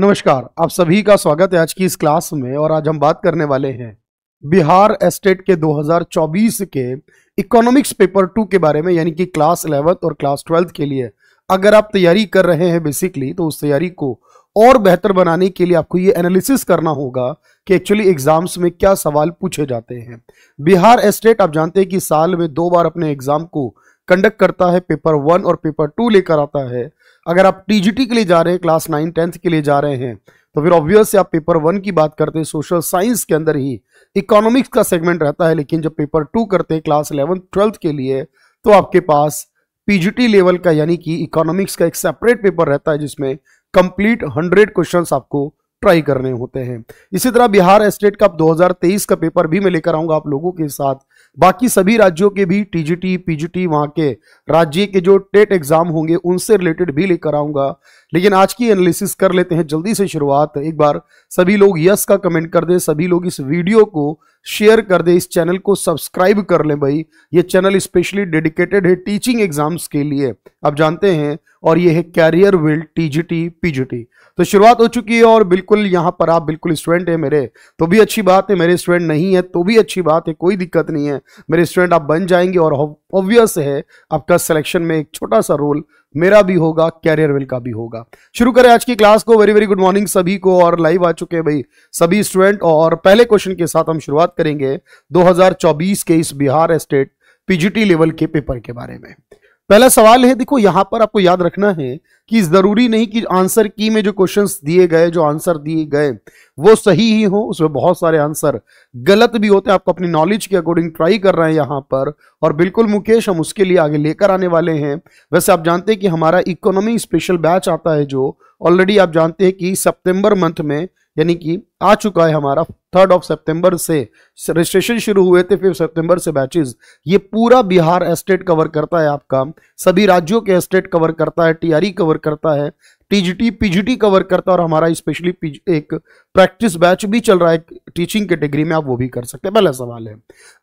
नमस्कार आप सभी का स्वागत है आज की इस क्लास में और आज हम बात करने वाले हैं बिहार एस्टेट के 2024 के इकोनॉमिक्स पेपर टू के बारे में यानी कि क्लास इलेवंथ और क्लास ट्वेल्थ के लिए अगर आप तैयारी कर रहे हैं बेसिकली तो उस तैयारी को और बेहतर बनाने के लिए आपको ये एनालिसिस करना होगा कि एक्चुअली एग्जाम्स में क्या सवाल पूछे जाते हैं बिहार एस्टेट आप जानते हैं कि साल में दो बार अपने एग्जाम को कंडक्ट करता है पेपर वन और पेपर टू लेकर आता है अगर आप टीजीटी के लिए जा रहे हैं क्लास नाइन टेंथ के लिए जा रहे हैं तो फिर ऑब्वियस आप पेपर वन की बात करते हैं सोशल साइंस के अंदर ही इकोनॉमिक्स का सेगमेंट रहता है लेकिन जब पेपर टू करते हैं क्लास इलेवन ट्वेल्थ के लिए तो आपके पास पीजीटी लेवल का यानी कि इकोनॉमिक्स का एक सेपरेट पेपर रहता है जिसमें कंप्लीट हंड्रेड क्वेश्चन आपको ट्राई करने होते हैं इसी तरह बिहार स्टेट का 2023 का पेपर भी मैं लेकर आऊंगा आप लोगों के साथ बाकी सभी राज्यों के भी टीजीटी पीजीटी वहाँ के राज्य के जो टेट एग्जाम होंगे उनसे रिलेटेड भी लेकर आऊँगा लेकिन आज की एनालिसिस कर लेते हैं जल्दी से शुरुआत एक बार सभी लोग यस का कमेंट कर दे सभी लोग इस वीडियो को शेयर कर दे इस चैनल को सब्सक्राइब कर लें भाई ये चैनल स्पेशली डेडिकेटेड है टीचिंग एग्जाम्स के लिए आप जानते हैं और ये है कैरियर विल टीजीटी पीजीटी तो शुरुआत हो चुकी है और बिल्कुल यहाँ पर आप बिल्कुल स्टूडेंट है मेरे तो भी अच्छी बात है मेरे स्टूडेंट नहीं है तो भी अच्छी बात है कोई दिक्कत नहीं है मेरे स्टूडेंट आप बन जाएंगे और ऑब्वियस है आपका सिलेक्शन में एक छोटा सा रोल मेरा भी होगा कैरियर वेल का भी होगा शुरू करें आज की क्लास को वेरी वेरी गुड मॉर्निंग सभी को और लाइव आ चुके हैं भाई सभी स्टूडेंट और पहले क्वेश्चन के साथ हम शुरुआत करेंगे 2024 के इस बिहार स्टेट पीजीटी लेवल के पेपर के बारे में पहला सवाल है देखो यहां पर आपको याद रखना है कि जरूरी नहीं कि आंसर की में जो क्वेश्चंस दिए गए जो आंसर दिए गए वो सही ही हो उसमें बहुत सारे आंसर गलत भी होते हैं आपको अपनी नॉलेज के अकॉर्डिंग ट्राई कर रहे हैं यहाँ पर और बिल्कुल मुकेश हम उसके लिए आगे लेकर आने वाले हैं वैसे आप जानते हैं कि हमारा इकोनॉमी स्पेशल बैच आता है जो ऑलरेडी आप जानते हैं कि सितंबर मंथ में यानी कि आ चुका है हमारा थर्ड ऑफ सितंबर से रजिस्ट्रेशन शुरू हुए थे फिफ्थ सितंबर से बैचेस ये पूरा बिहार एस्टेट कवर करता है आपका सभी राज्यों के एस्टेट कवर करता है टीआरई कवर e करता है टीजीटी पीजीटी कवर करता है और हमारा स्पेशली एक प्रैक्टिस बैच भी चल रहा है टीचिंग कैटेगरी में आप वो भी कर सकते हैं पहला सवाल है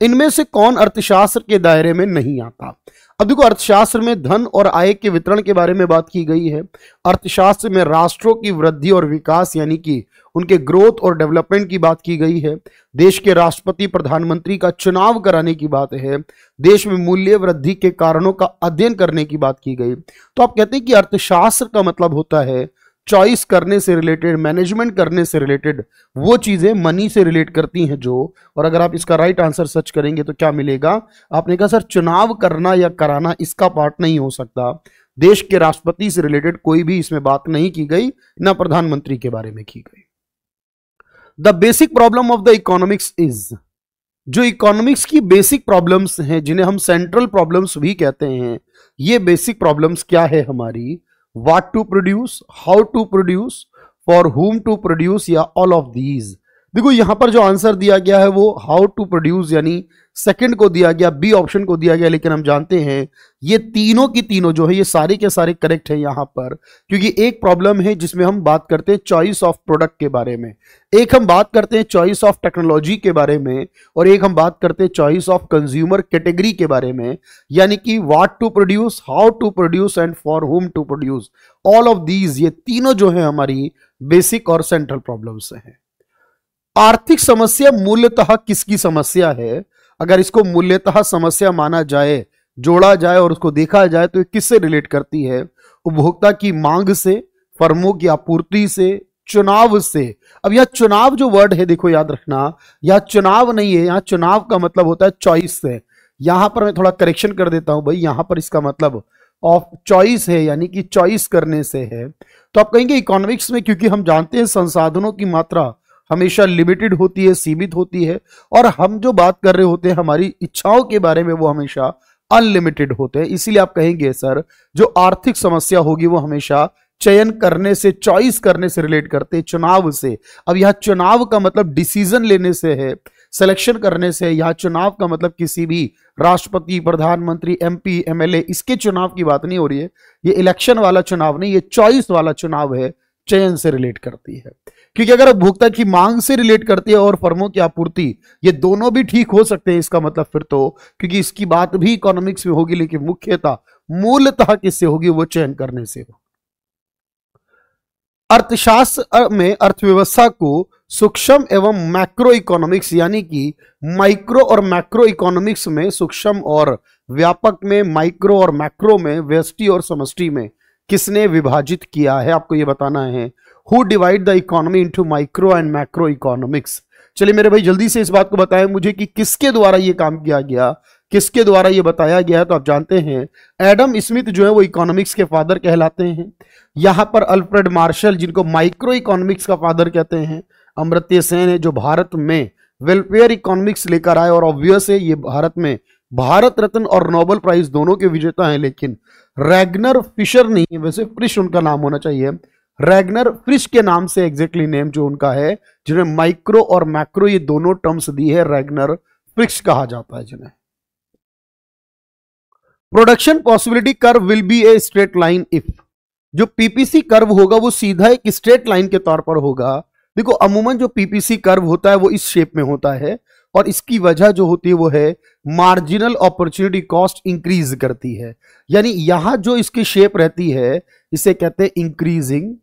इनमें से कौन अर्थशास्त्र के दायरे में नहीं आता अब देखो अर्थशास्त्र में धन और आय के वितरण के बारे में बात की गई है अर्थशास्त्र में राष्ट्रों की वृद्धि और विकास यानी कि उनके ग्रोथ और डेवलपमेंट की बात की गई है देश के राष्ट्रपति प्रधानमंत्री का चुनाव कराने की बात है देश में मूल्य वृद्धि के कारणों का अध्ययन करने की बात की गई तो आप कहते हैं कि अर्थशास्त्र का मतलब होता है चॉइस करने से रिलेटेड मैनेजमेंट करने से रिलेटेड वो चीज़ें मनी से रिलेट करती हैं जो और अगर आप इसका राइट आंसर सर्च करेंगे तो क्या मिलेगा आपने कहा सर चुनाव करना या कराना इसका पार्ट नहीं हो सकता देश के राष्ट्रपति से रिलेटेड कोई भी इसमें बात नहीं की गई ना प्रधानमंत्री के बारे में की गई the basic problem of the economics is जो इकोनॉमिक्स की बेसिक प्रॉब्लम्स हैं जिन्हें हम सेंट्रल प्रॉब्लम्स भी कहते हैं ये बेसिक प्रॉब्लम्स क्या है हमारी what to produce, how to produce, for whom to produce, yeah, all of these. देखो यहां पर जो आंसर दिया गया है वो हाउ टू प्रोड्यूस यानी सेकंड को दिया गया बी ऑप्शन को दिया गया लेकिन हम जानते हैं ये तीनों की तीनों जो है ये सारे के सारे करेक्ट है यहां पर क्योंकि एक प्रॉब्लम है जिसमें हम बात करते हैं चॉइस ऑफ प्रोडक्ट के बारे में एक हम बात करते हैं चॉइस ऑफ टेक्नोलॉजी के बारे में और एक हम बात करते हैं चॉइस ऑफ कंज्यूमर कैटेगरी के बारे में यानी कि what to produce how to produce and for whom to produce all of these ये तीनों जो है हमारी बेसिक और सेंट्रल प्रॉब्लम्स हैं आर्थिक समस्या मूल्यतः किसकी समस्या है अगर इसको मूल्यतः समस्या माना जाए जोड़ा जाए और उसको देखा जाए तो ये किससे रिलेट करती है उपभोक्ता की मांग से फर्मों की आपूर्ति से चुनाव से अब यह चुनाव जो वर्ड है देखो याद रखना यह चुनाव नहीं है यहां चुनाव का मतलब होता है चॉइस से यहां पर मैं थोड़ा करेक्शन कर देता हूं भाई यहां पर इसका मतलब ऑफ चॉइस है यानी कि चॉइस करने से है तो आप कहेंगे इकोनॉमिक्स में क्योंकि हम जानते हैं संसाधनों की मात्रा हमेशा लिमिटेड होती है सीमित होती है और हम जो बात कर रहे होते हैं हमारी इच्छाओं के बारे में वो हमेशा अनलिमिटेड होते हैं इसीलिए आप कहेंगे सर जो आर्थिक समस्या होगी वो हमेशा चयन करने से चॉइस करने से रिलेट करते हैं चुनाव से अब यहाँ चुनाव का मतलब डिसीजन लेने से है सिलेक्शन करने से यहाँ चुनाव का मतलब किसी भी राष्ट्रपति प्रधानमंत्री एमपी एमएलए इसके चुनाव की बात नहीं हो रही है ये इलेक्शन वाला चुनाव नहीं ये चॉइस वाला चुनाव है चयन से रिलेट करती है क्योंकि अगर उपभोक्ता की मांग से रिलेट करती है और फर्मों की आपूर्ति ये दोनों भी ठीक हो सकते हैं इसका मतलब फिर तो क्योंकि इसकी बात भी इकोनॉमिक्स में होगी लेकिन मुख्यतः मूलतः किससे होगी वो चयन करने से अर्थशास्त्र में अर्थव्यवस्था को सूक्ष्म एवं मैक्रो इकोनॉमिक्स यानी कि माइक्रो और मैक्रो इकोनॉमिक्स में सूक्ष्म और व्यापक में माइक्रो और मैक्रो में व्यस्टि और समष्टि में किसने विभाजित किया है आपको यह बताना है who divide the economy into micro and macro economics चलिए मेरे भाई जल्दी से इस बात को बताएं मुझे कि किसके द्वारा ये काम किया गया किसके द्वारा ये बताया गया है तो आप जानते हैं एडम स्मिथ जो है वो इकोनॉमिक्स के फादर कहलाते हैं यहां पर अल्फ्रेड मार्शल जिनको माइक्रो इकोनॉमिक्स का फादर कहते हैं अमृत्य सेन है जो भारत में वेलफेयर इकोनॉमिक्स लेकर आए और ऑब्वियस है ये भारत में भारत रत्न और नोबेल प्राइज दोनों के विजेता हैं लेकिन रैगनर फिशर नहीं वैसे फ्रिश उनका नाम होना चाहिए रैगनर फ्रिश के नाम से एग्जैक्टली नेम जो उनका है जिन्हें माइक्रो और मैक्रो ये दोनों टर्म्स दी है रैगनर फ्रिक्स कहा जाता है जिन्हें production possibility curve will be a straight line if जो पीपीसी कर्व होगा वो सीधा एक स्ट्रेट लाइन के तौर पर होगा देखो अमूमन जो पीपीसी कर्व होता है वो इस शेप में होता है और इसकी वजह जो होती है वो है मार्जिनल अपॉर्चुनिटी कॉस्ट इंक्रीज करती है यानी यहां जो इसकी शेप रहती है इसे कहते हैं increasing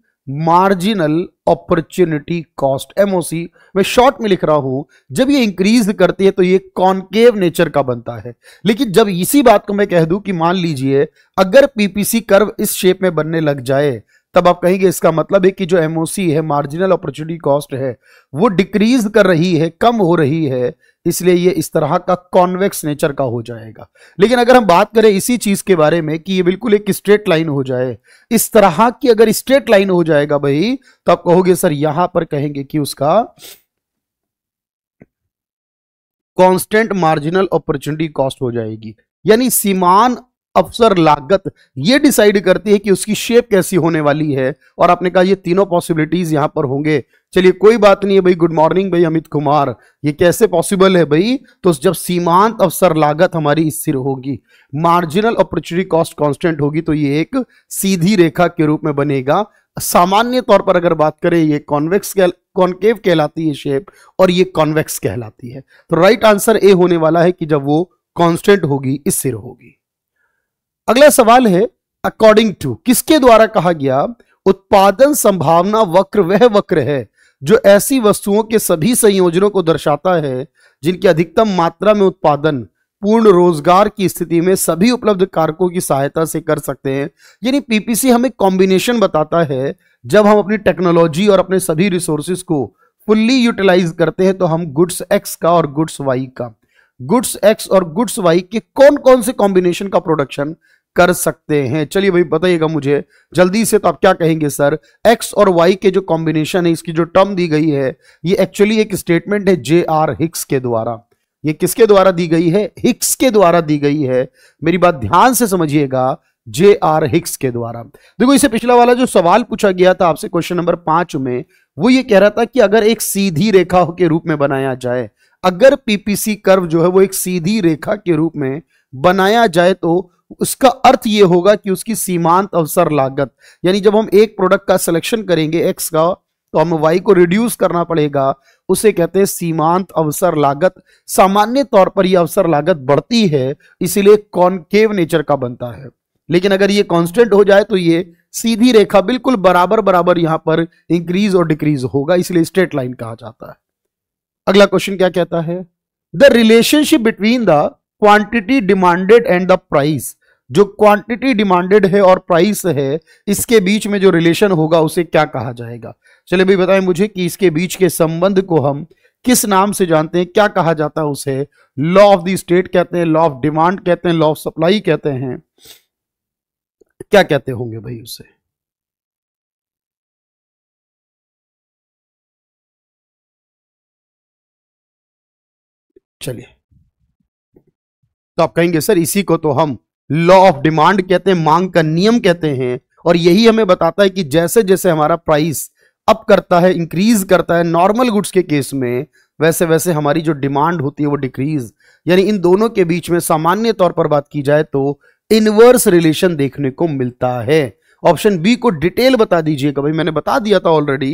marginal opportunity cost MOC मैं शॉर्ट में लिख रहा हूं जब ये इंक्रीज करती है तो ये कॉन्केव नेचर का बनता है लेकिन जब इसी बात को मैं कह दूं कि मान लीजिए अगर पीपीसी कर्व इस शेप में बनने लग जाए तब आप कहेंगे इसका मतलब है कि जो एमओसी है मार्जिनल अपॉर्चुनिटी कॉस्ट है वो डिक्रीज कर रही है कम हो रही है इसलिए ये इस तरह का कॉन्वेक्स नेचर का हो जाएगा लेकिन अगर हम बात करें इसी चीज के बारे में कि ये बिल्कुल एक स्ट्रेट लाइन हो जाए इस तरह की अगर स्ट्रेट लाइन हो जाएगा भाई तो आप कहोगे सर यहां पर कहेंगे कि उसका कॉन्स्टेंट मार्जिनल अपॉर्चुनिटी कॉस्ट हो जाएगी यानी सीमान अवसर लागत ये डिसाइड करती है कि उसकी शेप कैसी होने वाली है और आपने कहा ये तीनों पॉसिबिलिटीज यहां पर होंगे चलिए कोई बात नहीं है भाई गुड मॉर्निंग भाई अमित कुमार ये कैसे पॉसिबल है भाई तो जब सीमांत अवसर लागत हमारी स्थिर होगी मार्जिनल अपॉर्चुनिटी कॉस्ट कांस्टेंट होगी तो ये एक सीधी रेखा के रूप में बनेगा सामान्य तौर पर अगर बात करें ये कॉन्वेक्स कॉन्केव कहलाती है शेप और ये कॉन्वेक्स कहलाती है तो राइट आंसर ए होने वाला है कि जब वो कॉन्स्टेंट होगी स्थिर होगी अगला सवाल है अकॉर्डिंग टू किसके द्वारा कहा गया उत्पादन संभावना वक्र वह वक्र है जो ऐसी वस्तुओं के सभी संयोजनों को दर्शाता है जिनकी अधिकतम मात्रा में उत्पादन पूर्ण रोजगार की स्थिति में सभी उपलब्ध कारकों की सहायता से कर सकते हैं यानी पीपीसी हमें कॉम्बिनेशन बताता है जब हम अपनी टेक्नोलॉजी और अपने सभी रिसोर्सेस को फुल्ली यूटिलाइज करते हैं तो हम गुड्स एक्स का और गुड्स वाई का गुड्स एक्स और गुड्स वाई के कौन कौन से कॉम्बिनेशन का प्रोडक्शन कर सकते हैं चलिए भाई बताइएगा मुझे जल्दी से तो आप क्या कहेंगे सर एक्स और वाई के जो कॉम्बिनेशन है इसकी जो टर्म दी गई है ये एक्चुअली एक स्टेटमेंट है जे आर हिक्स के द्वारा ये किसके द्वारा दी गई है हिक्स के द्वारा दी गई है मेरी बात ध्यान से समझिएगा जे आर हिक्स के द्वारा देखो इसे पिछला वाला जो सवाल पूछा गया था आपसे क्वेश्चन नंबर पांच में वो ये कह रहा था कि अगर एक सीधी रेखा के रूप में बनाया जाए अगर पीपीसी कर्व जो है वो एक सीधी रेखा के रूप में बनाया जाए तो उसका अर्थ यह होगा कि उसकी सीमांत अवसर लागत यानी जब हम एक प्रोडक्ट का सिलेक्शन करेंगे एक्स का तो हमें वाई को रिड्यूस करना पड़ेगा उसे कहते हैं सीमांत अवसर लागत सामान्य तौर पर यह अवसर लागत बढ़ती है इसीलिए कॉनकेव नेचर का बनता है लेकिन अगर ये कांस्टेंट हो जाए तो ये सीधी रेखा बिल्कुल बराबर बराबर यहां पर इंक्रीज और डिक्रीज होगा इसलिए स्ट्रेट लाइन कहा जाता है अगला क्वेश्चन क्या कहता है the relationship between the quantity demanded and the price जो क्वांटिटी डिमांडेड है और प्राइस है इसके बीच में जो रिलेशन होगा उसे क्या कहा जाएगा चलिए भाई बताएं मुझे कि इसके बीच के संबंध को हम किस नाम से जानते हैं क्या कहा जाता है उसे लॉ ऑफ द स्टेट कहते हैं लॉ ऑफ डिमांड कहते हैं लॉ ऑफ सप्लाई कहते हैं क्या कहते होंगे भाई उसे चलिए तो आप कहेंगे सर इसी को तो हम लॉ ऑफ डिमांड कहते हैं मांग का नियम कहते हैं और यही हमें बताता है कि जैसे जैसे हमारा प्राइस अप करता है इंक्रीज करता है नॉर्मल गुड्स के केस में वैसे वैसे हमारी जो डिमांड होती है वो डिक्रीज यानी इन दोनों के बीच में सामान्य तौर पर बात की जाए तो इनवर्स रिलेशन देखने को मिलता है ऑप्शन बी को डिटेल बता दीजिएगा भाई मैंने बता दिया था ऑलरेडी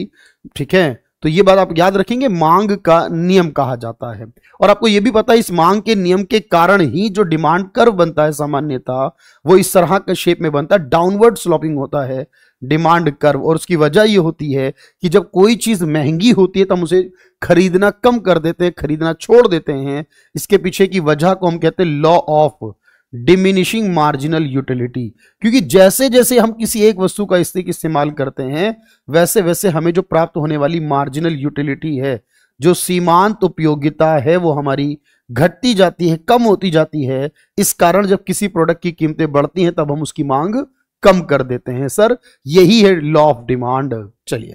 ठीक है तो ये बात आप याद रखेंगे मांग का नियम कहा जाता है और आपको यह भी पता है इस मांग के नियम के कारण ही जो डिमांड कर्व बनता है सामान्यतः वो इस तरह के शेप में बनता है डाउनवर्ड स्लॉपिंग होता है डिमांड कर्व और उसकी वजह यह होती है कि जब कोई चीज़ महंगी होती है तब तो उसे खरीदना कम कर देते हैं खरीदना छोड़ देते हैं इसके पीछे की वजह को हम कहते हैं law of diminishing marginal utility क्योंकि जैसे जैसे हम किसी एक वस्तु का स्थिक इस्तेमाल करते हैं वैसे वैसे हमें जो प्राप्त होने वाली मार्जिनल यूटिलिटी है जो सीमांत उपयोगिता है वो हमारी घटती जाती है कम होती जाती है इस कारण जब किसी प्रोडक्ट की कीमतें बढ़ती हैं तब हम उसकी मांग कम कर देते हैं सर यही है लॉ ऑफ डिमांड चलिए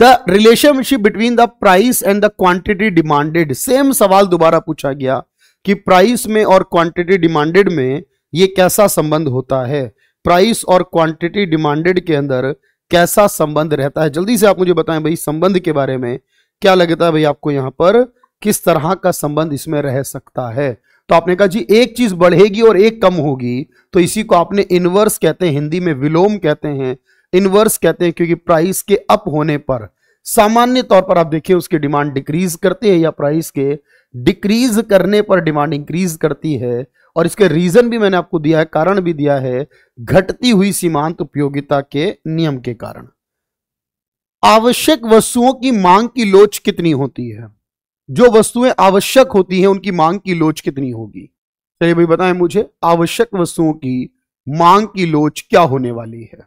the relationship between the price and the quantity demanded same सवाल दोबारा पूछा गया कि प्राइस में और क्वांटिटी डिमांडेड में ये कैसा संबंध होता है प्राइस और क्वांटिटी डिमांडेड के अंदर कैसा संबंध रहता है जल्दी से आप मुझे बताएं भाई संबंध के बारे में क्या लगता है भाई आपको यहां पर किस तरह का संबंध इसमें रह सकता है तो आपने कहा जी एक चीज बढ़ेगी और एक कम होगी तो इसी को आपने इनवर्स कहते हैं हिंदी में विलोम कहते हैं इनवर्स कहते हैं क्योंकि प्राइस के अप होने पर सामान्य तौर पर आप देखिए उसकी डिमांड डिक्रीज करती है या प्राइस के डिक्रीज करने पर डिमांड इंक्रीज करती है और इसके रीजन भी मैंने आपको दिया है कारण भी दिया है घटती हुई सीमांत उपयोगिता के नियम के कारण आवश्यक वस्तुओं की मांग की लोच कितनी होती है जो वस्तुएं आवश्यक होती हैं उनकी मांग की लोच कितनी होगी चलिए भाई बताएं मुझे आवश्यक वस्तुओं की मांग की लोच क्या होने वाली है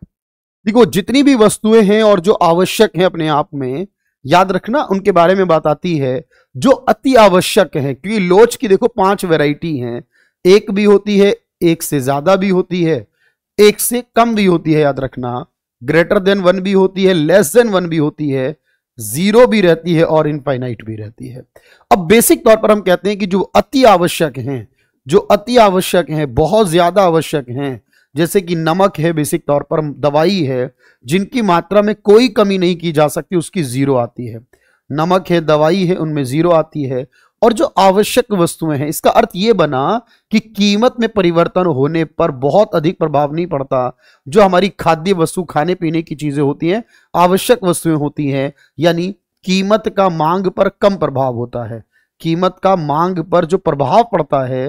देखो जितनी भी वस्तुएं हैं और जो आवश्यक हैं अपने आप में याद रखना उनके बारे में बात आती है जो अति आवश्यक है क्योंकि लोच की देखो पांच वेराइटी है एक भी होती है एक से ज्यादा भी होती है एक से कम भी होती है याद रखना ग्रेटर देन वन भी होती है लेस देन वन भी होती है जीरो भी रहती है और इनफाइनाइट भी रहती है अब बेसिक तौर पर हम कहते हैं कि जो अति आवश्यक हैं जो अति आवश्यक हैं बहुत ज्यादा आवश्यक हैं जैसे कि नमक है बेसिक तौर पर दवाई है जिनकी मात्रा में कोई कमी नहीं की जा सकती उसकी जीरो आती है नमक है दवाई है उनमें जीरो आती है और जो आवश्यक वस्तुएं हैं इसका अर्थ ये बना कि कीमत में परिवर्तन होने पर बहुत अधिक प्रभाव नहीं पड़ता जो हमारी खाद्य वस्तु खाने पीने की चीज़ें होती हैं आवश्यक वस्तुएं होती हैं यानी कीमत का मांग पर कम प्रभाव होता है कीमत का मांग पर जो प्रभाव पड़ता है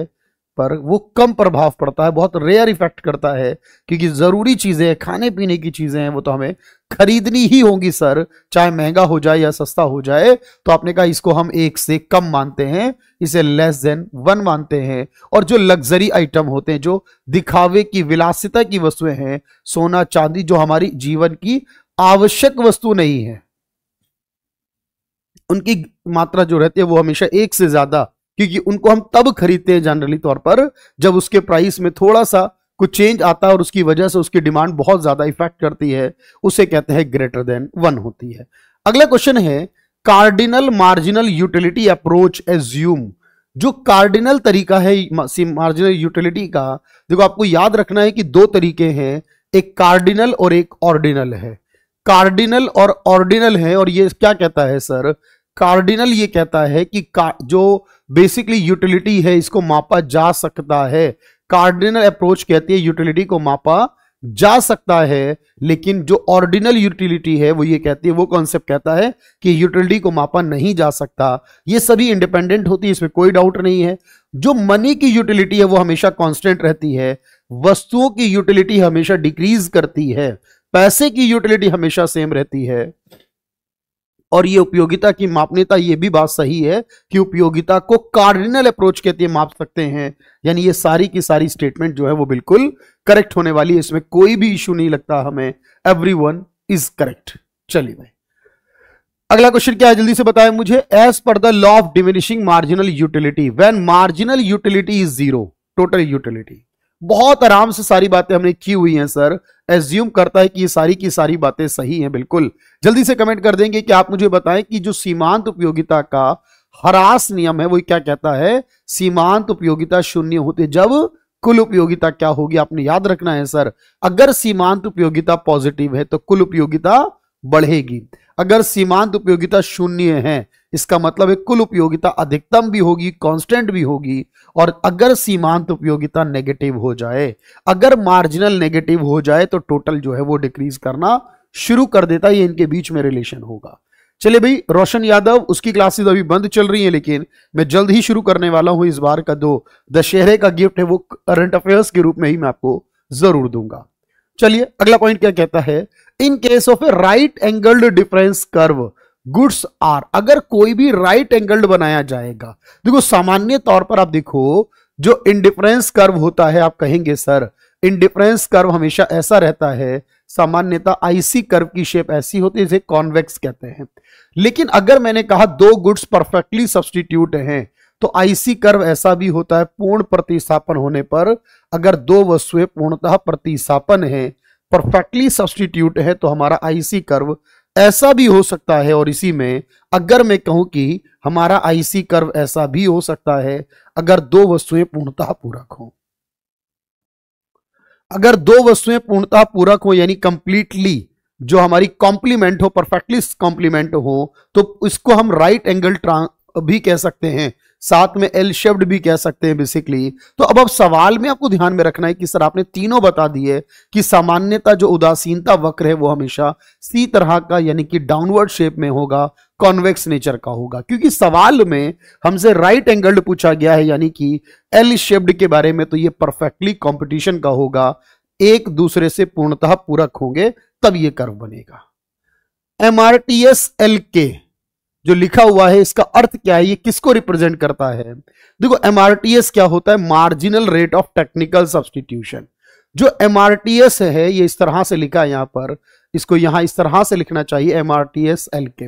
पर वो कम प्रभाव पड़ता है बहुत रेयर इफेक्ट करता है क्योंकि ज़रूरी चीज़ें खाने पीने की चीज़ें हैं वो तो हमें खरीदनी ही होंगी सर चाहे महंगा हो जाए या सस्ता हो जाए तो आपने कहा इसको हम एक से कम मानते हैं इसे लेस देन वन मानते हैं और जो लग्जरी आइटम होते हैं जो दिखावे की विलासिता की वस्तुएं हैं सोना चांदी जो हमारी जीवन की आवश्यक वस्तु नहीं है उनकी मात्रा जो रहती है वो हमेशा एक से ज्यादा क्योंकि उनको हम तब खरीदते हैं जनरली तौर पर जब उसके प्राइस में थोड़ा सा कुछ चेंज आता है और उसकी वजह से उसकी डिमांड बहुत ज्यादा इफेक्ट करती है उसे कहते हैं ग्रेटर देन वन होती है अगला क्वेश्चन है cardinal marginal utility approach assume जो कार्डिनल तरीका है मार्जिनल यूटिलिटी का देखो आपको याद रखना है कि दो तरीके हैं एक कार्डिनल और एक ऑर्डिनल है कार्डिनल और ऑर्डिनल है और ये क्या कहता है सर कार्डिनल ये कहता है कि जो बेसिकली यूटिलिटी है इसको मापा जा सकता है कार्डिनल अप्रोच कहती है यूटिलिटी को मापा जा सकता है लेकिन जो ऑर्डिनल यूटिलिटी है वो ये कहती है वो कॉन्सेप्ट कहता है कि यूटिलिटी को मापा नहीं जा सकता ये सभी इंडिपेंडेंट होती है इसमें कोई डाउट नहीं है जो मनी की यूटिलिटी है वो हमेशा कांस्टेंट रहती है वस्तुओं की यूटिलिटी हमेशा डिक्रीज करती है पैसे की यूटिलिटी हमेशा सेम रहती है और ये उपयोगिता की मापनीयता ये भी बात सही है कि उपयोगिता को कार्डिनल अप्रोच के लिए माप सकते हैं यानी ये सारी की सारी स्टेटमेंट जो है वो बिल्कुल करेक्ट होने वाली है इसमें कोई भी इश्यू नहीं लगता हमें एवरी वन इज करेक्ट चलिए भाई अगला क्वेश्चन क्या है जल्दी से बताएं मुझे as per the law of diminishing marginal utility when marginal utility is zero total utility बहुत आराम से सारी बातें हमने की हुई हैं सर एज्यूम करता है कि ये सारी की सारी बातें सही हैं बिल्कुल जल्दी से कमेंट कर देंगे कि आप मुझे बताएं कि जो सीमांत उपयोगिता का हरास नियम है वो क्या कहता है सीमांत उपयोगिता शून्य होते जब कुल उपयोगिता क्या होगी आपने याद रखना है सर अगर सीमांत उपयोगिता पॉजिटिव है तो कुल उपयोगिता बढ़ेगी अगर सीमांत उपयोगिता शून्य है इसका मतलब है कुल उपयोगिता अधिकतम भी होगी कांस्टेंट भी होगी और अगर सीमांत उपयोगिता नेगेटिव हो जाए अगर मार्जिनल नेगेटिव हो जाए तो टोटल जो है वो डिक्रीज करना शुरू कर देता है ये इनके बीच में रिलेशन होगा चलिए भाई रोशन यादव उसकी क्लासेस अभी बंद चल रही हैं लेकिन मैं जल्द ही शुरू करने वाला हूं इस बार का दो दशहरे का गिफ्ट है वो करंट अफेयर्स के रूप में ही मैं आपको जरूर दूंगा चलिए अगला पॉइंट क्या कहता है in case of a right angled difference curve goods are अगर कोई भी राइट एंगल्ड बनाया जाएगा देखो सामान्य तौर पर आप देखो जो इंडिफरेंस कर्व होता है आप कहेंगे सर इंडिफरेंस कर्व हमेशा ऐसा रहता है सामान्यता आईसी कर्व की शेप ऐसी होती है जिसे कॉन्वेक्स कहते हैं लेकिन अगर मैंने कहा दो गुड्स परफेक्टली सब्सटीट्यूट हैं तो आईसी कर्व ऐसा भी होता है पूर्ण प्रतिस्थापन होने पर अगर दो वस्तुएं पूर्णतः प्रतिस्थापन है परफेक्टली सब्सटीट्यूट है तो हमारा आईसी कर्व ऐसा भी हो सकता है और इसी में अगर मैं कहूं कि हमारा आईसी कर्व ऐसा भी हो सकता है अगर दो वस्तुएं पूर्णतः पूरक हो अगर दो वस्तुएं पूर्णतः पूरक हो यानी कंप्लीटली जो हमारी कॉम्प्लीमेंट हो परफेक्टली कॉम्प्लीमेंट हो तो इसको हम राइट एंगल भी कह सकते हैं साथ में एल शेप्ड भी कह सकते हैं बेसिकली तो अब अब सवाल में आपको ध्यान में रखना है कि सर आपने तीनों बता दिए कि सामान्यता जो उदासीनता वक्र है वो हमेशा सी तरह का यानी कि डाउनवर्ड शेप में होगा कॉन्वेक्स नेचर का होगा क्योंकि सवाल में हमसे राइट एंगल्ड पूछा गया है यानी कि एल शेप्ड के बारे में तो ये परफेक्टली कॉम्पिटिशन का होगा एक दूसरे से पूर्णतः पूरक होंगे तब ये कर्व बनेगा M R T S L K जो लिखा हुआ है इसका अर्थ क्या है ये किसको रिप्रेजेंट करता है देखो एमआरटीएस क्या होता है marginal rate of technical substitution जो एमआरटीएस है ये इस तरह से लिखा है यहां पर इसको यहां इस तरह से लिखना चाहिए M R T S L K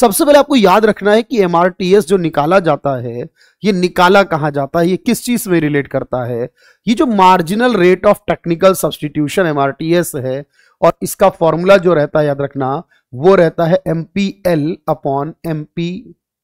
सबसे पहले आपको याद रखना है कि एम आर टी एस जो निकाला जाता है ये निकाला कहा जाता है ये किस चीज में रिलेट करता है ये जो marginal rate of technical substitution M R T S है और इसका फॉर्मूला जो रहता है याद रखना वो रहता है M P L upon M P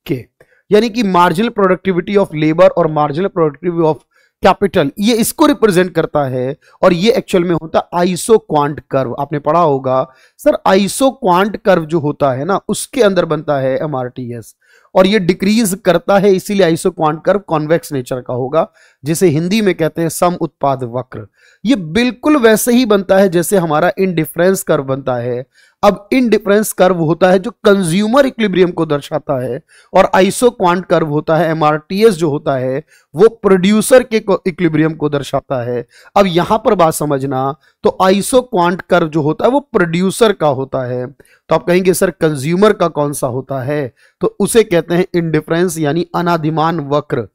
K यानी कि मार्जिनल प्रोडक्टिविटी ऑफ लेबर और मार्जिनल प्रोडक्टिविटी ऑफ कैपिटल ये इसको रिप्रेजेंट करता है और ये एक्चुअल में होता है आइसो क्वांट कर्व आपने पढ़ा होगा सर आइसो क्वांट कर्व जो होता है ना उसके अंदर बनता है एमआरटीएस और ये डिक्रीज करता है इसीलिए isoquant curve convex nature का होगा जिसे हिंदी में कहते हैं सम उत्पाद वक्र ये बिल्कुल वैसे ही बनता है जैसे हमारा इनडिफरेंस कर्व बनता है अब इनडिफरेंस कर्व होता है जो कंज्यूमर इक्लिब्रियम को दर्शाता है और आइसो क्वांट कर्व होता है एमआरटीएस जो होता है वो प्रोड्यूसर के इक्विब्रियम को दर्शाता है अब यहां पर बात समझना तो आइसो क्वांट कर्व जो होता है वो प्रोड्यूसर का होता है तो आप कहेंगे सर कंज्यूमर का कौन सा होता है तो उसे कहते हैं इनडिफरेंस यानी अनाधिमान वक्र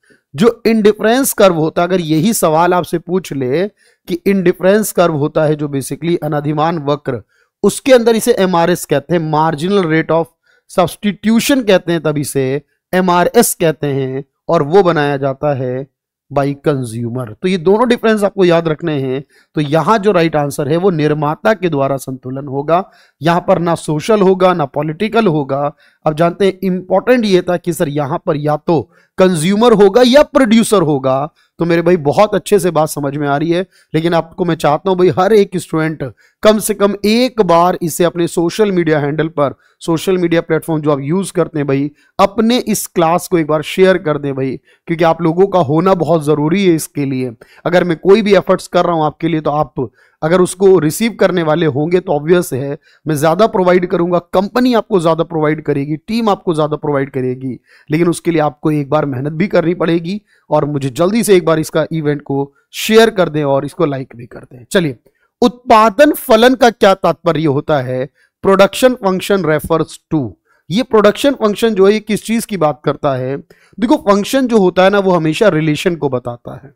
जो इनडिफरेंस कर्व होता है अगर यही सवाल आपसे पूछ ले कि इनडिफरेंस कर्व होता है जो बेसिकली अनाधिमान वक्र उसके अंदर इसे एम कहते हैं मार्जिनल रेट ऑफ सब्सटीट्यूशन कहते हैं तभी से एम कहते हैं और वो बनाया जाता है बाई कंज्यूमर तो ये दोनों डिफरेंस आपको याद रखने हैं तो यहां जो राइट आंसर है वो निर्माता के द्वारा संतुलन होगा यहां पर ना सोशल होगा ना पॉलिटिकल होगा अब जानते हैं इंपॉर्टेंट ये था कि सर यहां पर या तो कंज्यूमर होगा या प्रोड्यूसर होगा तो मेरे भाई बहुत अच्छे से बात समझ में आ रही है लेकिन आपको मैं चाहता हूं भाई हर एक स्टूडेंट कम से कम एक बार इसे अपने सोशल मीडिया हैंडल पर सोशल मीडिया प्लेटफॉर्म जो आप यूज़ करते हैं भाई अपने इस क्लास को एक बार शेयर कर दें भाई क्योंकि आप लोगों का होना बहुत ज़रूरी है इसके लिए अगर मैं कोई भी एफर्ट्स कर रहा हूं आपके लिए तो आप अगर उसको रिसीव करने वाले होंगे तो ऑब्वियस है मैं ज़्यादा प्रोवाइड करूंगा कंपनी आपको ज़्यादा प्रोवाइड करेगी टीम आपको ज़्यादा प्रोवाइड करेगी लेकिन उसके लिए आपको एक बार मेहनत भी करनी पड़ेगी और मुझे जल्दी से एक बार इसका इवेंट को शेयर कर दें और इसको लाइक भी कर दें चलिए उत्पादन फलन का क्या तात्पर्य होता है प्रोडक्शन फंक्शन रेफर्स टू ये प्रोडक्शन फंक्शन जो है ये किस चीज की बात करता है देखो फंक्शन जो होता है ना वो हमेशा रिलेशन को बताता है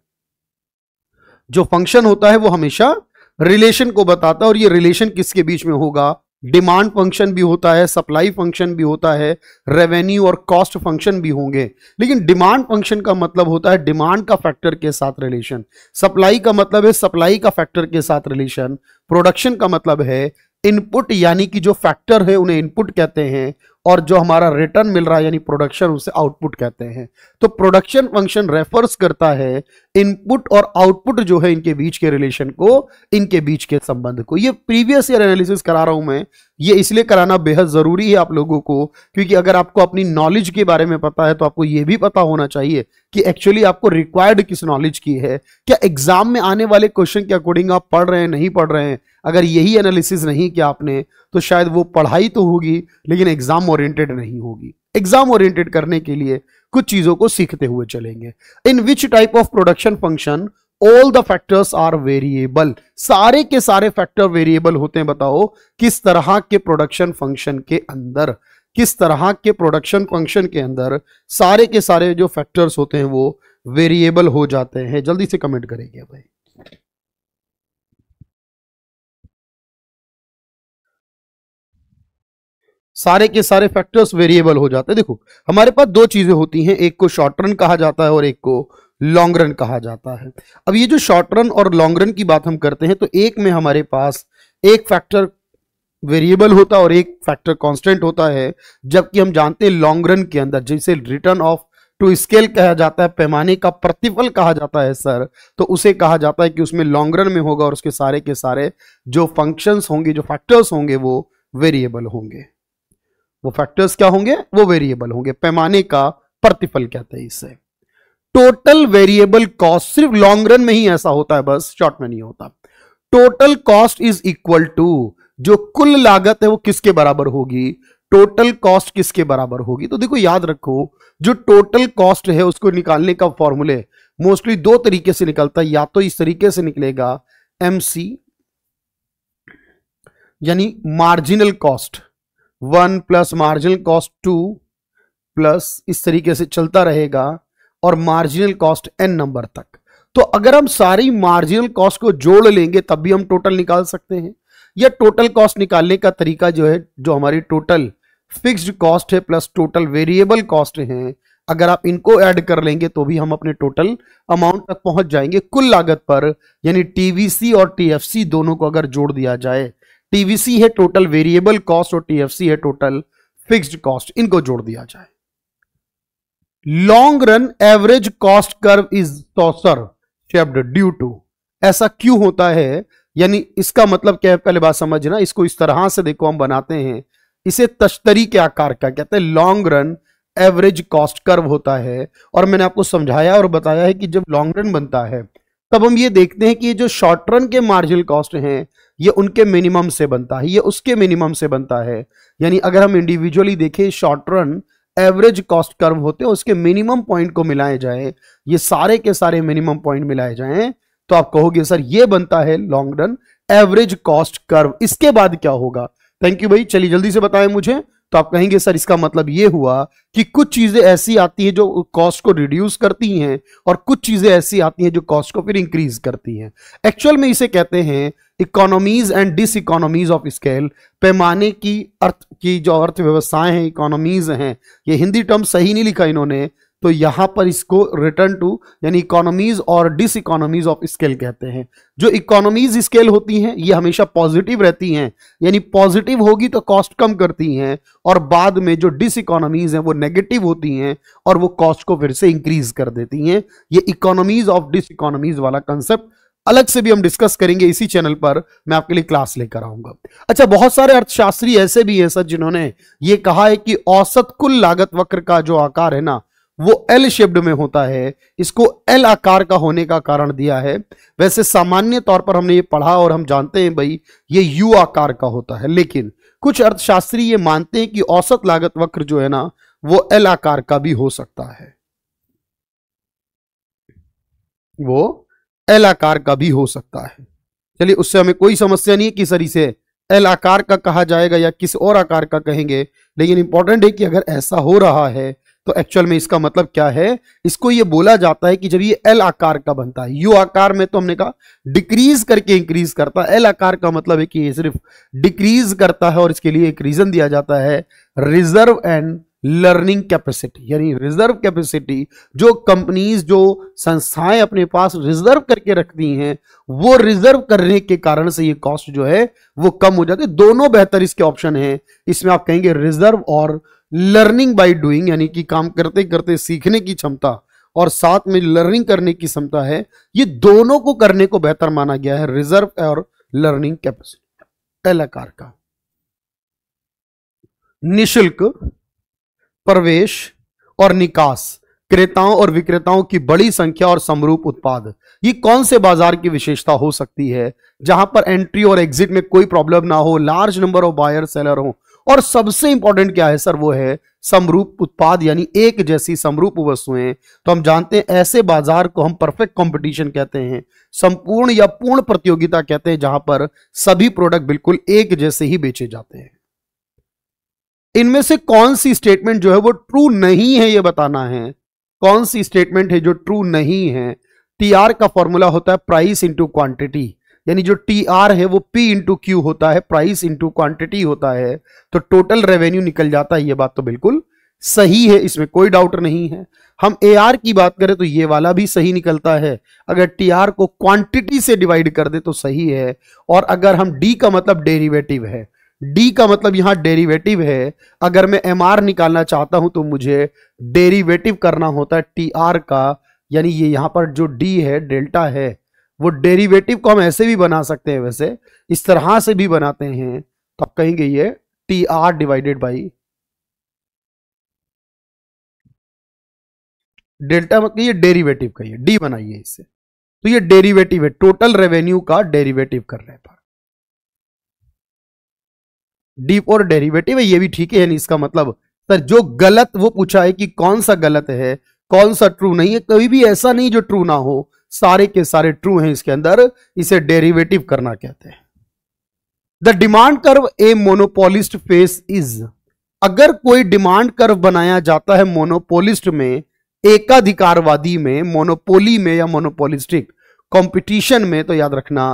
जो फंक्शन होता है वो हमेशा रिलेशन को बताता है और ये रिलेशन किसके बीच में होगा डिमांड फंक्शन भी होता है सप्लाई फंक्शन भी होता है रेवेन्यू और कॉस्ट फंक्शन भी होंगे लेकिन डिमांड फंक्शन का मतलब होता है डिमांड का फैक्टर के साथ रिलेशन सप्लाई का मतलब है सप्लाई का फैक्टर के साथ रिलेशन प्रोडक्शन का मतलब है इनपुट यानी कि जो फैक्टर है उन्हें इनपुट कहते हैं और जो हमारा रिटर्न मिल रहा है यानी प्रोडक्शन उसे आउटपुट कहते हैं तो प्रोडक्शन फंक्शन रेफर्स करता है इनपुट और आउटपुट जो है इनके बीच के रिलेशन को इनके बीच के संबंध को ये प्रीवियस ईयर एनालिसिस करा रहा हूं मैं ये इसलिए कराना बेहद ज़रूरी है आप लोगों को क्योंकि अगर आपको अपनी नॉलेज के बारे में पता है तो आपको यह भी पता होना चाहिए कि एक्चुअली आपको रिक्वायर्ड किस नॉलेज की है क्या एग्जाम में आने वाले क्वेश्चन के अकॉर्डिंग आप पढ़ रहे हैं नहीं पढ़ रहे हैं अगर यही एनालिसिस नहीं किया आपने तो शायद वो पढ़ाई तो होगी लेकिन एग्जाम ओरिएंटेड नहीं होगी एग्जाम ओरिएंटेड करने के लिए कुछ चीजों को सीखते हुए चलेंगे in which type of production function all the factors are variable सारे के सारे फैक्टर वेरिएबल होते हैं बताओ किस तरह के प्रोडक्शन फंक्शन के अंदर किस तरह के प्रोडक्शन फंक्शन के अंदर सारे के सारे जो फैक्टर्स होते हैं वो वेरिएबल हो जाते हैं जल्दी से कमेंट करेंगे भाई सारे के सारे फैक्टर्स वेरिएबल हो जाते हैं देखो हमारे पास दो चीज़ें होती हैं एक को शॉर्ट रन कहा जाता है और एक को लॉन्ग रन कहा जाता है अब ये जो शॉर्ट रन और लॉन्ग रन की बात हम करते हैं तो एक में हमारे पास एक फैक्टर वेरिएबल होता है और एक फैक्टर कांस्टेंट होता है जबकि हम जानते हैं लॉन्ग रन के अंदर जिसे रिटर्न ऑफ टू स्केल कहा जाता है पैमाने का प्रतिफल कहा जाता है सर तो उसे कहा जाता है कि उसमें लॉन्ग रन में होगा और उसके सारे के सारे जो फंक्शंस होंगे जो फैक्टर्स होंगे वो वेरिएबल होंगे वो फैक्टर्स क्या होंगे वो वेरिएबल होंगे पैमाने का प्रतिफल कहते हैं इसे टोटल वेरिएबल कॉस्ट सिर्फ लॉन्ग रन में ही ऐसा होता है बस शॉर्ट में नहीं होता total cost is equal to जो कुल लागत है वो किसके बराबर होगी टोटल कॉस्ट किसके बराबर होगी तो देखो याद रखो जो टोटल कॉस्ट है उसको निकालने का फॉर्मूले मोस्टली दो तरीके से निकलता है या तो इस तरीके से निकलेगा एमसी यानी marginal cost one plus marginal cost two plus इस तरीके से चलता रहेगा और मार्जिनल कॉस्ट एन नंबर तक तो अगर हम सारी मार्जिनल कॉस्ट को जोड़ लेंगे तब भी हम टोटल निकाल सकते हैं या टोटल कॉस्ट निकालने का तरीका जो है जो हमारी टोटल फिक्स्ड कॉस्ट है प्लस टोटल वेरिएबल कॉस्ट है अगर आप इनको ऐड कर लेंगे तो भी हम अपने टोटल अमाउंट तक पहुंच जाएंगे कुल लागत पर यानी टीवीसी और टीएफसी दोनों को अगर जोड़ दिया जाए टीवीसी है टोटल वेरिएबल कॉस्ट और टीएफसी है टोटल फिक्स्ड कॉस्ट इनको जोड़ दिया जाए long run average cost curve is saucer shaped due to ऐसा क्यों होता है यानी इसका मतलब क्या है पहले बात समझना इसको इस तरह से देखो हम बनाते हैं इसे तश्तरी के आकार का कहते हैं long run average cost curve होता है और मैंने आपको समझाया और बताया है कि जब लॉन्ग रन बनता है तब हम ये देखते हैं कि ये जो शॉर्ट रन के मार्जिनल कॉस्ट हैं ये उनके मिनिमम से बनता है ये उसके मिनिमम से बनता है यानी अगर हम इंडिविजुअली देखें short run average cost curve होते हैं उसके मिनिमम पॉइंट को मिलाए जाए ये सारे के सारे मिनिमम पॉइंट मिलाए जाए तो आप कहोगे सर ये बनता है long run average cost curve इसके बाद क्या होगा थैंक यू भाई चलिए जल्दी से बताएं मुझे तो आप कहेंगे सर इसका मतलब ये हुआ कि कुछ चीज़ें ऐसी आती हैं जो कॉस्ट को रिड्यूस करती हैं और कुछ चीज़ें ऐसी आती हैं जो कॉस्ट को फिर इंक्रीज करती हैं एक्चुअल में इसे कहते हैं economies and diseconomies of scale पैमाने की अर्थ की जो अर्थव्यवस्थाएं हैं इकोनॉमीज हैं ये हिंदी टर्म सही नहीं लिखा इन्होंने तो यहां पर इसको रिटर्न टू यानी इकोनॉमीज और डिस इकोनॉमीज ऑफ स्केल कहते हैं जो इकोनॉमीज स्केल होती हैं ये हमेशा पॉजिटिव रहती हैं यानी पॉजिटिव होगी तो कॉस्ट कम करती हैं और बाद में जो डिस इकोनॉमीज हैं वो नेगेटिव होती हैं और वो कॉस्ट को फिर से इंक्रीज कर देती हैं ये इकोनॉमीज ऑफ डिस इकोनॉमीज वाला कंसेप्ट अलग से भी हम डिस्कस करेंगे इसी चैनल पर मैं आपके लिए क्लास लेकर आऊंगा अच्छा बहुत सारे अर्थशास्त्री ऐसे भी हैं सर जिन्होंने ये कहा है कि औसत कुल लागत वक्र का जो आकार है ना वो एल शेप्ड में होता है इसको एल आकार का होने का कारण दिया है वैसे सामान्य तौर पर हमने ये पढ़ा और हम जानते हैं भाई ये यू आकार का होता है लेकिन कुछ अर्थशास्त्री ये मानते हैं कि औसत लागत वक्र जो है ना वो एल आकार का भी हो सकता है वो एल आकार का भी हो सकता है चलिए उससे हमें कोई समस्या नहीं है कि सर इसे एल आकार का कहा जाएगा या किस और आकार का कहेंगे लेकिन इंपॉर्टेंट है कि अगर ऐसा हो रहा है तो एक्चुअल में इसका मतलब क्या है इसको ये बोला जाता है कि जब ये एल आकार का बनता है यू आकार में तो हमने कहा डिक्रीज करके इंक्रीज करता है एल आकार का मतलब है कि ये सिर्फ डिक्रीज करता है और इसके लिए एक रीजन दिया जाता है रिजर्व एंड लर्निंग कैपेसिटी यानी रिजर्व कैपेसिटी जो कंपनीज जो संस्थाएं अपने पास रिजर्व करके रखती हैं वो रिजर्व करने के कारण से ये कॉस्ट जो है वो कम हो जाती है दोनों बेहतर इसके ऑप्शन हैं इसमें आप कहेंगे रिजर्व और लर्निंग बाय डूइंग यानी कि काम करते करते सीखने की क्षमता और साथ में लर्निंग करने की क्षमता है ये दोनों को करने को बेहतर माना गया है रिजर्व और लर्निंग कैपेसिटी पहला कार का निशुल्क प्रवेश और निकास क्रेताओं और विक्रेताओं की बड़ी संख्या और समरूप उत्पाद ये कौन से बाजार की विशेषता हो सकती है जहां पर एंट्री और एग्जिट में कोई प्रॉब्लम ना हो large number of buyer seller हो और सबसे इंपॉर्टेंट क्या है सर वो है समरूप उत्पाद यानी एक जैसी समरूप वस्तुएं तो हम जानते हैं ऐसे बाजार को हम परफेक्ट कंपटीशन कहते हैं संपूर्ण या पूर्ण प्रतियोगिता कहते हैं जहां पर सभी प्रोडक्ट बिल्कुल एक जैसे ही बेचे जाते हैं इनमें से कौन सी स्टेटमेंट जो है वो ट्रू नहीं है ये बताना है कौन सी स्टेटमेंट है जो ट्रू नहीं है टी आर का फॉर्मूला होता है प्राइस इंटू क्वांटिटी यानी जो टी आर है वो पी इंटू क्यू होता है प्राइस इंटू क्वांटिटी होता है तो टोटल रेवेन्यू निकल जाता है ये बात तो बिल्कुल सही है इसमें कोई डाउट नहीं है हम ए आर की बात करें तो ये वाला भी सही निकलता है अगर टी आर को क्वांटिटी से डिवाइड कर दे तो सही है और अगर हम डी का मतलब डेरिवेटिव है डी का मतलब यहां डेरिवेटिव है अगर मैं एम आर निकालना चाहता हूं तो मुझे डेरिवेटिव करना होता है टी आर का यानी ये यहां पर जो डी है डेल्टा है वो डेरिवेटिव को हम ऐसे भी बना सकते हैं वैसे इस तरह से भी बनाते हैं तो आप कहेंगे ये T R divided by delta मतलब ये डेरिवेटिव कहिए डी बनाइए इससे तो ये डेरिवेटिव है टोटल रेवेन्यू का डेरिवेटिव कर रहे हैं डीप और डेरिवेटिव है ये भी ठीक है इसका मतलब सर जो गलत वो पूछा है कि कौन सा गलत है कौन सा ट्रू नहीं है कभी भी ऐसा नहीं जो ट्रू ना हो सारे के सारे ट्रू हैं इसके अंदर इसे डेरिवेटिव करना कहते हैं the demand curve a monopolist face is अगर कोई डिमांड कर्व बनाया जाता है मोनोपोलिस्ट में एकाधिकारवादी में मोनोपोली में या मोनोपोलिस्टिक कंपटीशन में तो याद रखना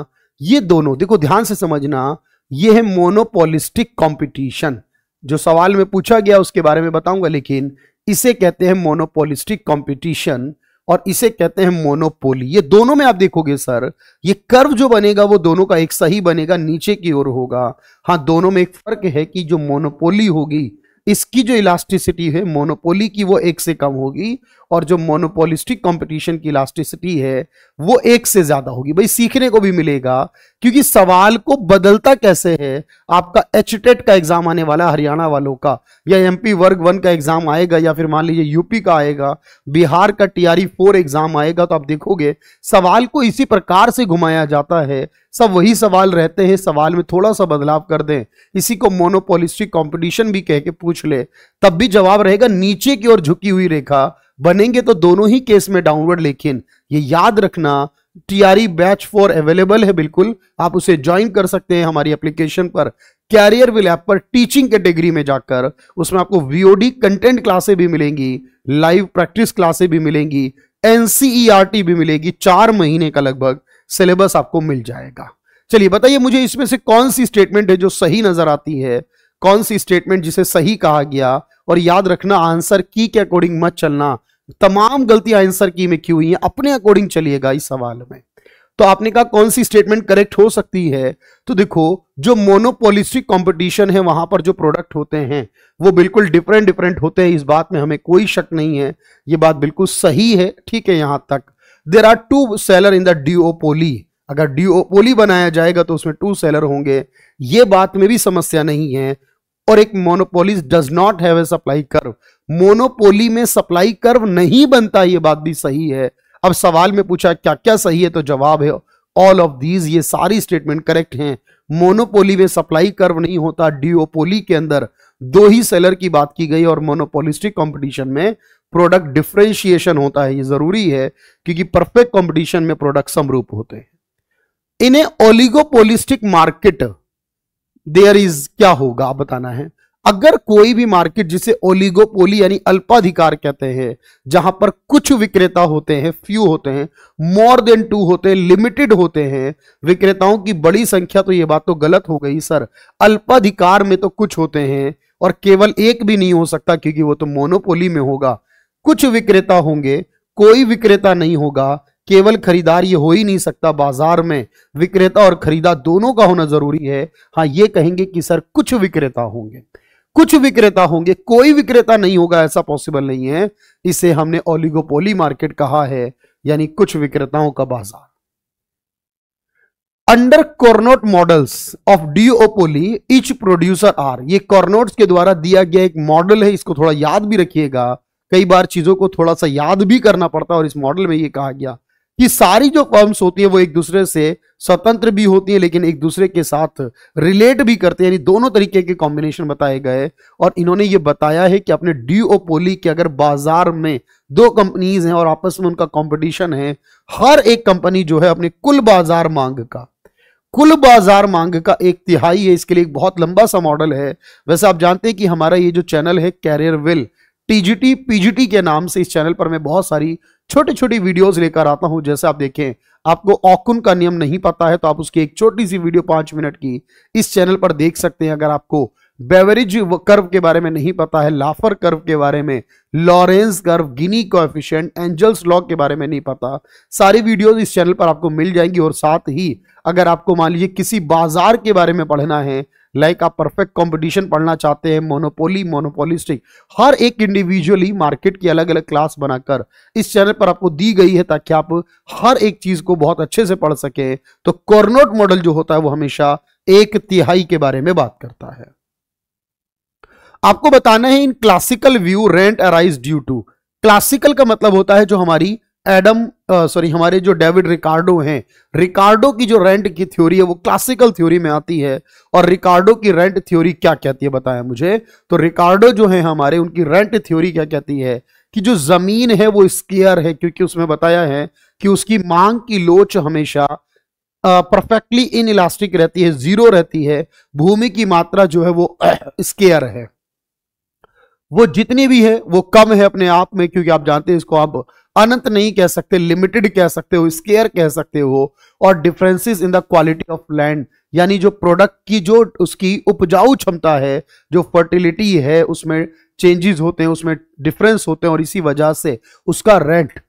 ये दोनों देखो ध्यान से समझना ये है मोनोपोलिस्टिक कंपटीशन जो सवाल में पूछा गया उसके बारे में बताऊंगा लेकिन इसे कहते हैं मोनोपोलिस्टिक कंपटीशन और इसे कहते हैं मोनोपोली ये दोनों में आप देखोगे सर ये कर्व जो बनेगा वो दोनों का एक सही बनेगा नीचे की ओर होगा हाँ दोनों में एक फर्क है कि जो मोनोपोली होगी इसकी जो इलास्टिसिटी है मोनोपोली की वो एक से कम होगी और जो मोनोपोलिस्टिक कंपटीशन की इलास्टिसिटी है वो एक से ज्यादा होगी भाई सीखने को भी मिलेगा क्योंकि सवाल को बदलता कैसे है आपका एच का एग्जाम आने वाला हरियाणा वालों का या एमपी वर्ग वन का एग्जाम आएगा या फिर मान लीजिए यूपी का आएगा बिहार का टीआरई फोर एग्जाम आएगा तो आप देखोगे सवाल को इसी प्रकार से घुमाया जाता है सब वही सवाल रहते हैं सवाल में थोड़ा सा बदलाव कर दें इसी को मोनोपोलिस्टिक कॉम्पिटिशन भी कह के पूछ ले तब भी जवाब रहेगा नीचे की ओर झुकी हुई रेखा बनेंगे तो दोनों ही केस में डाउनवर्ड लेकिन ये याद रखना टीआरई बैच फॉर अवेलेबल है बिल्कुल आप उसे ज्वाइन कर सकते हैं हमारी एप्लीकेशन पर कैरियर विल ऐप पर टीचिंग कैटेगरी में जाकर उसमें आपको वीओडी कंटेंट क्लासे भी मिलेंगी लाइव प्रैक्टिस क्लासे भी मिलेंगी एनसीईआरटी e भी मिलेगी चार महीने का लगभग सिलेबस आपको मिल जाएगा चलिए बताइए मुझे इसमें से कौन सी स्टेटमेंट है जो सही नजर आती है कौन सी स्टेटमेंट जिसे सही कहा गया और याद रखना आंसर की के अकॉर्डिंग मत चलना तमाम गलतियां आंसर की में क्यों हुई है अपने अकॉर्डिंग चलिएगा इस सवाल में तो आपने कहा कौन सी स्टेटमेंट करेक्ट हो सकती है तो देखो जो मोनोपोलिस्टिक कंपटीशन है वहां पर जो प्रोडक्ट होते हैं वो बिल्कुल डिफरेंट डिफरेंट होते हैं इस बात में हमें कोई शक नहीं है ये बात बिल्कुल सही है ठीक है यहां तक there are two seller in the duopoly अगर डीओपोली बनाया जाएगा तो उसमें टू सेलर होंगे ये बात में भी समस्या नहीं है और एक monopoly does not have a supply curve monopoly में सप्लाई कर्व नहीं बनता ये बात भी सही है अब सवाल में पूछा क्या क्या सही है तो जवाब है ऑल ऑफ दीज ये सारी स्टेटमेंट करेक्ट हैं मोनोपोली में सप्लाई कर्व नहीं होता डिओपोली के अंदर दो ही सेलर की बात की गई और मोनोपोलिस्टिक कंपटीशन में प्रोडक्ट डिफ्रेंशिएशन होता है ये जरूरी है क्योंकि परफेक्ट कंपटीशन में प्रोडक्ट समरूप होते हैं इन्हें ओलिगोपोलिस्टिक मार्केट देयर इज क्या होगा बताना है अगर कोई भी मार्केट जिसे ओलिगोपोली यानी अल्पाधिकार कहते हैं जहां पर कुछ विक्रेता होते हैं फ्यू होते हैं मोर देन टू होते हैं लिमिटेड होते हैं विक्रेताओं की बड़ी संख्या तो ये बात तो गलत हो गई सर अल्पाधिकार में तो कुछ होते हैं और केवल एक भी नहीं हो सकता क्योंकि वो तो मोनोपोली में होगा कुछ विक्रेता होंगे कोई विक्रेता नहीं होगा केवल खरीदार ये हो ही नहीं सकता बाजार में विक्रेता और खरीदा दोनों का होना जरूरी है हाँ ये कहेंगे कि सर कुछ विक्रेता होंगे कुछ विक्रेता होंगे कोई विक्रेता नहीं होगा ऐसा पॉसिबल नहीं है इसे हमने ओलिगोपोली मार्केट कहा है यानी कुछ विक्रेताओं का बाजार under Cournot models of duopoly each producer are ये कॉर्नोट के द्वारा दिया गया एक मॉडल है इसको थोड़ा याद भी रखिएगा कई बार चीजों को थोड़ा सा याद भी करना पड़ता है और इस मॉडल में ये कहा गया कि सारी जो फर्म्स होती है वो एक दूसरे से स्वतंत्र भी होती है लेकिन एक दूसरे के साथ रिलेट भी करते हैं यानी दोनों तरीके के कॉम्बिनेशन बताए गए और इन्होंने ये बताया है कि अपने ड्यूओपोली के अगर बाजार में दो कंपनीज हैं और आपस में उनका कंपटीशन है हर एक कंपनी जो है अपने कुल बाजार मांग का कुल बाजार मांग का एक तिहाई है इसके लिए एक बहुत लंबा सा मॉडल है वैसे आप जानते हैं कि हमारा ये जो चैनल है कैरियर विल टीजीटी पीजीटी के नाम से इस चैनल पर मैं बहुत सारी छोटी छोटी वीडियोस लेकर आता हूं जैसे आप देखें आपको ऑकुन का नियम नहीं पता है तो आप उसकी एक छोटी सी वीडियो पांच मिनट की इस चैनल पर देख सकते हैं अगर आपको बेवरेज कर्व के बारे में नहीं पता है लाफर कर्व के बारे में Lorenz curve Gini coefficient Engel's law के बारे में नहीं पता सारी वीडियोस इस चैनल पर आपको मिल जाएंगी और साथ ही अगर आपको मान लीजिए किसी बाजार के बारे में पढ़ना है लाइक आप परफेक्ट कंपटीशन पढ़ना चाहते हैं मोनोपोली मोनोपोलिस्टिक हर एक इंडिविजुअली मार्केट की अलग अलग क्लास बनाकर इस चैनल पर आपको दी गई है ताकि आप हर एक चीज को बहुत अच्छे से पढ़ सकें तो कॉर्नोट मॉडल जो होता है वो हमेशा एक तिहाई के बारे में बात करता है आपको बताना है in classical view rent arise due to classical का मतलब होता है जो हमारी एडम सॉरी हमारे जो डेविड रिकार्डो हैं रिकार्डो की जो रेंट की थ्योरी है वो क्लासिकल थ्योरी में आती है और रिकार्डो की रेंट थ्योरी क्या कहती है बताया मुझे तो रिकार्डो जो है हमारे उनकी रेंट थ्योरी क्या कहती है कि जो जमीन है वो स्केयर है क्योंकि उसमें बताया है कि उसकी मांग की लोच हमेशा परफेक्टली इन इलास्टिक रहती है जीरो रहती है भूमि की मात्रा जो है वो स्केयर है वो जितनी भी है वो कम है अपने आप में क्योंकि आप जानते हैं इसको आप अनंत नहीं कह सकते लिमिटेड कह सकते हो स्केयर कह सकते हो और differences in the quality of land यानी जो प्रोडक्ट की जो उसकी उपजाऊ क्षमता है जो फर्टिलिटी है उसमें चेंजेस होते हैं उसमें डिफरेंस होते हैं और इसी वजह से उसका रेंट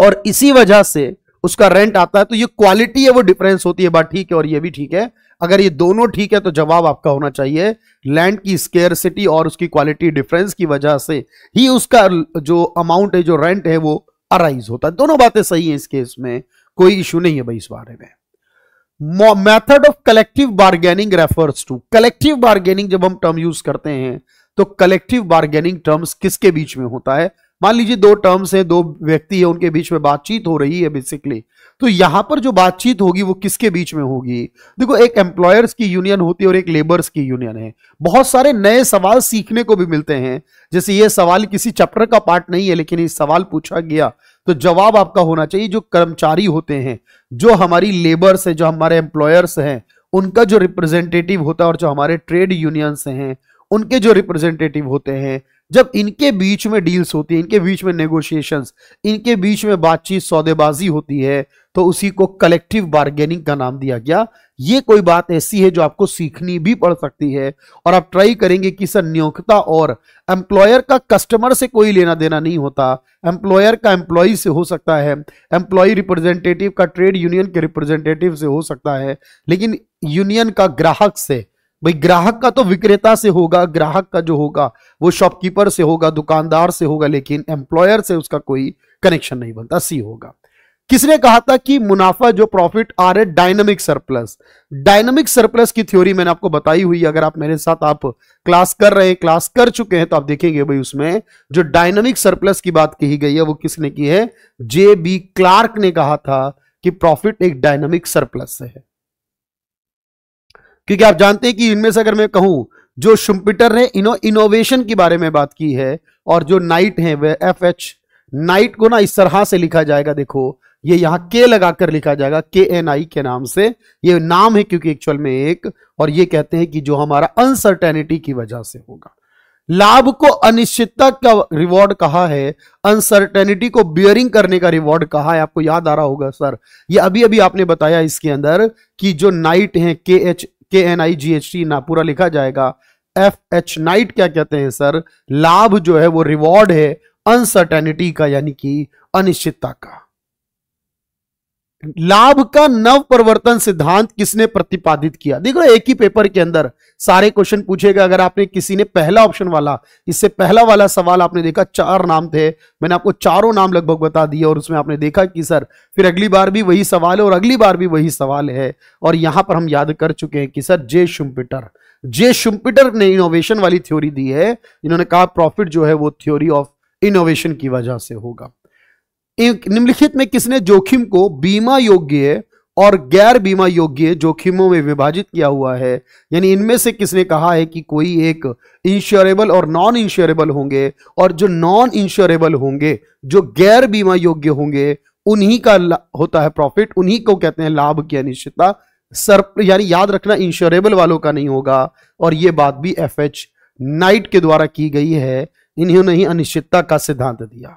और इसी वजह से उसका रेंट आता है तो ये क्वालिटी है वो डिफरेंस होती है बात ठीक है और ये भी ठीक है अगर ये दोनों ठीक है तो जवाब आपका होना चाहिए लैंड की स्केयरसिटी और उसकी क्वालिटी डिफरेंस की वजह से ही उसका जो अमाउंट है जो रेंट है वो अराइज होता है दोनों बातें सही है इस केस में कोई इश्यू नहीं है भाई इस बारे में method of collective bargaining refers to collective bargaining जब हम टर्म यूज करते हैं तो कलेक्टिव बार्गेनिंग टर्म्स किसके बीच में होता है मान लीजिए दो टर्म्स हैं दो व्यक्ति है उनके बीच में बातचीत हो रही है बेसिकली तो यहां पर जो बातचीत होगी वो किसके बीच में होगी देखो एक एम्प्लॉयर्स की यूनियन होती है और एक लेबर्स की यूनियन है बहुत सारे नए सवाल सीखने को भी मिलते हैं जैसे ये सवाल किसी चैप्टर का पार्ट नहीं है लेकिन ये सवाल पूछा गया तो जवाब आपका होना चाहिए जो कर्मचारी होते हैं जो हमारी लेबर्स है जो हमारे एम्प्लॉयर्स हैं उनका जो रिप्रेजेंटेटिव होता है और जो हमारे ट्रेड यूनियंस हैं उनके जो रिप्रेजेंटेटिव होते हैं जब इनके बीच में डील्स होती है इनके बीच में नेगोशिएशंस इनके बीच में बातचीत सौदेबाजी होती है तो उसी को कलेक्टिव बार्गेनिंग का नाम दिया गया ये कोई बात ऐसी है जो आपको सीखनी भी पड़ सकती है और आप ट्राई करेंगे कि सर नियोक्ता और एम्प्लॉयर का कस्टमर से कोई लेना देना नहीं होता एम्प्लॉयर का एम्प्लॉय से हो सकता है एम्प्लॉय रिप्रेजेंटेटिव का ट्रेड यूनियन के रिप्रेजेंटेटिव से हो सकता है लेकिन यूनियन का ग्राहक से भाई ग्राहक का तो विक्रेता से होगा ग्राहक का जो होगा वो शॉपकीपर से होगा दुकानदार से होगा लेकिन एम्प्लॉयर से उसका कोई कनेक्शन नहीं बनता सी होगा किसने कहा था कि मुनाफा जो प्रॉफिट आ रहे डायनेमिक सरप्लस डायनेमिक सरप्लस की थ्योरी मैंने आपको बताई हुई अगर आप मेरे साथ आप क्लास कर रहे हैं क्लास कर चुके हैं तो आप देखेंगे भाई उसमें जो डायनेमिक सरप्लस की बात कही गई है वो किसने की है जे बी क्लार्क ने कहा था कि प्रॉफिट एक डायनेमिक सरप्लस है क्योंकि आप जानते हैं कि इनमें से अगर मैं कहूं जो शुम्पिटर ने इनो इनोवेशन के बारे में बात की है और जो नाइट है वह एफ एच नाइट को ना इस तरह से लिखा जाएगा देखो ये यहां के लगाकर लिखा जाएगा के एन आई के नाम से ये नाम है क्योंकि एक्चुअल में एक और ये कहते हैं कि जो हमारा अनसर्टेनिटी की वजह से होगा लाभ को अनिश्चितता का रिवॉर्ड कहा है अनसर्टेनिटी को बियरिंग करने का रिवॉर्ड कहा है आपको याद आ रहा होगा सर ये अभी अभी आपने बताया इसके अंदर कि जो नाइट है के H K N I G H T ना पूरा लिखा जाएगा एफ एच नाइट क्या कहते हैं सर लाभ जो है वो रिवॉर्ड है अनसर्टेनिटी का यानी कि अनिश्चितता का लाभ का नव परिवर्तन सिद्धांत किसने प्रतिपादित किया देखो एक ही पेपर के अंदर सारे क्वेश्चन पूछेगा अगर आपने किसी ने पहला ऑप्शन वाला इससे पहला वाला सवाल आपने देखा चार नाम थे मैंने आपको चारों नाम लगभग बता दिए और उसमें आपने देखा कि सर फिर अगली बार भी वही सवाल है और अगली बार भी वही सवाल है और यहां पर हम याद कर चुके हैं कि sir J Schumpeter J Schumpeter ने इनोवेशन वाली थ्योरी दी है इन्होंने कहा प्रॉफिट जो है वो थ्योरी ऑफ इनोवेशन की वजह से होगा निम्नलिखित में किसने जोखिम को बीमा योग्य और गैर बीमा योग्य जोखिमों में विभाजित किया हुआ है यानी इनमें से किसने कहा है कि कोई एक इंश्योरेबल और नॉन इंश्योरेबल होंगे और जो नॉन इंश्योरेबल होंगे जो गैर बीमा योग्य होंगे उन्हीं का होता है प्रॉफिट उन्हीं को कहते हैं लाभ की अनिश्चितता सर यानी याद रखना इंश्योरेबल वालों का नहीं होगा और ये बात भी एफ एच नाइट के द्वारा की गई है इन्होंने ही अनिश्चितता का सिद्धांत दिया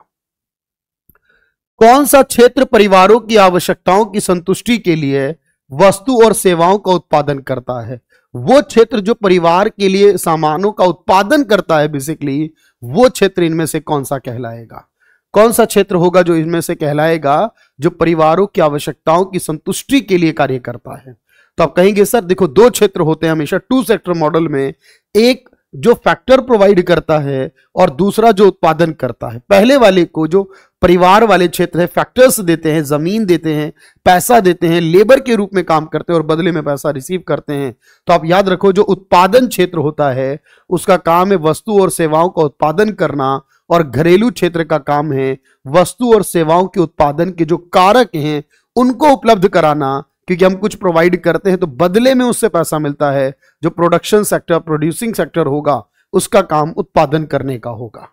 कौन सा क्षेत्र परिवारों की आवश्यकताओं की संतुष्टि के लिए वस्तु और सेवाओं का उत्पादन करता है वो क्षेत्र जो परिवार के लिए सामानों का उत्पादन करता है बेसिकली वो क्षेत्र इनमें से कौन सा कहलाएगा कौन सा क्षेत्र होगा जो इनमें से कहलाएगा जो परिवारों की आवश्यकताओं की संतुष्टि के लिए कार्य करता है तो आप कहेंगे सर देखो दो क्षेत्र होते हैं हमेशा टू सेक्टर मॉडल में एक जो फैक्टर प्रोवाइड करता है और दूसरा जो उत्पादन करता है पहले वाले को जो परिवार वाले क्षेत्र है फैक्टर्स देते हैं जमीन देते हैं पैसा देते हैं लेबर के रूप में काम करते हैं और बदले में पैसा रिसीव करते हैं तो आप याद रखो जो उत्पादन क्षेत्र होता है उसका काम है वस्तु और सेवाओं का उत्पादन करना और घरेलू क्षेत्र का काम है वस्तु और सेवाओं के उत्पादन के जो कारक हैं उनको उपलब्ध कराना क्योंकि हम कुछ प्रोवाइड करते हैं तो बदले में उससे पैसा मिलता है जो प्रोडक्शन सेक्टर प्रोड्यूसिंग सेक्टर होगा उसका काम उत्पादन करने का होगा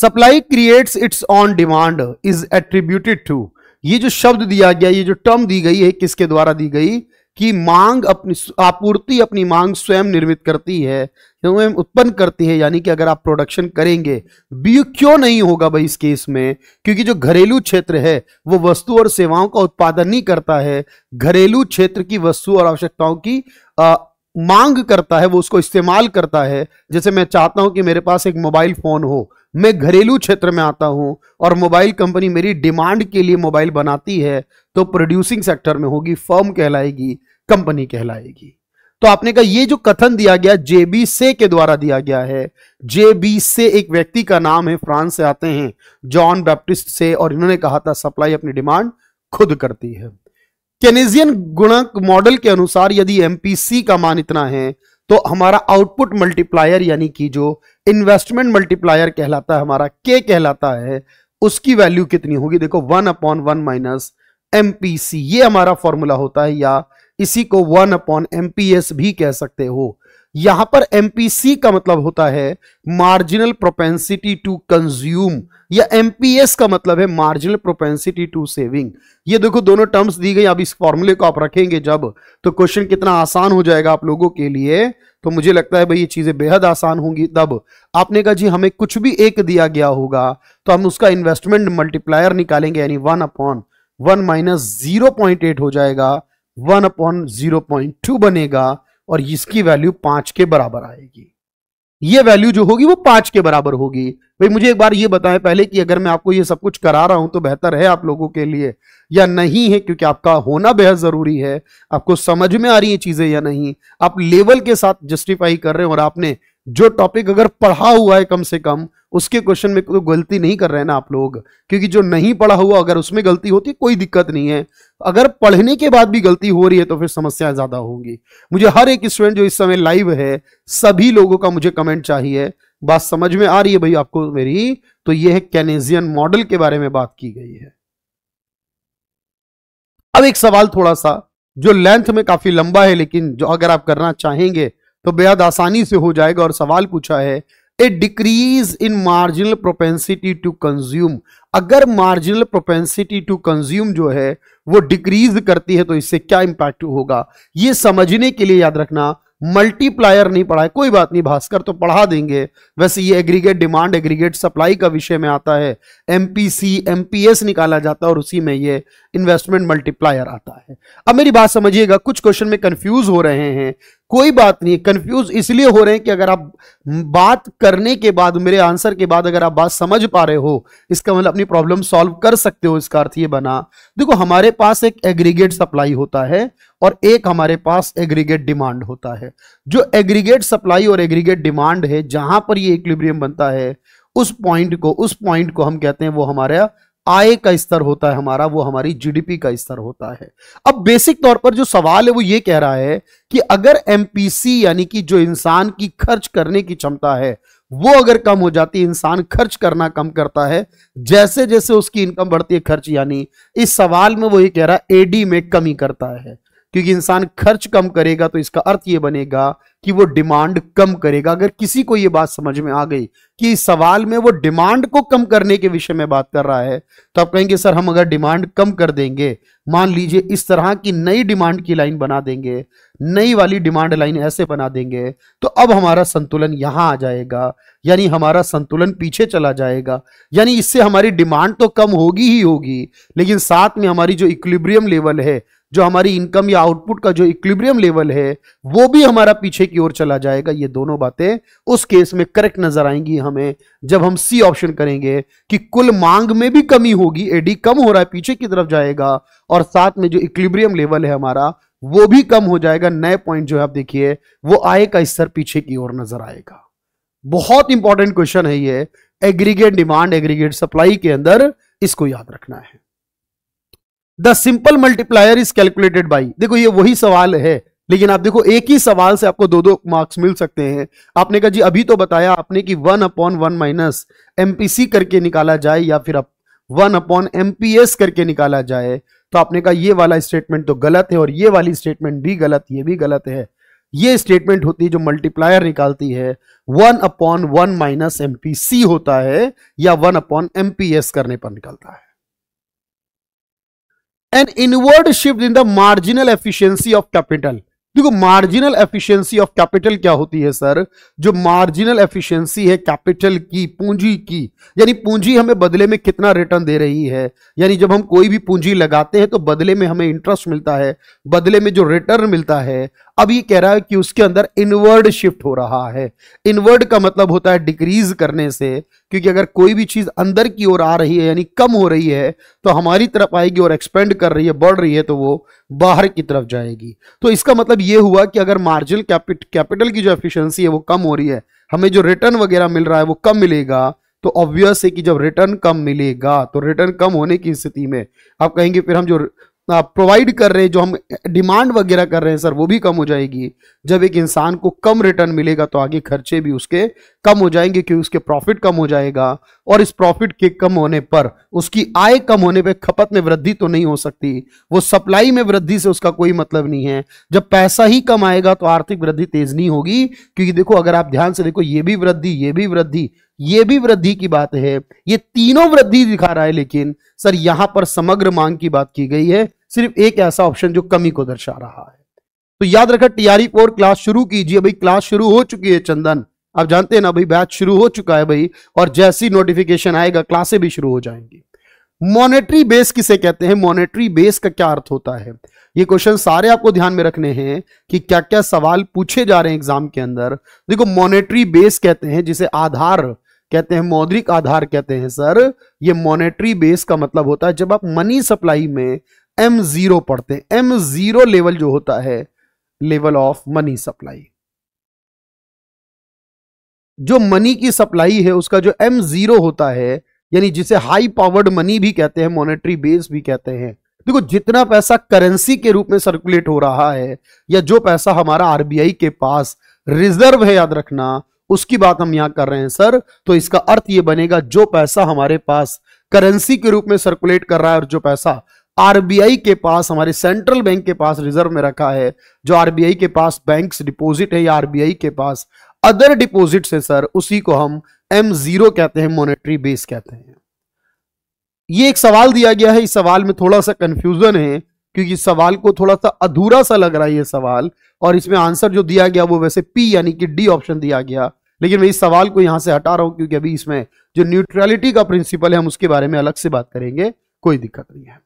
supply creates its own demand is attributed to ये जो शब्द दिया गया ये जो टर्म दी गई है किसके द्वारा दी गई कि मांग अपनी आपूर्ति अपनी मांग स्वयं निर्मित करती है स्वयं उत्पन्न करती है यानी कि अगर आप प्रोडक्शन करेंगे बी क्यों नहीं होगा भाई इस केस में क्योंकि जो घरेलू क्षेत्र है वो वस्तु और सेवाओं का उत्पादन नहीं करता है घरेलू क्षेत्र की वस्तु और आवश्यकताओं की आ, मांग करता है वो उसको इस्तेमाल करता है जैसे मैं चाहता हूं कि मेरे पास एक मोबाइल फोन हो मैं घरेलू क्षेत्र में आता हूं और मोबाइल कंपनी मेरी डिमांड के लिए मोबाइल बनाती है तो प्रोड्यूसिंग सेक्टर में होगी फर्म कहलाएगी कंपनी कहलाएगी तो आपने कहा ये जो कथन दिया गया जेबी से के द्वारा दिया गया है जेबी से एक व्यक्ति का नाम है फ्रांस से आते हैं जॉन बैप्टिस्ट से और इन्होंने कहा था सप्लाई अपनी डिमांड खुद करती है केनेजियन गुणक मॉडल के अनुसार यदि एमपीसी का मान इतना है तो हमारा आउटपुट मल्टीप्लायर यानी कि जो इन्वेस्टमेंट मल्टीप्लायर कहलाता है हमारा के कहलाता है उसकी वैल्यू कितनी होगी देखो one upon one minus M ये हमारा फॉर्मूला होता है या इसी को वन अपॉन एम भी कह सकते हो यहां पर एमपीसी का मतलब होता है मार्जिनल प्रोपेंसिटी टू कंज्यूम या एमपीएस का मतलब है मार्जिनल प्रोपेंसिटी टू सेविंग ये देखो दोनों टर्म्स दी गई अब इस फॉर्मूले को आप रखेंगे जब तो क्वेश्चन कितना आसान हो जाएगा आप लोगों के लिए तो मुझे लगता है भाई ये चीजें बेहद आसान होंगी तब आपने कहा जी हमें कुछ भी एक दिया गया होगा तो हम उसका इन्वेस्टमेंट मल्टीप्लायर निकालेंगे यानी one upon one minus zero point eight हो जाएगा one upon zero point two बनेगा और इसकी वैल्यू पांच के बराबर आएगी ये वैल्यू जो होगी वो पांच के बराबर होगी भाई मुझे एक बार ये बताएं पहले कि अगर मैं आपको ये सब कुछ करा रहा हूं तो बेहतर है आप लोगों के लिए या नहीं है क्योंकि आपका होना बेहद जरूरी है आपको समझ में आ रही है चीजें या नहीं आप लेवल के साथ जस्टिफाई कर रहे हो और आपने जो टॉपिक अगर पढ़ा हुआ है कम से कम उसके क्वेश्चन में तो गलती नहीं कर रहे हैं ना आप लोग क्योंकि जो नहीं पढ़ा हुआ अगर उसमें गलती होती कोई दिक्कत नहीं है अगर पढ़ने के बाद भी गलती हो रही है तो फिर समस्याएं ज्यादा होंगी मुझे हर एक स्टूडेंट जो इस समय लाइव है सभी लोगों का मुझे कमेंट चाहिए बात समझ में आ रही है भाई आपको मेरी तो यह है कैनेजियन मॉडल के बारे में बात की गई है अब एक सवाल थोड़ा सा जो लेंथ में काफी लंबा है लेकिन जो अगर आप करना चाहेंगे तो बेहद आसानी से हो जाएगा और सवाल पूछा है a decrease in marginal propensity to consume अगर मार्जिनल प्रोपेंसिटी टू कंज्यूम जो है वो डिक्रीज करती है तो इससे क्या इंपैक्ट होगा ये समझने के लिए याद रखना मल्टीप्लायर नहीं पढ़ा है कोई बात नहीं भास्कर तो पढ़ा देंगे वैसे ये एग्रीगेट डिमांड एग्रीगेट सप्लाई का विषय में आता है एमपीसी एमपीएस निकाला जाता है और उसी में ये इन्वेस्टमेंट मल्टीप्लायर आता है अब मेरी बात समझिएगा कुछ क्वेश्चन में कंफ्यूज हो रहे हैं कोई बात नहीं कंफ्यूज इसलिए हो रहे हैं कि अगर आप बात करने के बाद मेरे आंसर के बाद अगर आप बात समझ पा रहे हो इसका मतलब अपनी प्रॉब्लम सॉल्व कर सकते हो इसका अर्थ ये बना देखो हमारे पास एक एग्रीगेट सप्लाई होता है और एक हमारे पास एग्रीगेट डिमांड होता है जो एग्रीगेट सप्लाई और एग्रीगेट डिमांड है जहां पर ये इक्विलिब्रियम बनता है उस पॉइंट को उस पॉइंट को हम कहते हैं वो हमारा आय का स्तर होता है हमारा वो हमारी जीडीपी का स्तर होता है अब बेसिक तौर पर जो सवाल है वो ये कह रहा है कि अगर एमपीसी यानी कि जो इंसान की खर्च करने की क्षमता है वो अगर कम हो जाती है इंसान खर्च करना कम करता है जैसे जैसे उसकी इनकम बढ़ती है खर्च यानी इस सवाल में वो ये कह रहा है एडी में कमी करता है क्योंकि इंसान खर्च कम करेगा तो इसका अर्थ ये बनेगा कि वो डिमांड कम करेगा अगर किसी को ये बात समझ में आ गई कि इस सवाल में वो डिमांड को कम करने के विषय में बात कर रहा है तो आप कहेंगे सर हम अगर डिमांड कम कर देंगे मान लीजिए इस तरह की नई डिमांड की लाइन बना देंगे नई वाली डिमांड लाइन ऐसे बना देंगे तो अब हमारा संतुलन यहां आ जाएगा यानी हमारा संतुलन पीछे चला जाएगा यानी इससे हमारी डिमांड तो कम होगी ही होगी लेकिन साथ में हमारी जो इक्विब्रियम लेवल है जो हमारी इनकम या आउटपुट का जो इक्विब्रियम लेवल है वो भी हमारा पीछे की ओर चला जाएगा ये दोनों बातें उस केस में करेक्ट नजर आएंगी हमें जब हम सी ऑप्शन करेंगे कि कुल मांग में भी कमी होगी एडी कम हो रहा है पीछे की तरफ जाएगा और साथ में जो इक्विब्रियम लेवल है हमारा वो भी कम हो जाएगा नए पॉइंट जो है आप देखिए वो आय का स्तर पीछे की ओर नजर आएगा बहुत इंपॉर्टेंट क्वेश्चन है ये एग्रीगेट डिमांड एग्रीगेट सप्लाई के अंदर इसको याद रखना है the simple multiplier is calculated by देखो ये वही सवाल है लेकिन आप देखो एक ही सवाल से आपको दो दो मार्क्स मिल सकते हैं आपने कहा जी अभी तो बताया आपने कि one upon one minus MPC करके निकाला जाए या फिर आप वन अपॉन एमपीएस करके निकाला जाए तो आपने कहा ये वाला स्टेटमेंट तो गलत है और ये वाली स्टेटमेंट भी गलत ये भी गलत है ये स्टेटमेंट होती है जो मल्टीप्लायर निकालती है one upon one minus MPC होता है या वन अपॉन एमपीएस करने पर निकलता है an inward shift in the marginal efficiency of capital देखो मार्जिनल एफिशिएंसी ऑफ कैपिटल क्या होती है सर जो मार्जिनल एफिशिएंसी है कैपिटल की पूंजी की यानी पूंजी हमें बदले में कितना रिटर्न दे रही है यानी जब हम कोई भी पूंजी लगाते हैं तो बदले में हमें इंटरेस्ट मिलता है बदले में जो रिटर्न मिलता है अब ये कह रहा है कि उसके अंदर इनवर्ड शिफ्ट हो रहा है इनवर्ड का मतलब होता है डिक्रीज करने से क्योंकि अगर कोई भी चीज अंदर की ओर आ रही है यानी कम हो रही है तो हमारी तरफ आएगी और एक्सपेंड कर रही है बढ़ रही है तो वो बाहर की तरफ जाएगी तो इसका मतलब ये हुआ कि अगर मार्जिन कैपिट कैपिटल की जो एफिशिएंसी है वो कम हो रही है हमें जो रिटर्न वगैरह मिल रहा है वो कम मिलेगा तो ऑब्वियस है कि जब रिटर्न कम मिलेगा तो रिटर्न कम होने की स्थिति में आप कहेंगे फिर हम जो प्रोवाइड कर रहे हैं जो हम डिमांड वगैरह कर रहे हैं सर वो भी कम हो जाएगी जब एक इंसान को कम रिटर्न मिलेगा तो आगे खर्चे भी उसके कम हो जाएंगे क्योंकि उसके प्रॉफिट कम हो जाएगा और इस प्रॉफिट के कम होने पर उसकी आय कम होने पर खपत में वृद्धि तो नहीं हो सकती वो सप्लाई में वृद्धि से उसका कोई मतलब नहीं है जब पैसा ही कम आएगा तो आर्थिक वृद्धि तेज नहीं होगी क्योंकि देखो अगर आप ध्यान से देखो ये भी वृद्धि ये भी वृद्धि ये भी वृद्धि की बात है ये तीनों वृद्धि दिखा रहा है लेकिन सर यहां पर समग्र मांग की बात की गई है सिर्फ एक ऐसा ऑप्शन जो कमी को दर्शा रहा है तो याद रखा टीआरई फोर क्लास शुरू कीजिए भाई क्लास शुरू हो चुकी है चंदन आप जानते हैं ना भाई बैच शुरू हो चुका है भाई और जैसी नोटिफिकेशन आएगा क्लासे भी शुरू हो जाएंगी मॉनेटरी बेस किसे कहते हैं मॉनेटरी बेस का क्या अर्थ होता है ये क्वेश्चन सारे आपको ध्यान में रखने हैं कि क्या क्या सवाल पूछे जा रहे हैं एग्जाम के अंदर देखो मॉनेटरी बेस कहते हैं जिसे आधार कहते हैं मौद्रिक आधार कहते हैं सर ये मॉनेटरी बेस का मतलब होता है जब आप मनी सप्लाई में एम जीरो पढ़ते हैं एम जीरो लेवल जो होता है लेवल ऑफ मनी सप्लाई जो मनी की सप्लाई है उसका जो एम जीरो होता है यानी जिसे हाई पावर्ड मनी भी कहते हैं मॉनेटरी बेस भी कहते हैं देखो जितना पैसा करेंसी के रूप में सर्कुलेट हो रहा है या जो पैसा हमारा आरबीआई के पास रिजर्व है याद रखना उसकी बात हम यहां कर रहे हैं सर तो इसका अर्थ यह बनेगा जो पैसा हमारे पास करेंसी के रूप में सर्कुलेट कर रहा है और जो पैसा आरबीआई के पास हमारे सेंट्रल बैंक के पास रिजर्व में रखा है जो आरबीआई के पास बैंक्स डिपॉजिट है या आरबीआई के पास अदर डिपॉजिट है सर उसी को हम एम जीरो कहते हैं मॉनेटरी बेस कहते हैं ये एक सवाल दिया गया है इस सवाल में थोड़ा सा कंफ्यूजन है क्योंकि सवाल को थोड़ा सा अधूरा सा लग रहा है ये सवाल और इसमें आंसर जो दिया गया वो वैसे पी यानी कि डी ऑप्शन दिया गया लेकिन मैं इस सवाल को यहां से हटा रहा हूं क्योंकि अभी इसमें जो न्यूट्रलिटी का प्रिंसिपल है हम उसके बारे में अलग से बात करेंगे कोई दिक्कत नहीं है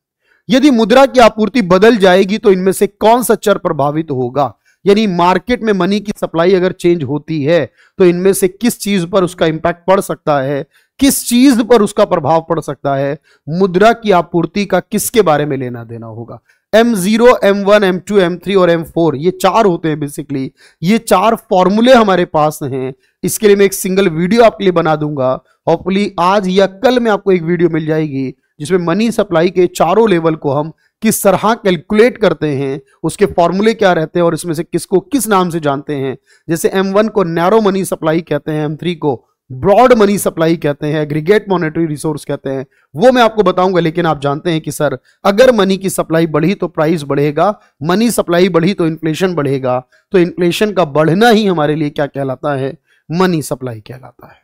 यदि मुद्रा की आपूर्ति बदल जाएगी तो इनमें से कौन सा चर प्रभावित होगा यानी मार्केट में मनी की सप्लाई अगर चेंज होती है तो इनमें से किस चीज पर उसका इंपैक्ट पड़ सकता है किस चीज पर उसका प्रभाव पड़ सकता है मुद्रा की आपूर्ति का किसके बारे में लेना देना होगा M zero M one M two M three और एम फोर ये चार होते हैं बेसिकली ये चार फॉर्मूले हमारे पास हैं इसके लिए मैं एक सिंगल वीडियो आपके लिए बना दूंगा होपली आज या कल में आपको एक वीडियो मिल जाएगी जिसमें मनी सप्लाई के चारों लेवल को हम किस तरह कैलकुलेट करते हैं उसके फॉर्मूले क्या रहते हैं और इसमें से किसको किस नाम से जानते हैं जैसे एम वन को नैरो मनी सप्लाई कहते हैं एम थ्री को ब्रॉड मनी सप्लाई कहते हैं एग्रीगेट मॉनेटरी रिसोर्स कहते हैं वो मैं आपको बताऊंगा लेकिन आप जानते हैं कि सर अगर मनी की सप्लाई बढ़ी तो प्राइस बढ़ेगा मनी सप्लाई बढ़ी तो इन्फ्लेशन बढ़ेगा तो इन्फ्लेशन का बढ़ना ही हमारे लिए क्या कहलाता है मनी सप्लाई कहलाता है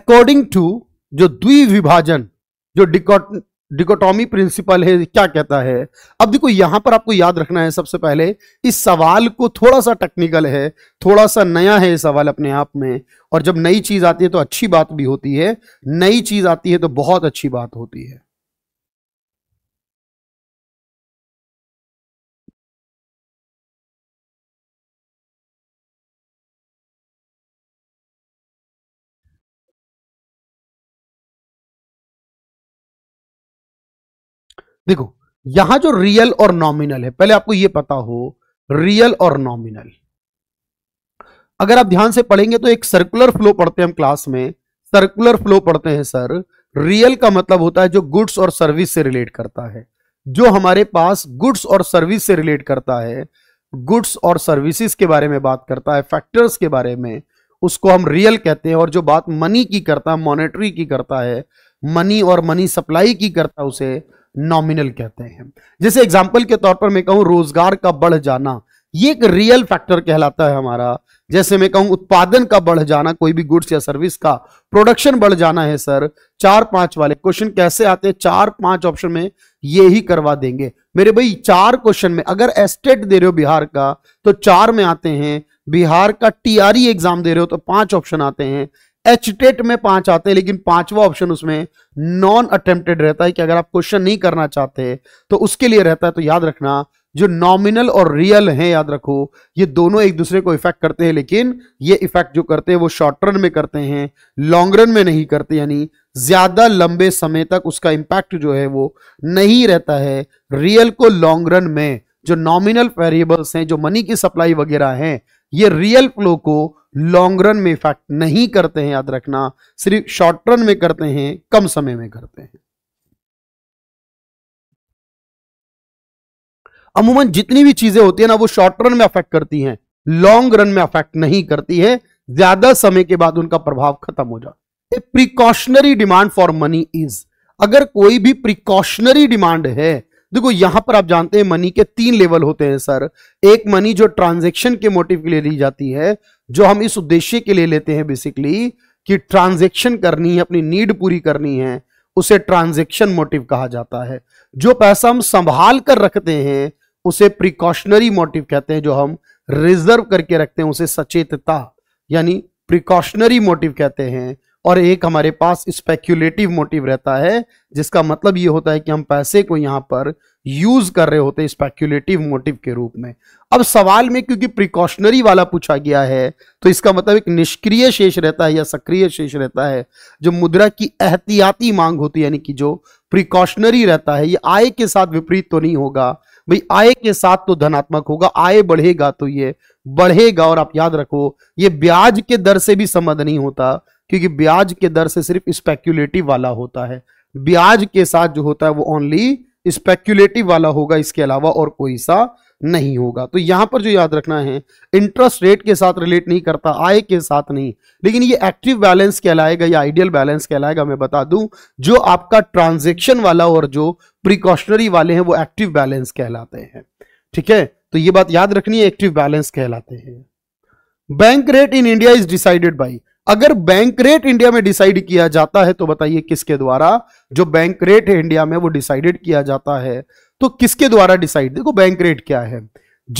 अकॉर्डिंग टू जो द्विविभाजन जो डिकॉट डिकोटॉमी प्रिंसिपल है क्या कहता है अब देखो यहां पर आपको याद रखना है सबसे पहले इस सवाल को थोड़ा सा टेक्निकल है थोड़ा सा नया है सवाल अपने आप में और जब नई चीज आती है तो अच्छी बात भी होती है नई चीज आती है तो बहुत अच्छी बात होती है देखो यहां जो रियल और नॉमिनल है पहले आपको यह पता हो रियल और नॉमिनल अगर आप ध्यान से पढ़ेंगे तो एक सर्कुलर फ्लो पढ़ते हैं हम क्लास में सर्कुलर फ्लो पढ़ते हैं सर रियल का मतलब होता है जो गुड्स और सर्विस से रिलेट करता है जो हमारे पास गुड्स और सर्विस से रिलेट करता है गुड्स और सर्विसेज के बारे में बात करता है फैक्टर्स के बारे में उसको हम रियल कहते हैं और जो बात मनी की करता है मॉनेटरी की करता है मनी और मनी सप्लाई की करता है उसे नॉमिनल कहते हैं जैसे एग्जाम्पल के तौर पर मैं कहूं रोजगार का बढ़ जाना ये एक रियल फैक्टर कहलाता है हमारा जैसे मैं कहूं उत्पादन का बढ़ जाना कोई भी गुड्स या सर्विस का प्रोडक्शन बढ़ जाना है सर चार पांच वाले क्वेश्चन कैसे आते हैं चार पांच ऑप्शन में ये ही करवा देंगे मेरे भाई चार क्वेश्चन में अगर एस्टेट दे रहे हो बिहार का तो चार में आते हैं बिहार का टीआरई एग्जाम e दे रहे हो तो पांच ऑप्शन आते हैं एचटेट में पांच आते हैं लेकिन पांचवा ऑप्शन उसमें नॉन अटेम्प्टेड रहता है कि अगर आप क्वेश्चन नहीं करना चाहते तो उसके लिए रहता है तो याद रखना जो नॉमिनल और रियल है याद रखो ये दोनों एक दूसरे को इफेक्ट करते हैं लेकिन ये इफेक्ट जो करते हैं वो शॉर्ट रन में करते हैं लॉन्ग रन में नहीं करते यानी ज्यादा लंबे समय तक उसका इंपैक्ट जो है वो नहीं रहता है रियल को लॉन्ग रन में जो नॉमिनल वेरिएबल्स हैं जो मनी की सप्लाई वगैरह है ये रियल फ्लो को लॉन्ग रन में इफेक्ट नहीं करते हैं याद रखना सिर्फ शॉर्ट रन में करते हैं कम समय में करते हैं अमूमन जितनी भी चीजें होती है ना वो शॉर्ट रन में अफेक्ट करती हैं लॉन्ग रन में अफेक्ट नहीं करती है ज्यादा समय के बाद उनका प्रभाव खत्म हो जाता है precautionary demand for money is अगर कोई भी प्रिकॉशनरी डिमांड है देखो यहां पर आप जानते हैं मनी के तीन लेवल होते हैं सर एक मनी जो ट्रांजेक्शन के मोटिव के लिए ली जाती है जो हम इस उद्देश्य के लिए लेते हैं बेसिकली कि ट्रांजेक्शन करनी है अपनी नीड पूरी करनी है उसे ट्रांजेक्शन मोटिव कहा जाता है जो पैसा हम संभाल कर रखते हैं उसे प्रिकॉशनरी मोटिव कहते हैं जो हम रिजर्व करके रखते हैं उसे सचेतता यानी प्रिकॉशनरी मोटिव कहते हैं और एक हमारे पास स्पेक्यूलेटिव मोटिव रहता है जिसका मतलब ये होता है कि हम पैसे को यहाँ पर यूज कर रहे होते हैं स्पेक्यूलेटिव मोटिव के रूप में अब सवाल में क्योंकि प्रिकॉशनरी वाला पूछा गया है तो इसका मतलब एक निष्क्रिय शेष रहता है या सक्रिय शेष रहता है जो मुद्रा की एहतियाती मांग होती है यानी कि जो प्रिकॉशनरी रहता है ये आय के साथ विपरीत तो नहीं होगा भाई आय के साथ तो धनात्मक होगा आय बढ़ेगा तो ये बढ़ेगा और आप याद रखो ये ब्याज के दर से भी संबंध नहीं होता क्योंकि ब्याज के दर से सिर्फ स्पेक्यूलेटिव वाला होता है ब्याज के साथ जो होता है वो ओनली स्पेक्यूलेटिव वाला होगा इसके अलावा और कोई सा नहीं होगा तो यहां पर जो याद रखना है इंटरेस्ट रेट के साथ रिलेट नहीं करता आय के साथ नहीं लेकिन ये एक्टिव बैलेंस कहलाएगा या आइडियल बैलेंस कहलाएगा मैं बता दूं जो आपका ट्रांजेक्शन वाला और जो प्रिकॉशनरी वाले हैं वो एक्टिव बैलेंस कहलाते हैं ठीक है तो ये बात याद रखनी है एक्टिव बैलेंस कहलाते हैं bank rate in India is decided by अगर बैंक रेट इंडिया में डिसाइड किया जाता है तो बताइए किसके द्वारा जो बैंक रेट है इंडिया में वो डिसाइडेड किया जाता है तो किसके द्वारा डिसाइड देखो बैंक रेट क्या है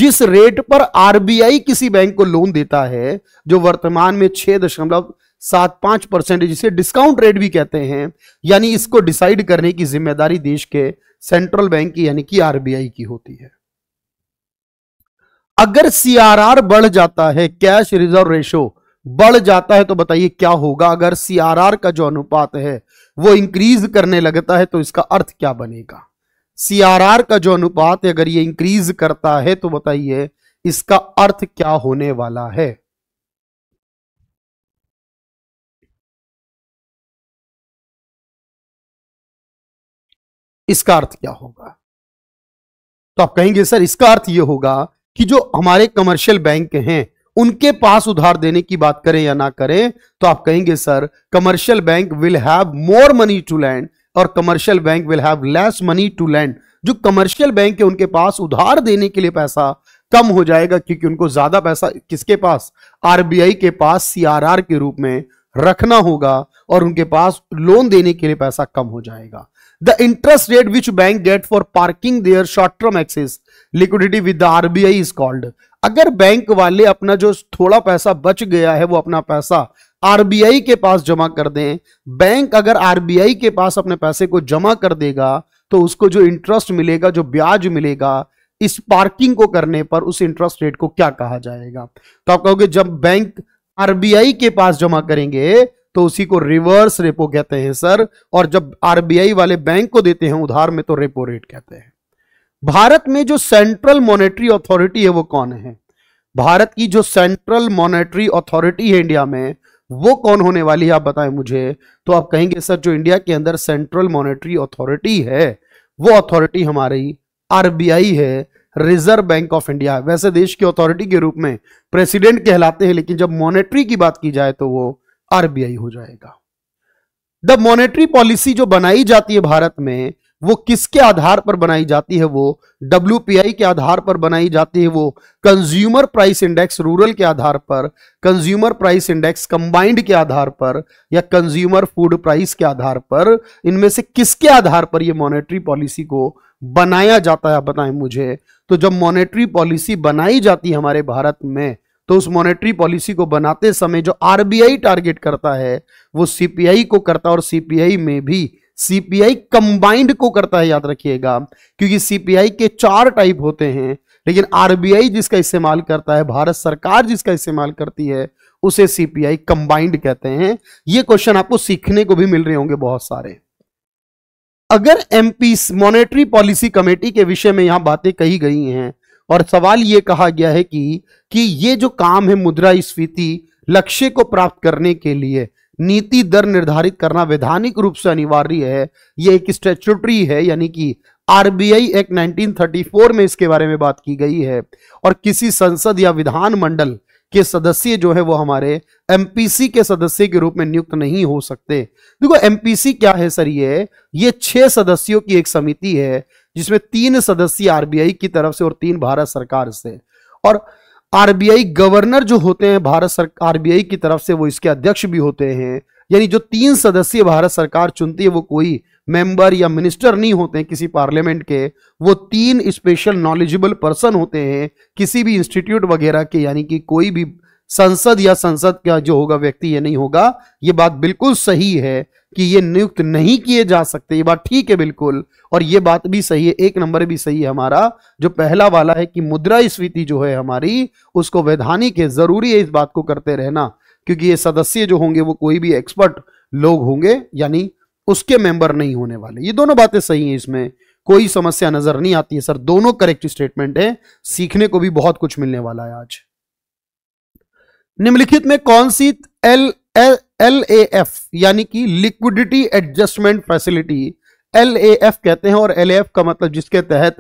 जिस रेट पर आरबीआई किसी बैंक को लोन देता है जो वर्तमान में छह दशमलव सात पांच परसेंट जिसे डिस्काउंट रेट भी कहते हैं यानी इसको डिसाइड करने की जिम्मेदारी देश के सेंट्रल बैंक की यानी कि आरबीआई की होती है अगर सीआरआर बढ़ जाता है कैश रिजर्व रेशो बढ़ जाता है तो बताइए क्या होगा अगर सीआरआर का जो अनुपात है वो इंक्रीज करने लगता है तो इसका अर्थ क्या बनेगा सीआरआर का जो अनुपात अगर ये इंक्रीज करता है तो बताइए इसका अर्थ क्या होने वाला है इसका अर्थ क्या होगा तो आप कहेंगे सर इसका अर्थ यह होगा कि जो हमारे कमर्शियल बैंक हैं उनके पास उधार देने की बात करें या ना करें तो आप कहेंगे sir commercial bank will have more money to lend और commercial bank will have less money to lend जो कमर्शियल बैंक है उनके पास उधार देने के लिए पैसा कम हो जाएगा क्योंकि उनको ज्यादा पैसा किसके पास आरबीआई के पास सीआरआर के रूप में रखना होगा और उनके पास लोन देने के लिए पैसा कम हो जाएगा the interest rate which bank get for parking their short term excess liquidity with the RBI is called अगर बैंक वाले अपना जो थोड़ा पैसा बच गया है वो अपना पैसा आरबीआई के पास जमा कर दें बैंक अगर आरबीआई के पास अपने पैसे को जमा कर देगा तो उसको जो इंटरेस्ट मिलेगा जो ब्याज मिलेगा इस पार्किंग को करने पर उस इंटरेस्ट रेट को क्या कहा जाएगा तो आप कहोगे जब बैंक आरबीआई के पास जमा करेंगे तो उसी को रिवर्स रेपो कहते हैं सर और जब आरबीआई वाले बैंक को देते हैं उधार में तो रेपो रेट कहते हैं भारत में जो सेंट्रल मॉनेटरी अथॉरिटी है वो कौन है भारत की जो सेंट्रल मॉनेटरी अथॉरिटी है इंडिया में वो कौन होने वाली है आप बताएं मुझे तो आप कहेंगे सर जो इंडिया के अंदर सेंट्रल मॉनेटरी अथॉरिटी है वो अथॉरिटी हमारी आरबीआई है रिजर्व बैंक ऑफ इंडिया वैसे देश की अथॉरिटी के रूप में प्रेसिडेंट कहलाते हैं लेकिन जब मॉनेटरी की बात की जाए तो वो आरबीआई हो जाएगा द मॉनेटरी पॉलिसी जो बनाई जाती है भारत में वो किसके आधार पर बनाई जाती है वो डब्ल्यू के आधार पर बनाई जाती है वो कंज्यूमर प्राइस इंडेक्स रूरल के आधार पर कंज्यूमर प्राइस इंडेक्स कंबाइंड के आधार पर या कंज्यूमर फूड प्राइस के आधार पर इनमें से किसके आधार पर ये मॉनेटरी पॉलिसी को बनाया जाता है बताएं मुझे तो जब मॉनेटरी पॉलिसी बनाई जाती है हमारे भारत में तो उस मॉनेटरी पॉलिसी को बनाते समय जो आरबीआई टारगेट करता है वो सीपीआई को करता है और सीपीआई में भी सीपीआई कंबाइंड को करता है याद रखिएगा क्योंकि सीपीआई के चार टाइप होते हैं लेकिन आरबीआई जिसका इस्तेमाल करता है भारत सरकार जिसका इस्तेमाल करती है उसे सीपीआई कंबाइंड कहते हैं ये क्वेश्चन आपको सीखने को भी मिल रहे होंगे बहुत सारे अगर एमपी मॉनेटरी पॉलिसी कमेटी के विषय में यहां बातें कही गई हैं और सवाल यह कहा गया है कि कि ये जो काम है मुद्रा स्फीति लक्ष्य को प्राप्त करने के लिए नीति दर निर्धारित करना वैधानिक रूप से अनिवार्य है यह एक स्टेचुटरी है यानी कि आरबीआई एक्ट 1934 में इसके बारे में बात की गई है और किसी संसद या विधान मंडल के सदस्य जो है वो हमारे एमपीसी के सदस्य के रूप में नियुक्त नहीं हो सकते देखो एमपीसी क्या है सर ये ये छह सदस्यों की एक समिति है जिसमें तीन सदस्य आरबीआई की तरफ से और तीन भारत सरकार से और आरबीआई गवर्नर जो होते हैं भारत सरकार आरबीआई की तरफ से वो इसके अध्यक्ष भी होते हैं यानी जो तीन सदस्य भारत सरकार चुनती है वो कोई मेंबर या मिनिस्टर नहीं होते हैं किसी पार्लियामेंट के वो तीन स्पेशल नॉलेजेबल पर्सन होते हैं किसी भी इंस्टीट्यूट वगैरह के यानी कि कोई भी संसद या संसद का जो होगा व्यक्ति ये नहीं होगा ये बात बिल्कुल सही है कि ये नियुक्त नहीं किए जा सकते ये बात ठीक है बिल्कुल और ये बात भी सही है एक नंबर भी सही है हमारा जो पहला वाला है कि मुद्रा स्फीति जो है हमारी उसको वैधानिक है जरूरी है इस बात को करते रहना क्योंकि ये सदस्य जो होंगे वो कोई भी एक्सपर्ट लोग होंगे यानी उसके मेंबर नहीं होने वाले ये दोनों बातें सही है इसमें कोई समस्या नजर नहीं आती है सर दोनों करेक्ट स्टेटमेंट है सीखने को भी बहुत कुछ मिलने वाला है आज निम्नलिखित में कौन सी L, L L A F यानी कि liquidity adjustment facility L A F कहते हैं और एल एफ का मतलब जिसके तहत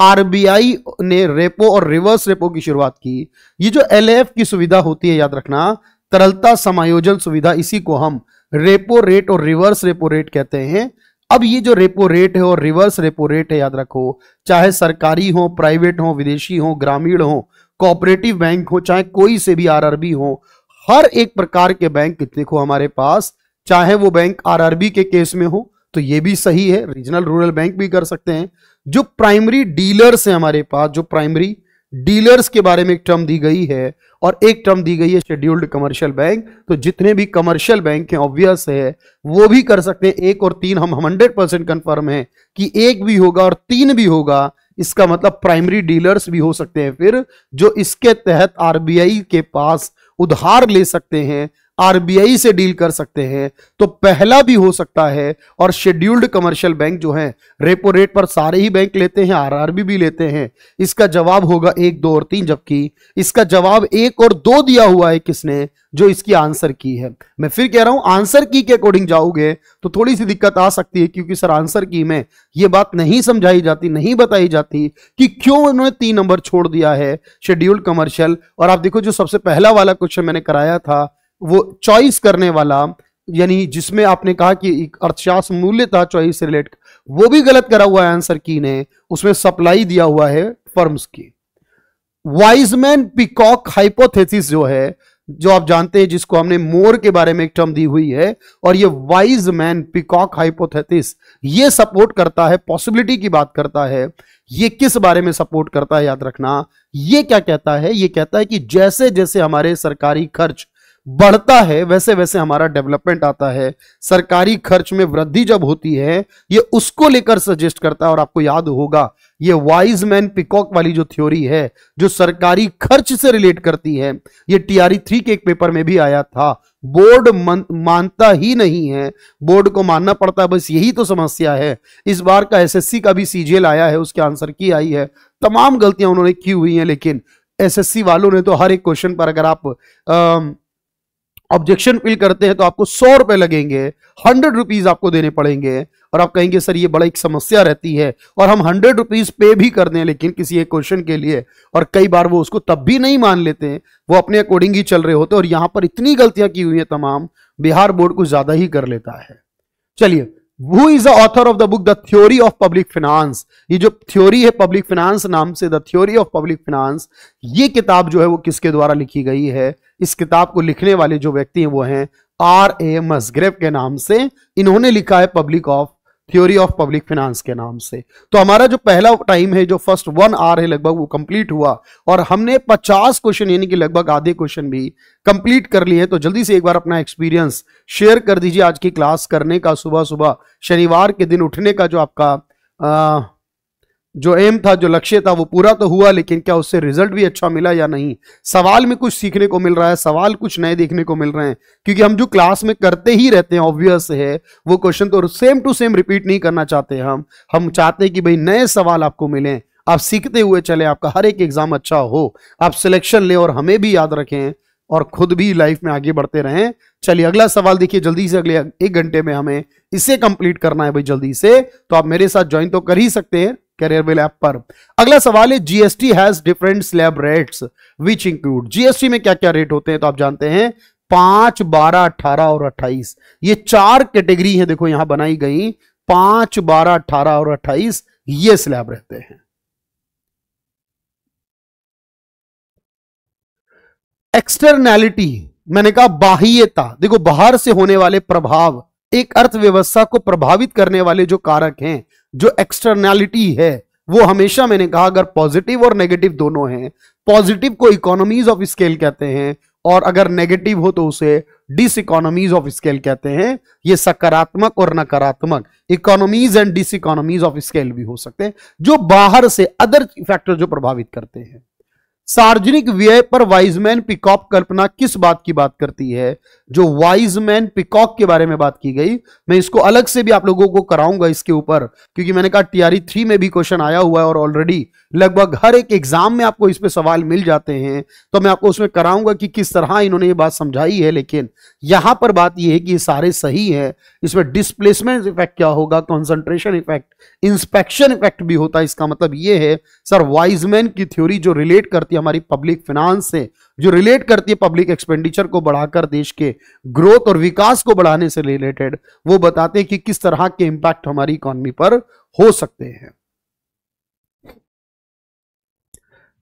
आरबीआई ने रेपो और रिवर्स रेपो की शुरुआत की ये जो एल एफ की सुविधा होती है याद रखना तरलता समायोजन सुविधा इसी को हम रेपो रेट और रिवर्स रेपो रेट कहते हैं अब ये जो रेपो रेट है और रिवर्स रेपो रेट है याद रखो चाहे सरकारी हो प्राइवेट हो विदेशी हो ग्रामीण हो कोऑपरेटिव बैंक हो चाहे कोई से भी आरआरबी हो हर एक प्रकार के बैंक कितने को हमारे पास चाहे वो बैंक आरआरबी के केस में हो तो ये भी सही है रीजनल रूरल बैंक भी कर सकते हैं जो प्राइमरी डीलर्स हैं हमारे पास जो प्राइमरी डीलर्स के बारे में एक टर्म दी गई है और एक टर्म दी गई है शेड्यूल्ड कमर्शियल बैंक तो जितने भी कमर्शियल बैंक हैं ऑब्वियस है वो भी कर सकते हैं एक और तीन हम हंड्रेड परसेंट कन्फर्म है कि एक भी होगा और तीन भी होगा इसका मतलब प्राइमरी डीलर्स भी हो सकते हैं फिर जो इसके तहत आरबीआई के पास उधार ले सकते हैं आरबीआई से डील कर सकते हैं तो पहला भी हो सकता है और शेड्यूल्ड कमर्शियल बैंक जो है रेपो रेट पर सारे ही बैंक लेते हैं आरआरबी भी लेते हैं इसका जवाब होगा एक दो और तीन जबकि इसका जवाब एक और दो दिया हुआ है किसने जो इसकी आंसर की है मैं फिर कह रहा हूं आंसर की के अकॉर्डिंग जाओगे तो थोड़ी सी दिक्कत आ सकती है क्योंकि सर आंसर की में यह बात नहीं समझाई जाती नहीं बताई जाती कि क्यों उन्होंने तीन नंबर छोड़ दिया है शेड्यूल्ड कमर्शियल और आप देखो जो सबसे पहला वाला क्वेश्चन मैंने कराया था वो चॉइस करने वाला यानी जिसमें आपने कहा कि अर्थशास्त्र मूल्य था चॉइस से रिलेट वो भी गलत करा हुआ है आंसर की ने उसमें सप्लाई दिया हुआ है फर्म्स की वाइजमैन पिकॉक हाइपोथेसिस जो है जो आप जानते हैं जिसको हमने मोर के बारे में एक टर्म दी हुई है और ये वाइज मैन पिकॉक हाइपोथेटिस ये सपोर्ट करता है पॉसिबिलिटी की बात करता है ये किस बारे में सपोर्ट करता है याद रखना ये क्या कहता है ये कहता है कि जैसे जैसे हमारे सरकारी खर्च बढ़ता है वैसे वैसे हमारा डेवलपमेंट आता है सरकारी खर्च में वृद्धि जब होती है ये उसको लेकर सजेस्ट करता है और आपको याद होगा ये वाइज मैन पिकॉक वाली जो थ्योरी है जो सरकारी खर्च से रिलेट करती है ये टीआरई थ्री e के एक पेपर में भी आया था बोर्ड मानता ही नहीं है बोर्ड को मानना पड़ता है बस यही तो समस्या है इस बार का एसएससी का भी सीजीएल आया है उसके आंसर की आई है तमाम गलतियां उन्होंने की हुई हैं लेकिन एसएससी वालों ने तो हर एक क्वेश्चन पर अगर आप आ, ऑब्जेक्शन फिल करते हैं तो आपको सौ रुपए लगेंगे हंड्रेड रुपीज आपको देने पड़ेंगे और आप कहेंगे सर ये बड़ा एक समस्या रहती है और हम हंड्रेड रुपीज पे भी करते हैं लेकिन किसी एक क्वेश्चन के लिए और कई बार वो उसको तब भी नहीं मान लेते वो अपने अकॉर्डिंग ही चल रहे होते और यहां पर इतनी गलतियां की हुई है तमाम बिहार बोर्ड को ज्यादा ही कर लेता है चलिए who is the author of the book the theory of public finance ये जो थ्योरी है पब्लिक फिनांस नाम से the theory of public finance ये किताब जो है वो किसके द्वारा लिखी गई है इस किताब को लिखने वाले जो व्यक्ति हैं वो हैं आर ए मसग्रेव के नाम से इन्होंने लिखा है public of theory of public finance के नाम से तो हमारा जो पहला टाइम है जो फर्स्ट वन आर है लगभग वो कंप्लीट हुआ और हमने 50 क्वेश्चन यानी कि लगभग आधे क्वेश्चन भी कंप्लीट कर लिए तो जल्दी से एक बार अपना एक्सपीरियंस शेयर कर दीजिए आज की क्लास करने का सुबह सुबह शनिवार के दिन उठने का जो आपका आ, जो एम था जो लक्ष्य था वो पूरा तो हुआ लेकिन क्या उससे रिजल्ट भी अच्छा मिला या नहीं सवाल में कुछ सीखने को मिल रहा है सवाल कुछ नए देखने को मिल रहे हैं क्योंकि हम जो क्लास में करते ही रहते हैं ऑब्वियस है वो क्वेश्चन तो सेम टू सेम रिपीट नहीं करना चाहते हम हम चाहते हैं कि भाई नए सवाल आपको मिले आप सीखते हुए चले आपका हर एक एग्जाम अच्छा हो आप सिलेक्शन ले और हमें भी याद रखें और खुद भी लाइफ में आगे बढ़ते रहें चलिए अगला सवाल देखिए जल्दी से अगले एक घंटे में हमें इसे कंप्लीट करना है भाई जल्दी से तो आप मेरे साथ ज्वाइन तो कर ही सकते हैं करियर बिल ऐप पर अगला सवाल है GST has different slab rates which include GST में क्या क्या रेट होते हैं तो आप जानते हैं पांच बारह अठारह और अट्ठाईस ये चार कैटेगरी है देखो यहां बनाई गई पांच बारह अठारह और अट्ठाईस ये स्लैब रहते हैं एक्सटर्नैलिटी मैंने कहा बाह्यता देखो बाहर से होने वाले प्रभाव एक अर्थव्यवस्था को प्रभावित करने वाले जो कारक हैं जो एक्सटर्नैलिटी है वो हमेशा मैंने कहा अगर पॉजिटिव और नेगेटिव दोनों हैं पॉजिटिव को इकोनॉमीज ऑफ स्केल कहते हैं और अगर नेगेटिव हो तो उसे डिस इकोनॉमीज ऑफ स्केल कहते हैं ये सकारात्मक और नकारात्मक economies and diseconomies of scale भी हो सकते हैं जो बाहर से अदर फैक्टर जो प्रभावित करते हैं सार्वजनिक व्यय पर वाइजमैन पिकॉक कल्पना किस बात की बात करती है जो वाइजमैन पिकॉक के बारे में बात की गई मैं इसको अलग से भी आप लोगों को कराऊंगा इसके ऊपर क्योंकि मैंने कहा टीआरई थ्री e में भी क्वेश्चन आया हुआ है और ऑलरेडी लगभग हर एक एग्जाम में आपको इस पे सवाल मिल जाते हैं तो मैं आपको उसमें कराऊंगा कि किस तरह इन्होंने ये बात समझाई है लेकिन यहां पर बात यह है कि ये सारे सही है इसमें डिस्प्लेसमेंट इफेक्ट क्या होगा कॉन्सेंट्रेशन इफेक्ट इंस्पेक्शन इफेक्ट भी होता है इसका मतलब ये है सर वाइजमैन की थ्योरी जो रिलेट करती है हमारी पब्लिक फिनांस से जो रिलेट करती है पब्लिक एक्सपेंडिचर को बढ़ाकर देश के ग्रोथ और विकास को बढ़ाने से रिलेटेड वो बताते हैं कि किस तरह के इम्पैक्ट हमारी इकोनॉमी पर हो सकते हैं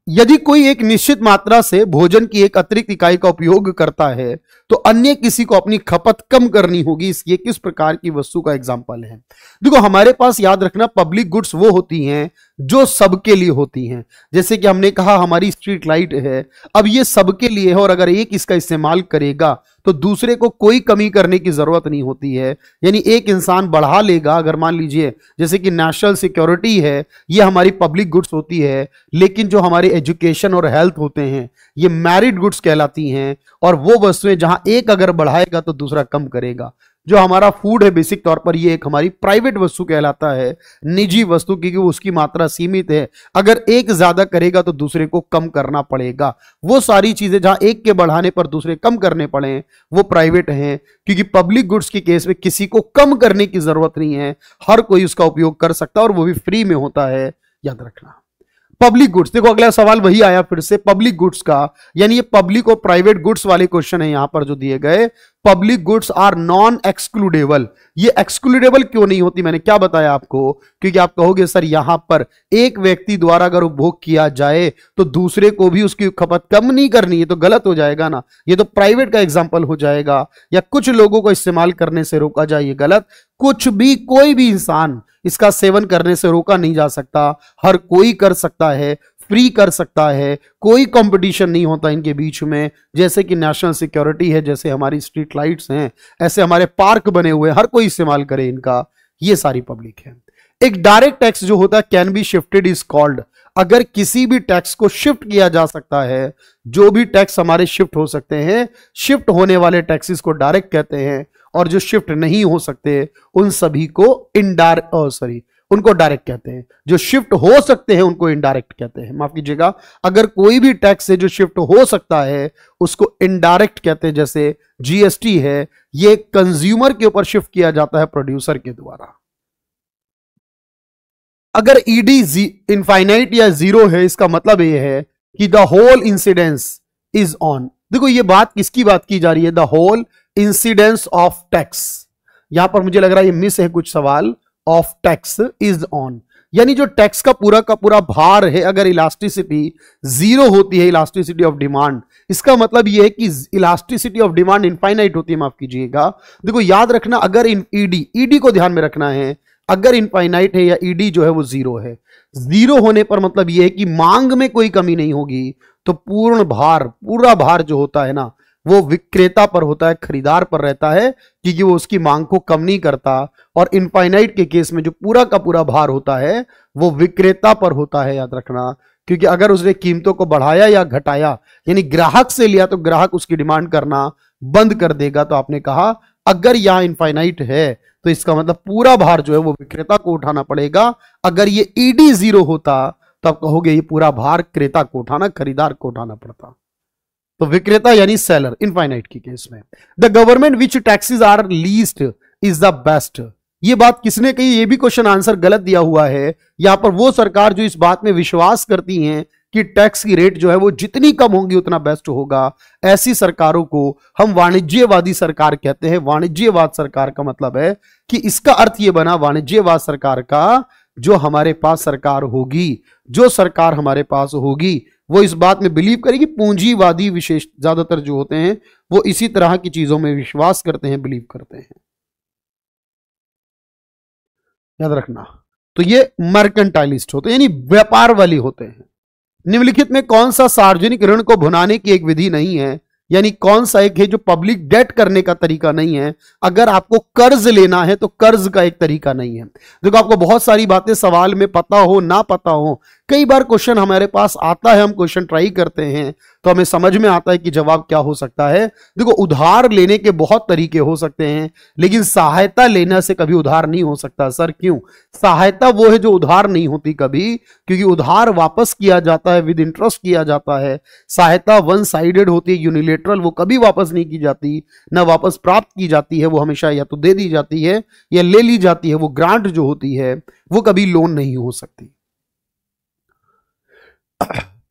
यदि कोई एक निश्चित मात्रा से भोजन की एक अतिरिक्त इकाई का उपयोग करता है तो अन्य किसी को अपनी खपत कम करनी होगी इसलिए किस प्रकार की वस्तु का एग्जाम्पल है देखो हमारे पास याद रखना पब्लिक गुड्स वो होती हैं जो सबके लिए होती हैं जैसे कि हमने कहा हमारी स्ट्रीट लाइट है अब ये सबके लिए है और अगर एक इसका इस्तेमाल करेगा तो दूसरे को कोई कमी करने की ज़रूरत नहीं होती है यानी एक इंसान बढ़ा लेगा अगर मान लीजिए जैसे कि नेशनल सिक्योरिटी है ये हमारी पब्लिक गुड्स होती है लेकिन जो हमारे एजुकेशन और हेल्थ होते हैं ये मैरिड गुड्स कहलाती हैं और वो वस्तुएं जहां एक अगर बढ़ाएगा तो दूसरा कम करेगा जो हमारा फूड है बेसिक तौर पर ये एक हमारी प्राइवेट वस्तु कहलाता है निजी वस्तु क्योंकि उसकी मात्रा सीमित है अगर एक ज्यादा करेगा तो दूसरे को कम करना पड़ेगा वो सारी चीजें जहां एक के बढ़ाने पर दूसरे कम करने पड़े वो प्राइवेट हैं क्योंकि पब्लिक गुड्स के केस में किसी को कम करने की जरूरत नहीं है हर कोई उसका उपयोग कर सकता है और वो भी फ्री में होता है याद रखना पब्लिक गुड्स देखो अगला सवाल वही आया फिर से पब्लिक गुड्स का यानी ये पब्लिक और प्राइवेट गुड्स वाले क्वेश्चन है यहां पर जो दिए गए public goods are non excludable ये एक्सक्लूडेबल क्यों नहीं होती मैंने क्या बताया आपको क्योंकि आप कहोगे सर यहां पर एक व्यक्ति द्वारा अगर उपभोग किया जाए तो दूसरे को भी उसकी खपत कम नहीं करनी ये तो गलत हो जाएगा ना ये तो प्राइवेट का एग्जाम्पल हो जाएगा या कुछ लोगों को इस्तेमाल करने से रोका जाए ये गलत कुछ भी कोई भी इंसान इसका सेवन करने से रोका नहीं जा सकता हर कोई कर सकता है फ्री कर सकता है कोई कंपटीशन नहीं होता इनके बीच में जैसे कि नेशनल सिक्योरिटी है जैसे हमारी स्ट्रीट लाइट्स हैं ऐसे हमारे पार्क बने हुए हर कोई इस्तेमाल करे इनका ये सारी पब्लिक है एक डायरेक्ट टैक्स जो होता है can be shifted is called अगर किसी भी टैक्स को शिफ्ट किया जा सकता है जो भी टैक्स हमारे शिफ्ट हो सकते हैं शिफ्ट होने वाले टैक्सेस को डायरेक्ट कहते हैं और जो शिफ्ट नहीं हो सकते उन सभी को इनडायर सॉरी उनको डायरेक्ट कहते हैं जो शिफ्ट हो सकते हैं उनको इनडायरेक्ट कहते हैं माफ कीजिएगा अगर कोई भी टैक्स है जो शिफ्ट हो सकता है उसको इनडायरेक्ट कहते हैं जैसे जीएसटी है ये कंज्यूमर के ऊपर शिफ्ट किया जाता है प्रोड्यूसर के द्वारा अगर ईडी e इनफाइनाइट या जीरो है इसका मतलब यह है कि the whole incidence is on देखो ये बात किसकी बात की जा रही है the whole incidence of tax यहां पर मुझे लग रहा है मिस है कुछ सवाल ऑफ टैक्स इज ऑन यानी जो टैक्स का पूरा का पूरा भार है अगर इलास्टिसिटी जीरो होती है इलास्टिसिटी ऑफ डिमांड इसका मतलब यह है कि इलास्टिसिटी ऑफ डिमांड इनफाइनाइट होती है माफ कीजिएगा देखो याद रखना अगर ईडी ईडी e e को ध्यान में रखना है अगर इनफाइनाइट है या ईडी जो है वो जीरो है जीरो होने पर मतलब ये है कि मांग में कोई कमी नहीं होगी तो पूर्ण भार पूरा भार जो होता है ना वो विक्रेता पर होता है खरीदार पर रहता है क्योंकि वो उसकी मांग को कम नहीं करता और इनफाइनाइट के केस में जो पूरा का पूरा भार होता है वो विक्रेता पर होता है याद रखना क्योंकि अगर उसने कीमतों को बढ़ाया या घटाया यानी ग्राहक से लिया तो ग्राहक उसकी डिमांड करना बंद कर देगा तो आपने कहा अगर यहां इनफाइनाइट है तो इसका मतलब पूरा भार जो है वो विक्रेता को उठाना पड़ेगा अगर ये ईडी e जीरो होता तो आप कहोगे ये पूरा भार क्रेता को उठाना खरीदार को उठाना पड़ता तो विक्रेता यानी सेलर इनफाइनाइट की केस में the government which taxes are least is the best ये बात किसने कही ये भी क्वेश्चन आंसर गलत दिया हुआ है यहां पर वो सरकार जो इस बात में विश्वास करती हैं कि टैक्स की रेट जो है वो जितनी कम होगी उतना बेस्ट होगा ऐसी सरकारों को हम वाणिज्यवादी सरकार कहते हैं वाणिज्यवाद सरकार का मतलब है कि इसका अर्थ ये बना वाणिज्यवाद सरकार का जो हमारे पास सरकार होगी जो सरकार हमारे पास होगी वो इस बात में बिलीव करेगी पूंजीवादी विशेष ज्यादातर जो होते हैं वो इसी तरह की चीजों में विश्वास करते हैं बिलीव करते हैं याद रखना तो ये मर्केंटाइलिस्ट होते हैं यानी व्यापार वाली होते हैं निम्नलिखित में कौन सा सार्वजनिक ऋण को भुनाने की एक विधि नहीं है यानी कौन सा एक है जो पब्लिक डेट करने का तरीका नहीं है अगर आपको कर्ज लेना है तो कर्ज का एक तरीका नहीं है देखो आपको बहुत सारी बातें सवाल में पता हो ना पता हो कई बार क्वेश्चन हमारे पास आता है हम क्वेश्चन ट्राई करते हैं तो हमें समझ में आता है कि जवाब क्या हो सकता है देखो उधार लेने के बहुत तरीके हो सकते हैं लेकिन सहायता लेने से कभी उधार नहीं हो सकता सर क्यों सहायता वो है जो उधार नहीं होती कभी क्योंकि उधार वापस किया जाता है विद इंटरेस्ट किया जाता है सहायता वन साइडेड होती है यूनिलेटरल वो कभी वापस नहीं की जाती ना वापस प्राप्त की जाती है वो हमेशा या तो दे दी जाती है या ले ली जाती है वो ग्रांट जो होती है वो कभी लोन नहीं हो सकती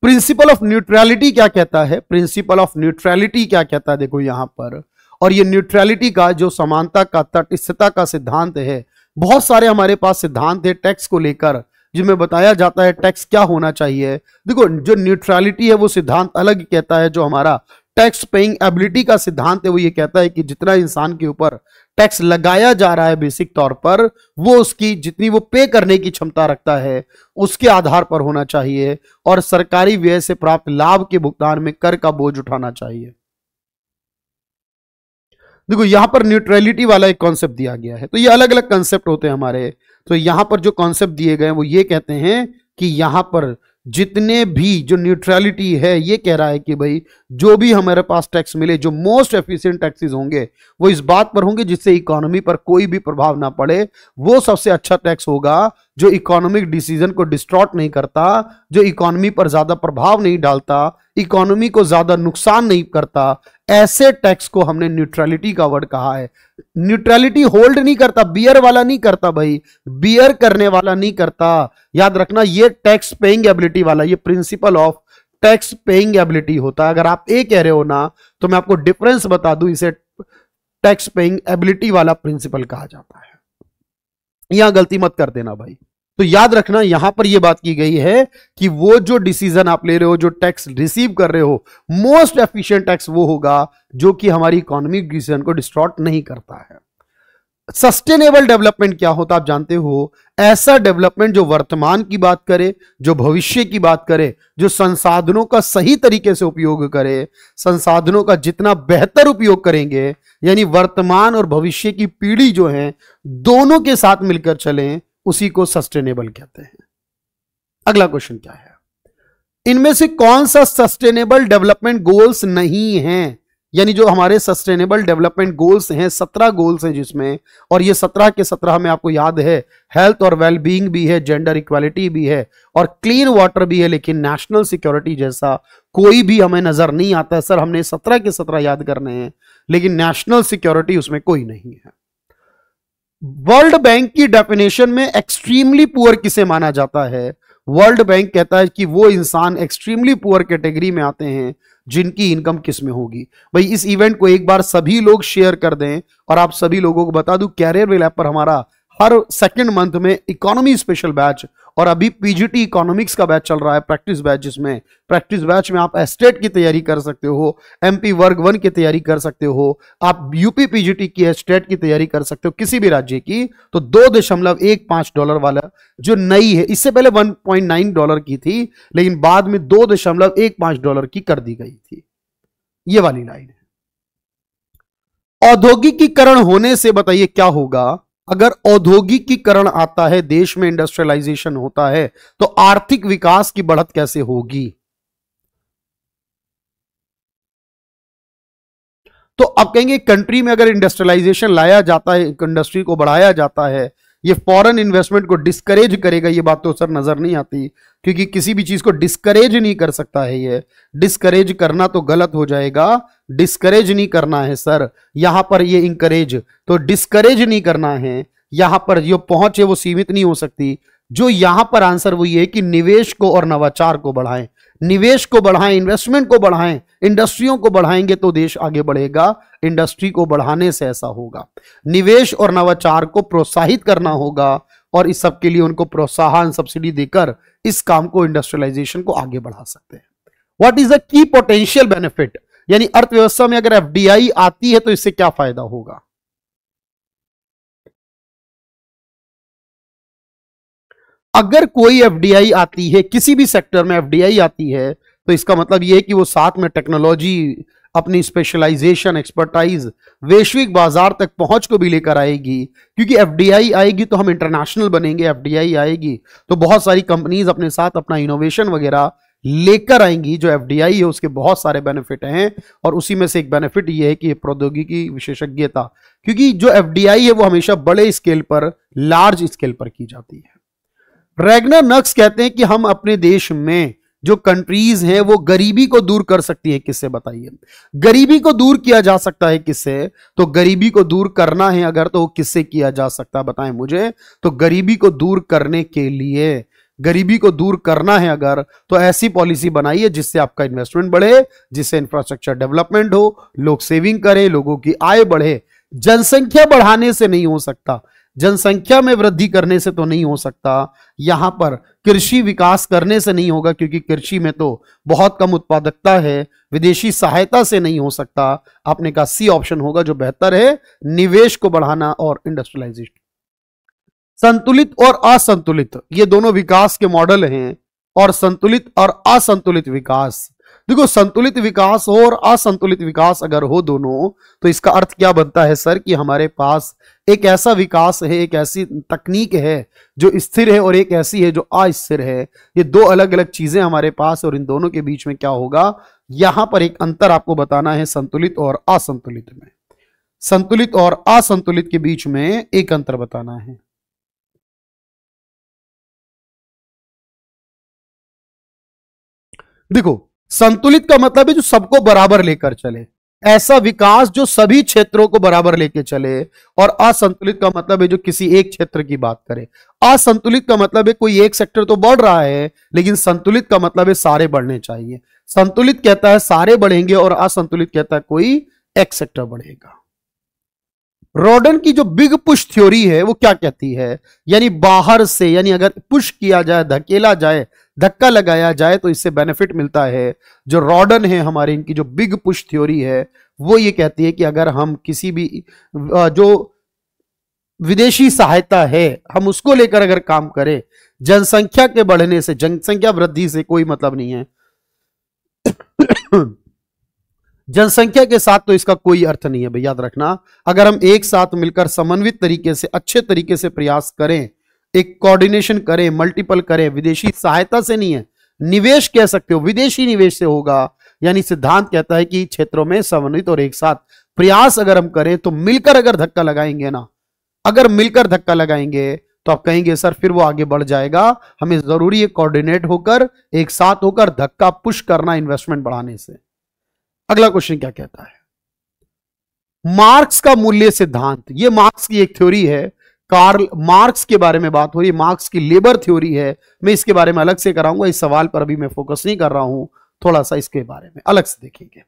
प्रिंसिपल ऑफ न्यूट्रलिटी क्या कहता है प्रिंसिपल ऑफ न्यूट्रलिटी क्या कहता है देखो यहां पर और ये न्यूट्रलिटी का जो समानता का तटस्थता का सिद्धांत है बहुत सारे हमारे पास सिद्धांत है टैक्स को लेकर जिनमें बताया जाता है टैक्स क्या होना चाहिए देखो जो न्यूट्रलिटी है वो सिद्धांत अलग कहता है जो हमारा टैक्स पेइंग एबिलिटी का सिद्धांत है वो ये कहता है कि जितना इंसान के ऊपर टैक्स लगाया जा रहा है बेसिक तौर पर वो उसकी जितनी वो पे करने की क्षमता रखता है उसके आधार पर होना चाहिए और सरकारी व्यय से प्राप्त लाभ के भुगतान में कर का बोझ उठाना चाहिए देखो यहां पर न्यूट्रलिटी वाला एक कॉन्सेप्ट दिया गया है तो ये अलग अलग कॉन्सेप्ट होते हैं हमारे तो यहां पर जो कॉन्सेप्ट दिए गए वो ये कहते हैं कि यहां पर जितने भी जो न्यूट्रलिटी है ये कह रहा है कि भाई जो भी हमारे पास टैक्स मिले जो मोस्ट एफिशिएंट टैक्सेस होंगे वो इस बात पर होंगे जिससे इकोनॉमी पर कोई भी प्रभाव ना पड़े वो सबसे अच्छा टैक्स होगा जो इकोनॉमिक डिसीजन को डिस्ट्रॉट नहीं करता जो इकोनॉमी पर ज्यादा प्रभाव नहीं डालता इकोनॉमी को ज्यादा नुकसान नहीं करता ऐसे टैक्स को हमने न्यूट्रलिटी का वर्ड कहा है न्यूट्रलिटी होल्ड नहीं करता बियर वाला नहीं करता भाई बियर करने वाला नहीं करता याद रखना ये टैक्स पेइंग एबिलिटी वाला ये principle of tax paying ability होता है अगर आप ए कह रहे हो ना तो मैं आपको डिफरेंस बता दू इसे टैक्स पेइंग एबिलिटी वाला प्रिंसिपल कहा जाता है यहां गलती मत कर देना भाई तो याद रखना यहां पर यह बात की गई है कि वो जो डिसीजन आप ले रहे हो जो टैक्स रिसीव कर रहे हो मोस्ट एफिशिएंट टैक्स वो होगा जो कि हमारी इकोनॉमिक डिसीजन को डिस्ट्रॉट नहीं करता है सस्टेनेबल डेवलपमेंट क्या होता आप जानते हो ऐसा डेवलपमेंट जो वर्तमान की बात करे जो भविष्य की बात करे जो संसाधनों का सही तरीके से उपयोग करे संसाधनों का जितना बेहतर उपयोग करेंगे यानी वर्तमान और भविष्य की पीढ़ी जो है दोनों के साथ मिलकर चलें उसी को सस्टेनेबल कहते हैं अगला क्वेश्चन क्या है इनमें से कौन सा सस्टेनेबल डेवलपमेंट गोल्स नहीं है यानी जो हमारे सस्टेनेबल डेवलपमेंट गोल्स हैं सत्रह गोल्स हैं जिसमें और ये सत्रह के सत्रह में आपको याद है हेल्थ और वेलबींग भी है जेंडर इक्वालिटी भी है और क्लीन वाटर भी है लेकिन नेशनल सिक्योरिटी जैसा कोई भी हमें नजर नहीं आता सर हमने सत्रह के सत्रह याद करने हैं लेकिन नेशनल सिक्योरिटी उसमें कोई नहीं है वर्ल्ड बैंक की डेफिनेशन में एक्सट्रीमली पुअर किसे माना जाता है वर्ल्ड बैंक कहता है कि वो इंसान एक्सट्रीमली पुअर कैटेगरी में आते हैं जिनकी इनकम किस में होगी भाई इस इवेंट को एक बार सभी लोग शेयर कर दें और आप सभी लोगों को बता दू कैरियर वेल ऐप पर हमारा हर सेकेंड मंथ में इकोनॉमी स्पेशल बैच और अभी पीजीटी इकोनॉमिक्स का बैच चल रहा है प्रैक्टिस बैच जिसमें प्रैक्टिस बैच में आप एस्टेट की तैयारी कर सकते हो एमपी वर्ग वन की तैयारी कर सकते हो आप यूपी पीजीटी की एस्टेट की तैयारी कर सकते हो किसी भी राज्य की तो दो दशमलव एक पांच डॉलर वाला जो नई है इससे पहले वन पॉइंट नाइन डॉलर की थी लेकिन बाद में दो दशमलव एक पांच डॉलर की कर दी गई थी ये वाली लाइन है औद्योगिकीकरण होने से बताइए क्या होगा अगर औद्योगिकीकरण आता है देश में इंडस्ट्रियलाइजेशन होता है तो आर्थिक विकास की बढ़त कैसे होगी तो आप कहेंगे कंट्री में अगर इंडस्ट्रियलाइजेशन लाया जाता है इंडस्ट्री को बढ़ाया जाता है ये फॉरेन इन्वेस्टमेंट को डिस्करेज करेगा ये बात तो सर नज़र नहीं आती क्योंकि किसी भी चीज़ को डिस्करेज नहीं कर सकता है ये डिस्करेज करना तो गलत हो जाएगा डिस्करेज नहीं करना है सर यहां पर ये इंकरेज तो डिस्करेज नहीं करना है यहां पर जो पहुंच है वो सीमित नहीं हो सकती जो यहां पर आंसर वही है कि निवेश को और नवाचार को बढ़ाएं निवेश को बढ़ाएं इन्वेस्टमेंट को बढ़ाएं इंडस्ट्रियों को बढ़ाएंगे तो देश आगे बढ़ेगा इंडस्ट्री को बढ़ाने से ऐसा होगा निवेश और नवाचार को प्रोत्साहित करना होगा और इस सब के लिए उनको प्रोत्साहन सब्सिडी देकर इस काम को इंडस्ट्रियलाइजेशन को आगे बढ़ा सकते हैं what is the key potential benefit यानी अर्थव्यवस्था में अगर एफडीआई आती है तो इससे क्या फायदा होगा अगर कोई एफडीआई आती है किसी भी सेक्टर में एफडीआई आती है तो इसका मतलब यह है कि वो साथ में टेक्नोलॉजी अपनी स्पेशलाइजेशन एक्सपर्टाइज वैश्विक बाजार तक पहुंच को भी लेकर आएगी क्योंकि एफ आएगी तो हम इंटरनेशनल बनेंगे एफ आएगी तो बहुत सारी कंपनीज अपने साथ अपना इनोवेशन वगैरह लेकर आएंगी जो एफ है उसके बहुत सारे बेनिफिट हैं और उसी में से एक बेनिफिट ये है कि प्रौद्योगिकी विशेषज्ञता क्योंकि जो एफ है वो हमेशा बड़े स्केल पर लार्ज स्केल पर की जाती है रेगनर नक्स कहते हैं कि हम अपने देश में जो कंट्रीज हैं वो गरीबी को दूर कर सकती है किससे बताइए गरीबी को दूर किया जा सकता है किससे तो गरीबी को दूर करना है अगर तो किससे किया जा सकता है बताएं मुझे तो गरीबी को दूर करने के लिए गरीबी को दूर करना है अगर तो ऐसी पॉलिसी बनाइए जिससे आपका इन्वेस्टमेंट बढ़े जिससे इंफ्रास्ट्रक्चर डेवलपमेंट हो लोग सेविंग करें लोगों की आय बढ़े जनसंख्या बढ़ाने से नहीं हो सकता जनसंख्या में वृद्धि करने से तो नहीं हो सकता यहां पर कृषि विकास करने से नहीं होगा क्योंकि कृषि में तो बहुत कम उत्पादकता है विदेशी सहायता से नहीं हो सकता आपने कहा सी ऑप्शन होगा जो बेहतर है निवेश को बढ़ाना और इंडस्ट्रियलाइजेशन संतुलित और असंतुलित ये दोनों विकास के मॉडल हैं और संतुलित और असंतुलित विकास देखो संतुलित विकास हो और असंतुलित विकास अगर हो दोनों तो इसका अर्थ क्या बनता है सर कि हमारे पास एक ऐसा विकास है एक ऐसी तकनीक है जो स्थिर है और एक ऐसी है जो अस्थिर है ये दो अलग अलग चीजें हमारे पास और इन दोनों के बीच में क्या होगा यहां पर एक अंतर आपको बताना है संतुलित और असंतुलित में संतुलित और असंतुलित के बीच में एक अंतर बताना है देखो संतुलित का मतलब है जो सबको बराबर लेकर चले ऐसा विकास जो सभी क्षेत्रों को बराबर लेके चले और असंतुलित का मतलब है जो किसी एक क्षेत्र की बात करे असंतुलित का मतलब है कोई एक सेक्टर तो बढ़ रहा है लेकिन संतुलित का मतलब है सारे बढ़ने चाहिए संतुलित कहता है सारे बढ़ेंगे और असंतुलित कहता है कोई एक सेक्टर बढ़ेगा रॉडन की जो बिग पुश थ्योरी है वो क्या कहती है यानी बाहर से यानी अगर पुश किया जाए धकेला जाए धक्का लगाया जाए तो इससे बेनिफिट मिलता है जो रॉडन है हमारे इनकी जो बिग पुश थ्योरी है वो ये कहती है कि अगर हम किसी भी जो विदेशी सहायता है हम उसको लेकर अगर काम करें जनसंख्या के बढ़ने से जनसंख्या वृद्धि से कोई मतलब नहीं है जनसंख्या के साथ तो इसका कोई अर्थ नहीं है भाई याद रखना अगर हम एक साथ मिलकर समन्वित तरीके से अच्छे तरीके से प्रयास करें एक कोऑर्डिनेशन करें मल्टीपल करें विदेशी सहायता से नहीं है निवेश कह सकते हो विदेशी निवेश से होगा यानी सिद्धांत कहता है कि क्षेत्रों में समन्वित और एक साथ प्रयास अगर हम करें तो मिलकर अगर धक्का लगाएंगे ना अगर मिलकर धक्का लगाएंगे तो आप कहेंगे सर फिर वो आगे बढ़ जाएगा हमें जरूरी है कोऑर्डिनेट होकर एक साथ होकर धक्का पुश करना इन्वेस्टमेंट बढ़ाने से अगला क्वेश्चन क्या कहता है मार्क्स का मूल्य सिद्धांत ये मार्क्स की एक थ्योरी है कार्ल मार्क्स के बारे में बात हो रही है मार्क्स की लेबर थ्योरी है मैं इसके बारे में अलग से कराऊंगा इस सवाल पर अभी मैं फोकस नहीं कर रहा हूं थोड़ा सा इसके बारे में अलग से देखेंगे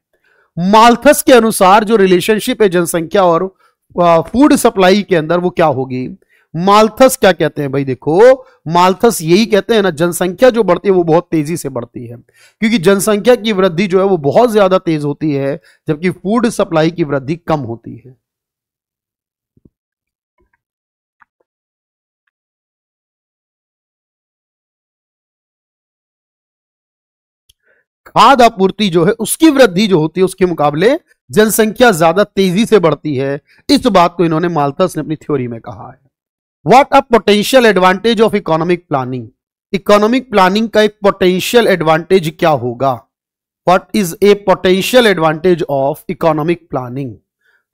माल्थस के अनुसार जो रिलेशनशिप है जनसंख्या और फूड सप्लाई के अंदर वो क्या होगी मालथस क्या कहते हैं भाई देखो मालथस यही कहते हैं ना जनसंख्या जो बढ़ती है वो बहुत तेजी से बढ़ती है क्योंकि जनसंख्या की वृद्धि जो है वो बहुत ज्यादा तेज होती है जबकि फूड सप्लाई की वृद्धि कम होती है खाद्य आपूर्ति जो है उसकी वृद्धि जो होती है उसके मुकाबले जनसंख्या ज्यादा तेजी से बढ़ती है इस बात को इन्होंने मालथस ने अपनी थ्योरी में कहा है what a potential advantage of economic planning economic planning का एक पोटेंशियल एडवांटेज क्या होगा what is a potential advantage of economic planning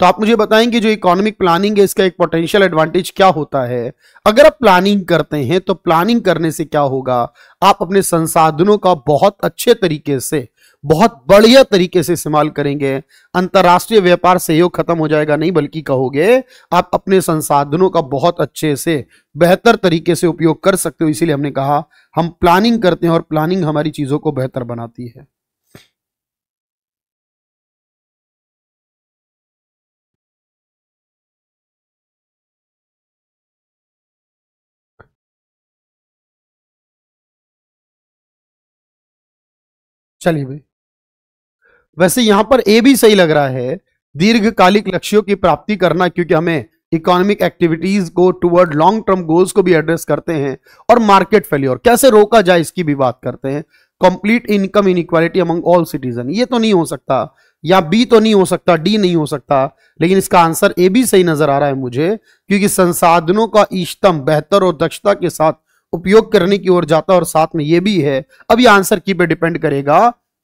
तो आप मुझे बताएंगे जो इकोनॉमिक प्लानिंग है इसका एक पोटेंशियल एडवांटेज क्या होता है अगर आप प्लानिंग करते हैं तो प्लानिंग करने से क्या होगा आप अपने संसाधनों का बहुत अच्छे तरीके से बहुत बढ़िया तरीके से इस्तेमाल करेंगे अंतर्राष्ट्रीय व्यापार सहयोग खत्म हो जाएगा नहीं बल्कि कहोगे आप अपने संसाधनों का बहुत अच्छे से बेहतर तरीके से उपयोग कर सकते हो इसीलिए हमने कहा हम प्लानिंग करते हैं और प्लानिंग हमारी चीजों को बेहतर बनाती है चलिए भाई वैसे यहां पर ए भी सही लग रहा है दीर्घकालिक लक्ष्यों की प्राप्ति करना क्योंकि हमें इकोनॉमिक एक्टिविटीज को टुवर्ड लॉन्ग टर्म गोल्स को भी एड्रेस करते हैं और मार्केट फेल्योर कैसे रोका जाए इसकी भी बात करते हैं complete income inequality among all citizen ये तो नहीं हो सकता या बी तो नहीं हो सकता डी नहीं हो सकता लेकिन इसका आंसर ए भी सही नजर आ रहा है मुझे क्योंकि संसाधनों का इष्टतम बेहतर और दक्षता के साथ उपयोग करने की ओर जाता और साथ में ये भी है अब ये आंसर की पे डिपेंड करेगा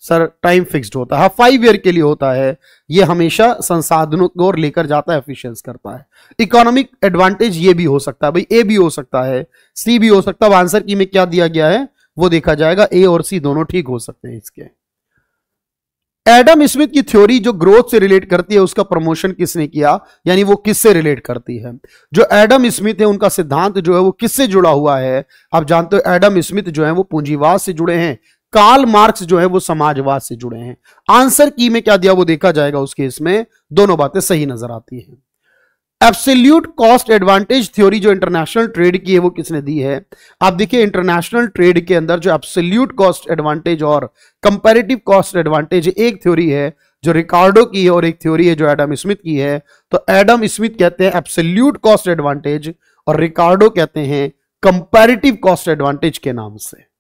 सर टाइम फिक्स्ड होता है फाइव हाँ, ईयर के लिए होता है ये हमेशा संसाधनों को और लेकर जाता है एफिशिएंस करता है इकोनॉमिक एडवांटेज ये भी हो सकता है भाई ए भी हो सकता है सी भी हो सकता है आंसर की में क्या दिया गया है वो देखा जाएगा ए और सी दोनों ठीक हो सकते हैं इसके एडम स्मिथ की थ्योरी जो ग्रोथ से रिलेट करती है उसका प्रमोशन किसने किया यानी वो किससे रिलेट करती है जो एडम स्मिथ है उनका सिद्धांत जो है वो किससे जुड़ा हुआ है आप जानते हो एडम स्मिथ जो है वो पूंजीवाद से जुड़े हैं कार्ल मार्क्स जो है वो समाजवाद से जुड़े हैं आंसर की में क्या दिया वो देखा जाएगा उस केस में दोनों बातें सही नजर आती हैं एब्सोल्यूट कॉस्ट एडवांटेज थ्योरी जो इंटरनेशनल ट्रेड की है वो किसने दी है आप देखिए इंटरनेशनल ट्रेड के अंदर जो एब्सोल्यूट कॉस्ट एडवांटेज और कंपेरेटिव कॉस्ट एडवांटेज एक थ्योरी है जो रिकार्डो की है और एक थ्योरी है जो एडम स्मिथ की है तो एडम स्मिथ कहते हैं एब्सोल्यूट कॉस्ट एडवांटेज और रिकार्डो कहते हैं कंपेरेटिव कॉस्ट एडवांटेज के नाम से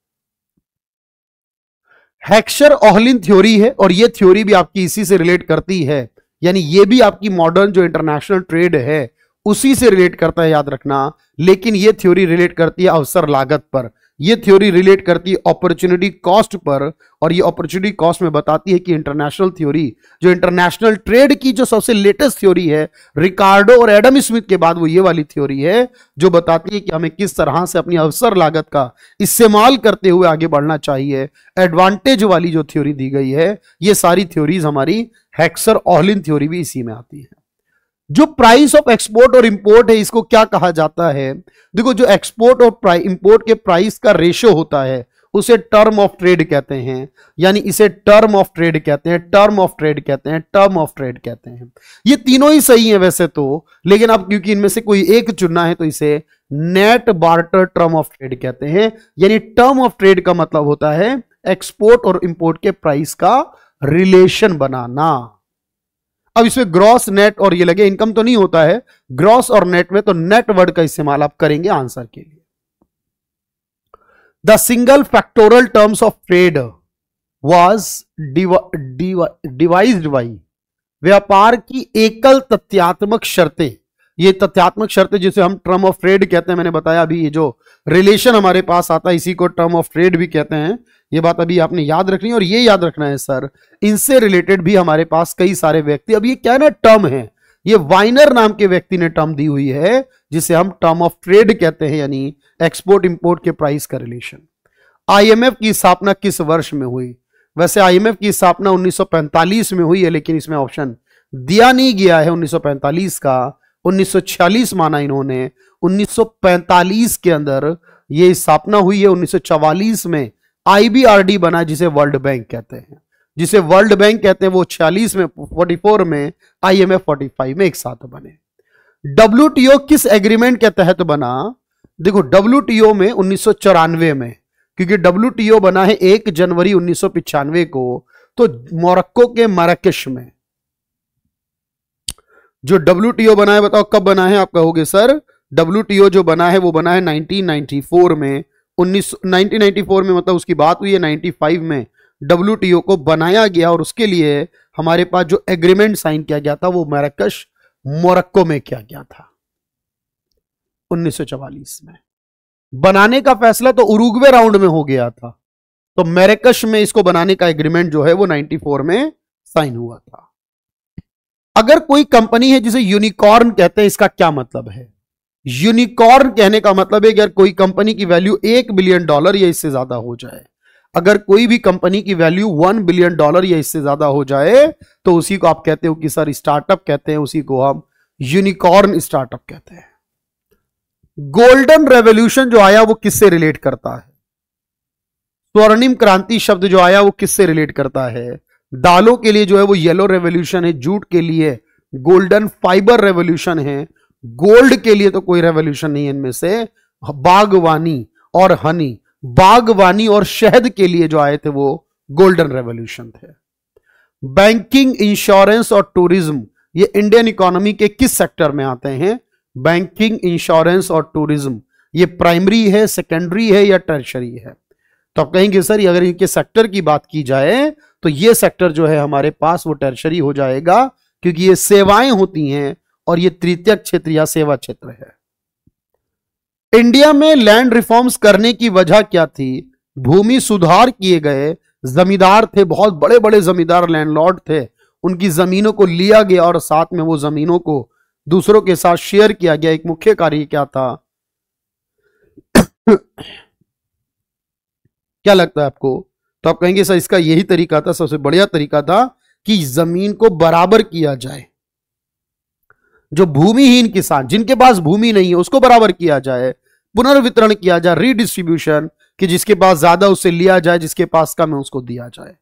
हैक्शर ओहलिन थ्योरी है और ये थ्योरी भी आपकी इसी से रिलेट करती है यानी ये भी आपकी मॉडर्न जो इंटरनेशनल ट्रेड है उसी से रिलेट करता है याद रखना लेकिन ये थ्योरी रिलेट करती है अवसर लागत पर ये थ्योरी रिलेट करती है अपॉर्चुनिटी कॉस्ट पर और ये अपॉर्चुनिटी कॉस्ट में बताती है कि इंटरनेशनल थ्योरी जो इंटरनेशनल ट्रेड की जो सबसे लेटेस्ट थ्योरी है रिकार्डो और एडम स्मिथ के बाद वो ये वाली थ्योरी है जो बताती है कि हमें किस तरह से अपनी अवसर लागत का इस्तेमाल करते हुए आगे बढ़ना चाहिए एडवांटेज वाली जो थ्योरी दी गई है ये सारी थ्योरीज हमारी हैक्सर ऑहलिन थ्योरी भी इसी में आती है जो प्राइस ऑफ एक्सपोर्ट और इंपोर्ट है इसको क्या कहा जाता है देखो जो एक्सपोर्ट और इंपोर्ट के प्राइस का रेशियो होता है उसे टर्म ऑफ ट्रेड कहते हैं यानी इसे टर्म ऑफ ट्रेड कहते हैं टर्म ऑफ ट्रेड कहते हैं टर्म ऑफ ट्रेड कहते हैं ये तीनों ही सही है वैसे तो लेकिन अब क्योंकि इनमें से कोई एक चुनना है तो इसे net barter term of trade कहते हैं यानी टर्म ऑफ ट्रेड का मतलब होता है एक्सपोर्ट और इंपोर्ट के प्राइस का रिलेशन बनाना अब इसमें ग्रॉस नेट और ये लगे इनकम तो नहीं होता है ग्रॉस और नेट में तो नेट वर्ड का इस्तेमाल आप करेंगे आंसर के लिए the single factoral terms of trade was divides by व्यापार की एकल तथ्यात्मक शर्तें ये तथ्यात्मक शर्त है जिसे हम टर्म ऑफ ट्रेड कहते हैं मैंने बताया अभी ये जो रिलेशन हमारे पास आता है इसी को टर्म ऑफ ट्रेड भी कहते हैं ये बात अभी आपने याद रखनी है और ये याद रखना है सर इनसे रिलेटेड भी हमारे पास कई सारे व्यक्ति अब ये क्या ना टर्म है ये वाइनर नाम के व्यक्ति ने टर्म दी हुई है जिसे हम टर्म ऑफ ट्रेड कहते हैं यानी एक्सपोर्ट इंपोर्ट के प्राइस का रिलेशन आईएमएफ की स्थापना किस वर्ष में हुई वैसे आईएमएफ की स्थापना 1945 में हुई है लेकिन इसमें ऑप्शन दिया नहीं गया है 1945 का 1946 माना इन्होंने 1945 के अंदर ये स्थापना हुई है 1944 में आईबीआरडी बना जिसे वर्ल्ड बैंक कहते हैं जिसे वर्ल्ड बैंक कहते हैं वो छियालीस में 44 में आईएमएफ 45 में एक साथ बने डब्ल्यू किस एग्रीमेंट के तहत बना देखो डब्ल्यू में उन्नीस में क्योंकि डब्ल्यू बना है एक जनवरी उन्नीस को तो मोरक्को के मराकेश में जो डब्ल्यू बना है बताओ कब बना है आप कहोगे सर डब्ल्यू जो बना है वो बना है 1994 में 19 1994 में मतलब उसकी बात हुई है 95 में डब्ल्यू को बनाया गया और उसके लिए हमारे पास जो एग्रीमेंट साइन किया गया था वो मैरकश मोरक्को में किया गया था उन्नीस में बनाने का फैसला तो उरुग्वे राउंड में हो गया था तो मैरकश में इसको बनाने का एग्रीमेंट जो है वो 94 में साइन हुआ था अगर कोई कंपनी है जिसे यूनिकॉर्न कहते हैं इसका क्या मतलब है यूनिकॉर्न कहने का मतलब है कि अगर कोई कंपनी की वैल्यू एक बिलियन डॉलर या इससे ज्यादा हो जाए अगर कोई भी कंपनी की वैल्यू वन बिलियन डॉलर या इससे ज्यादा हो जाए तो उसी को आप कहते हो कि सर स्टार्टअप कहते हैं उसी को हम यूनिकॉर्न स्टार्टअप कहते हैं गोल्डन रेवोल्यूशन जो आया वो किससे रिलेट करता है स्वर्णिम क्रांति शब्द जो आया वो किससे रिलेट करता है दालों के लिए जो है वो येलो रेवोल्यूशन है जूट के लिए गोल्डन फाइबर रेवोल्यूशन है गोल्ड के लिए तो कोई रेवोल्यूशन नहीं है इनमें से बागवानी और हनी बागवानी और शहद के लिए जो आए थे वो गोल्डन रेवोल्यूशन थे बैंकिंग इंश्योरेंस और टूरिज्म ये इंडियन इकोनॉमी के किस सेक्टर में आते हैं बैंकिंग इंश्योरेंस और टूरिज्म ये प्राइमरी है सेकेंडरी है या टर्शरी है तो आप कहेंगे सर अगर इनके सेक्टर की बात की जाए तो ये सेक्टर जो है हमारे पास वो टर्शरी हो जाएगा क्योंकि ये सेवाएं होती हैं और ये तृतीय क्षेत्र या सेवा क्षेत्र है इंडिया में लैंड रिफॉर्म्स करने की वजह क्या थी भूमि सुधार किए गए जमींदार थे बहुत बड़े बड़े जमींदार लैंडलॉर्ड थे उनकी जमीनों को लिया गया और साथ में वो जमीनों को दूसरों के साथ शेयर किया गया एक मुख्य कार्य क्या था क्या लगता है आपको तो आप कहेंगे सर इसका यही तरीका था सबसे बढ़िया तरीका था कि जमीन को बराबर किया जाए जो भूमिहीन किसान जिनके पास भूमि नहीं है उसको बराबर किया जाए पुनर्वितरण किया जाए रीडिस्ट्रीब्यूशन कि जिसके पास ज्यादा उससे लिया जाए जिसके पास कम है उसको दिया जाए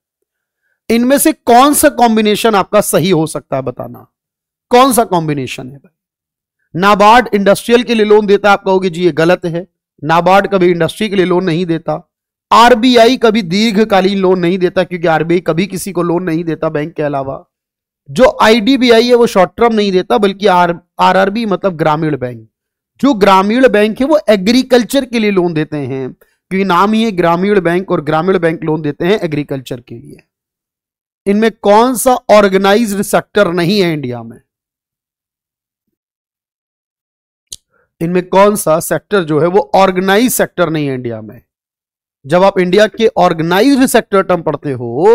इनमें से कौन सा कॉम्बिनेशन आपका सही हो सकता है बताना कौन सा कॉम्बिनेशन है भाई नाबार्ड इंडस्ट्रियल के लिए लोन देता आप कहोगे जी ये गलत है नाबार्ड कभी इंडस्ट्री के लिए लोन नहीं देता आरबीआई कभी दीर्घकालीन लोन नहीं देता क्योंकि आरबीआई कभी किसी को लोन नहीं देता बैंक के अलावा जो आईडीबीआई है वो शॉर्ट टर्म नहीं देता बल्कि आर आरआरबी मतलब ग्रामीण बैंक जो ग्रामीण बैंक है वो एग्रीकल्चर के लिए लोन देते हैं क्योंकि नाम ही है ग्रामीण बैंक और ग्रामीण बैंक लोन देते हैं एग्रीकल्चर के लिए इनमें कौन सा ऑर्गेनाइज सेक्टर नहीं है इंडिया में इनमें कौन सा सेक्टर जो है वो ऑर्गेनाइज सेक्टर नहीं है इंडिया में जब आप इंडिया के ऑर्गेनाइज्ड सेक्टर टर्म पढ़ते हो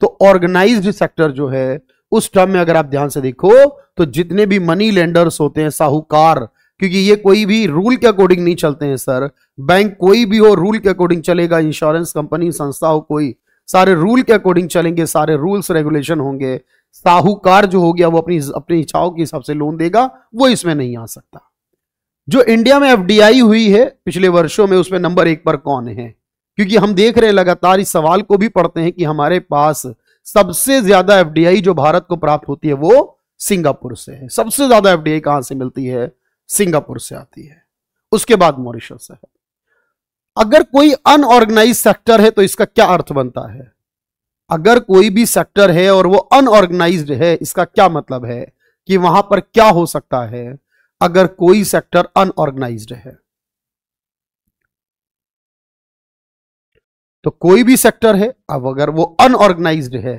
तो ऑर्गेनाइज्ड सेक्टर जो है उस टर्म में अगर आप ध्यान से देखो तो जितने भी मनी लेंडर्स होते हैं साहूकार क्योंकि ये कोई भी रूल के अकॉर्डिंग नहीं चलते हैं सर बैंक कोई भी हो रूल के अकॉर्डिंग चलेगा इंश्योरेंस कंपनी संस्था हो कोई सारे रूल के अकॉर्डिंग चलेंगे सारे रूल्स रेगुलेशन होंगे साहूकार जो हो गया वो अपनी अपनी इच्छाओं के हिसाब से लोन देगा वो इसमें नहीं आ सकता जो इंडिया में एफडीआई हुई है पिछले वर्षों में उसमें नंबर एक पर कौन है क्योंकि हम देख रहे हैं लगातार इस सवाल को भी पढ़ते हैं कि हमारे पास सबसे ज्यादा एफडीआई जो भारत को प्राप्त होती है वो सिंगापुर से है सबसे ज्यादा एफडीआई कहां से मिलती है सिंगापुर से आती है उसके बाद मॉरिशस से है अगर कोई अनऑर्गेनाइज सेक्टर है तो इसका क्या अर्थ बनता है अगर कोई भी सेक्टर है और वो अनऑर्गेनाइज है इसका क्या मतलब है कि वहां पर क्या हो सकता है अगर कोई सेक्टर अनऑर्गेनाइज है तो कोई भी सेक्टर है अब अगर वो अनऑर्गेनाइज है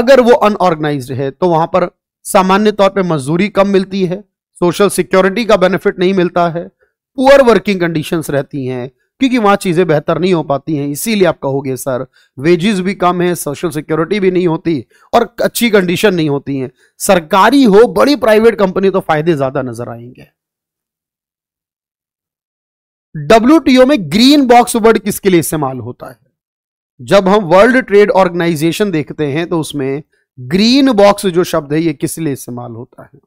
अगर वो अनऑर्गेनाइज है तो वहां पर सामान्य तौर पे मजदूरी कम मिलती है सोशल सिक्योरिटी का बेनिफिट नहीं मिलता है पुअर वर्किंग कंडीशंस रहती हैं क्योंकि वहां चीजें बेहतर नहीं हो पाती हैं इसीलिए आप कहोगे सर वेजेस भी कम है सोशल सिक्योरिटी भी नहीं होती और अच्छी कंडीशन नहीं होती है सरकारी हो बड़ी प्राइवेट कंपनी तो फायदे ज्यादा नजर आएंगे डब्ल्यू में ग्रीन बॉक्स वर्ड किसके लिए इस्तेमाल होता है जब हम वर्ल्ड ट्रेड ऑर्गेनाइजेशन देखते हैं तो उसमें ग्रीन बॉक्स जो शब्द है ये किस लिए इस्तेमाल होता है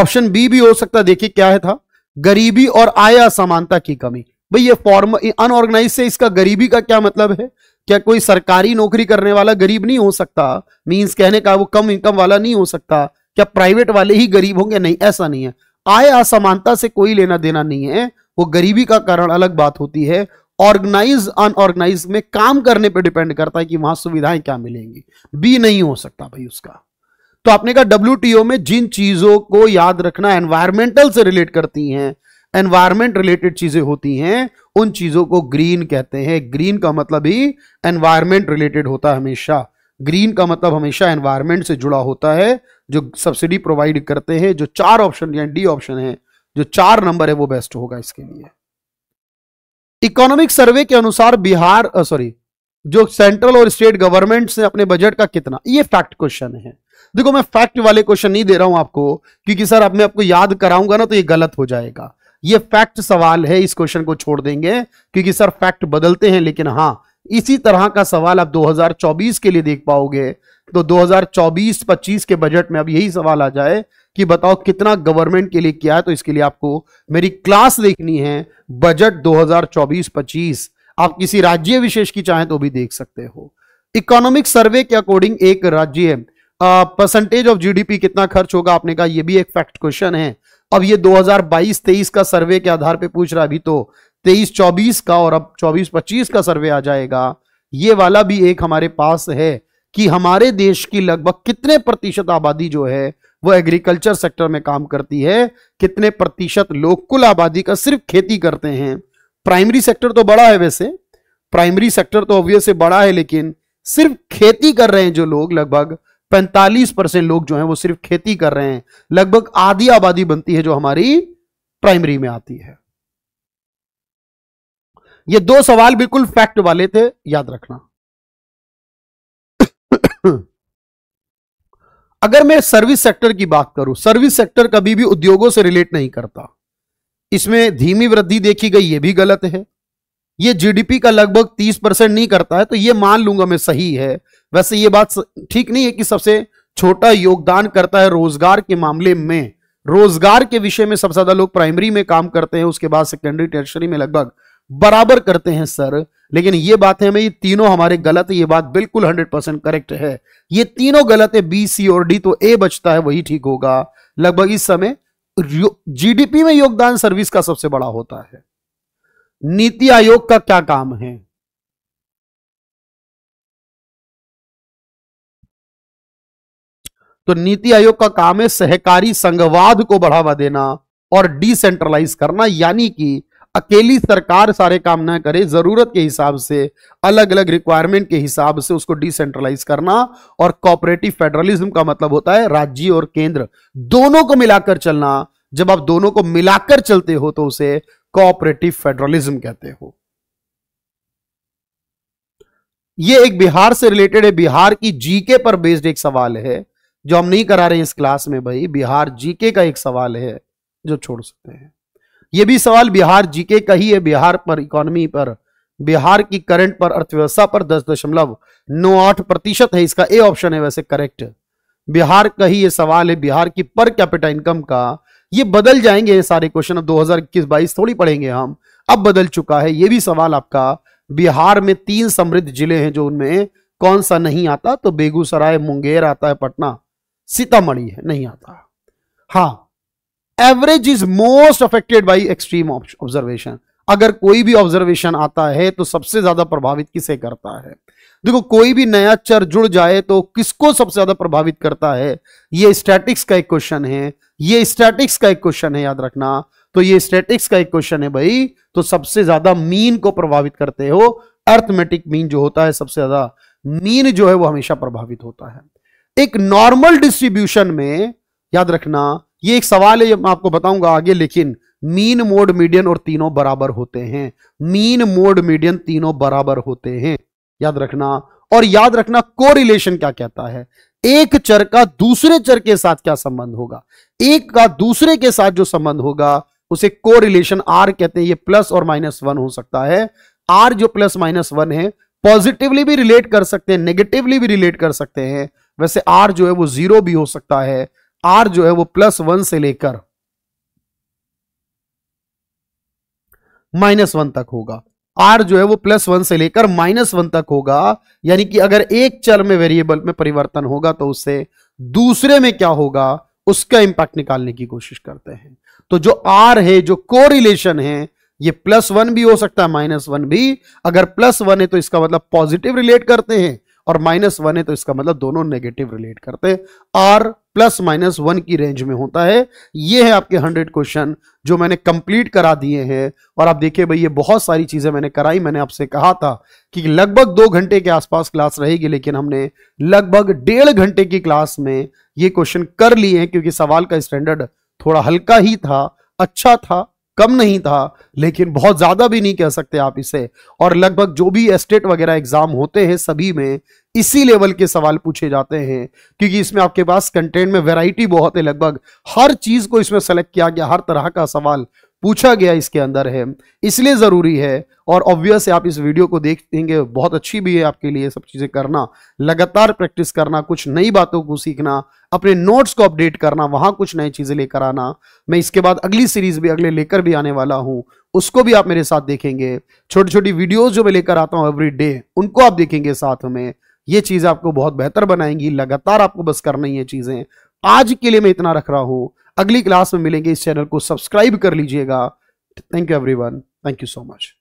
ऑप्शन बी भी हो सकता है देखिए क्या है था गरीबी और आय असमानता की कमी भाई ये फॉर्म अनऑर्गेनाइज से इसका गरीबी का क्या मतलब है क्या कोई सरकारी नौकरी करने वाला गरीब नहीं हो सकता मींस कहने का वो कम इनकम वाला नहीं हो सकता क्या प्राइवेट वाले ही गरीब होंगे नहीं ऐसा नहीं है आय असमानता से कोई लेना देना नहीं है वो गरीबी का कारण अलग बात होती है ऑर्गेनाइज अनऑर्गेनाइज में काम करने पे डिपेंड करता है कि वहां सुविधाएं क्या मिलेंगी बी नहीं हो सकता भाई उसका तो आपने कहा डब्ल्यू में जिन चीजों को याद रखना एनवायरमेंटल से रिलेट करती हैं एनवायरमेंट रिलेटेड चीजें होती हैं उन चीजों को ग्रीन कहते हैं ग्रीन का मतलब ही एनवायरमेंट रिलेटेड होता है हमेशा ग्रीन का मतलब हमेशा एनवायरमेंट से जुड़ा होता है जो सब्सिडी प्रोवाइड करते हैं जो चार ऑप्शन या डी ऑप्शन है जो चार नंबर है वो बेस्ट होगा इसके लिए इकोनॉमिक सर्वे के अनुसार बिहार सॉरी जो सेंट्रल और स्टेट गवर्नमेंट से अपने बजट का कितना ये फैक्ट क्वेश्चन है देखो मैं फैक्ट वाले क्वेश्चन नहीं दे रहा हूं आपको क्योंकि सर अब मैं आपको याद कराऊंगा ना तो ये गलत हो जाएगा ये फैक्ट सवाल है इस क्वेश्चन को छोड़ देंगे क्योंकि सर फैक्ट बदलते हैं लेकिन हाँ इसी तरह का सवाल आप 2024 के लिए देख पाओगे तो 2024-25 के बजट में अब यही सवाल आ जाए कि बताओ कितना गवर्नमेंट के लिए किया है तो इसके लिए आपको मेरी क्लास देखनी है बजट 2024-25 आप किसी राज्य विशेष की चाहें तो भी देख सकते हो इकोनॉमिक सर्वे के अकॉर्डिंग एक राज्य परसेंटेज ऑफ जीडीपी कितना खर्च होगा आपने कहा यह भी एक फैक्ट क्वेश्चन है अब ये 2022-23 का सर्वे के आधार पे पूछ रहा अभी तो तेईस चौबीस का और अब चौबीस पच्चीस का सर्वे आ जाएगा ये वाला भी एक हमारे पास है कि हमारे देश की लगभग कितने प्रतिशत आबादी जो है वो एग्रीकल्चर सेक्टर में काम करती है कितने प्रतिशत लोग कुल आबादी का सिर्फ खेती करते हैं प्राइमरी सेक्टर तो बड़ा है वैसे प्राइमरी सेक्टर तो ऑब्वियस से बड़ा है लेकिन सिर्फ खेती कर रहे हैं जो लोग लगभग 45 परसेंट लोग जो हैं वो सिर्फ खेती कर रहे हैं लगभग आधी आबादी बनती है जो हमारी प्राइमरी में आती है ये दो सवाल बिल्कुल फैक्ट वाले थे याद रखना अगर मैं सर्विस सेक्टर की बात करूं सर्विस सेक्टर कभी भी उद्योगों से रिलेट नहीं करता इसमें धीमी वृद्धि देखी गई यह भी गलत है यह जीडीपी का लगभग 30 परसेंट नहीं करता है तो यह मान लूंगा मैं सही है वैसे यह बात ठीक नहीं है कि सबसे छोटा योगदान करता है रोजगार के मामले में रोजगार के विषय में सबसे ज्यादा लोग प्राइमरी में काम करते हैं उसके बाद सेकेंडरी टर्शरी में लगभग बराबर करते हैं सर लेकिन ये बातें हमें ये तीनों हमारे गलत है ये बात बिल्कुल हंड्रेड परसेंट करेक्ट है ये तीनों गलत है बी सी और डी तो ए बचता है वही ठीक होगा लगभग इस समय जीडीपी में योगदान सर्विस का सबसे बड़ा होता है नीति आयोग का क्या काम है तो नीति आयोग का काम है सहकारी संघवाद को बढ़ावा देना और डिसेंट्रलाइज करना यानी कि अकेली सरकार सारे काम ना करे जरूरत के हिसाब से अलग अलग रिक्वायरमेंट के हिसाब से उसको डिसेंट्रलाइज करना और कॉपरेटिव फेडरलिज्म का मतलब होता है राज्य और केंद्र दोनों को मिलाकर चलना जब आप दोनों को मिलाकर चलते हो तो उसे कॉपरेटिव फेडरलिज्म कहते हो यह एक बिहार से रिलेटेड है बिहार की जीके पर बेस्ड एक सवाल है जो हम नहीं करा रहे इस क्लास में भाई बिहार जीके का एक सवाल है जो छोड़ सकते हैं ये भी सवाल बिहार जीके का ही है बिहार पर इकोनॉमी पर बिहार की करंट पर अर्थव्यवस्था पर दस दशमलव नौ आठ प्रतिशत है इसका ए ऑप्शन है वैसे करेक्ट बिहार का ही ये सवाल है बिहार की पर कैपिटा इनकम का ये बदल जाएंगे सारे क्वेश्चन अब दो हजार इक्कीस बाईस थोड़ी पढ़ेंगे हम अब बदल चुका है ये भी सवाल आपका बिहार में तीन समृद्ध जिले हैं जो उनमें कौन सा नहीं आता तो बेगूसराय मुंगेर आता है पटना सीतामढ़ी है नहीं आता हाँ average is most affected by extreme observation अगर कोई भी ऑब्जर्वेशन आता है तो सबसे ज्यादा प्रभावित किसे करता है देखो कोई भी नया चर जुड़ जाए तो किसको सबसे ज्यादा प्रभावित करता है ये स्टैटिक्स का एक क्वेश्चन है ये स्टैटिक्स का एक क्वेश्चन है याद रखना तो ये स्टैटिक्स का एक क्वेश्चन है भाई तो सबसे ज्यादा मीन को प्रभावित करते हो अर्थमेटिक मीन जो होता है सबसे ज्यादा मीन जो है वो हमेशा प्रभावित होता है एक नॉर्मल डिस्ट्रीब्यूशन में याद रखना ये एक सवाल है ये मैं आपको बताऊंगा आगे लेकिन मीन मोड मीडियन और तीनों बराबर होते हैं मीन मोड मीडियन तीनों बराबर होते हैं याद रखना और याद रखना कोरिलेशन क्या कहता है एक चर का दूसरे चर के साथ क्या संबंध होगा एक का दूसरे के साथ जो संबंध होगा उसे कोरिलेशन आर कहते हैं ये प्लस और माइनस वन हो सकता है आर जो प्लस माइनस वन है पॉजिटिवली भी रिलेट कर सकते हैं नेगेटिवली भी रिलेट कर सकते हैं वैसे आर जो है वो जीरो भी हो सकता है आर जो है वो प्लस वन से लेकर माइनस वन तक होगा आर जो है वो प्लस वन से लेकर माइनस वन तक होगा यानी कि अगर एक चर में वेरिएबल में परिवर्तन होगा तो उससे दूसरे में क्या होगा उसका इंपैक्ट निकालने की कोशिश करते हैं तो जो आर है जो कोरिलेशन है ये प्लस वन भी हो सकता है माइनस वन भी अगर प्लस वन है तो इसका मतलब पॉजिटिव रिलेट करते हैं और माइनस वन है तो इसका मतलब दोनों नेगेटिव रिलेट करते हैं आर प्लस माइनस वन की रेंज में होता है ये है आपके हंड्रेड क्वेश्चन जो मैंने कंप्लीट करा दिए हैं और आप देखिए भाई ये बहुत सारी चीजें मैंने कराई मैंने आपसे कहा था कि लगभग दो घंटे के आसपास क्लास रहेगी लेकिन हमने लगभग डेढ़ घंटे की क्लास में ये क्वेश्चन कर लिए हैं क्योंकि सवाल का स्टैंडर्ड थोड़ा हल्का ही था अच्छा था कम नहीं था लेकिन बहुत ज़्यादा भी नहीं कह सकते आप इसे और लगभग जो भी एस्टेट वगैरह एग्ज़ाम होते हैं सभी में इसी लेवल के सवाल पूछे जाते हैं क्योंकि इसमें आपके पास कंटेंट में वैरायटी बहुत है लगभग हर चीज़ को इसमें सेलेक्ट किया गया हर तरह का सवाल पूछा गया इसके अंदर है इसलिए ज़रूरी है और ऑब्वियस आप इस वीडियो को देखेंगे बहुत अच्छी भी है आपके लिए सब चीज़ें करना लगातार प्रैक्टिस करना कुछ नई बातों को सीखना अपने नोट्स को अपडेट करना वहां कुछ नई चीज़ें लेकर आना मैं इसके बाद अगली सीरीज़ भी अगले लेकर भी आने वाला हूं उसको भी आप मेरे साथ देखेंगे छोटी छोटी वीडियोज़ जो मैं लेकर आता हूँ एवरी डे उनको आप देखेंगे साथ में ये चीज़ आपको बहुत बेहतर बनाएंगी लगातार आपको बस करना ही है चीज़ें आज के लिए मैं इतना रख रहा हूं अगली क्लास में मिलेंगे इस चैनल को सब्सक्राइब कर लीजिएगा thank you everyone thank you so much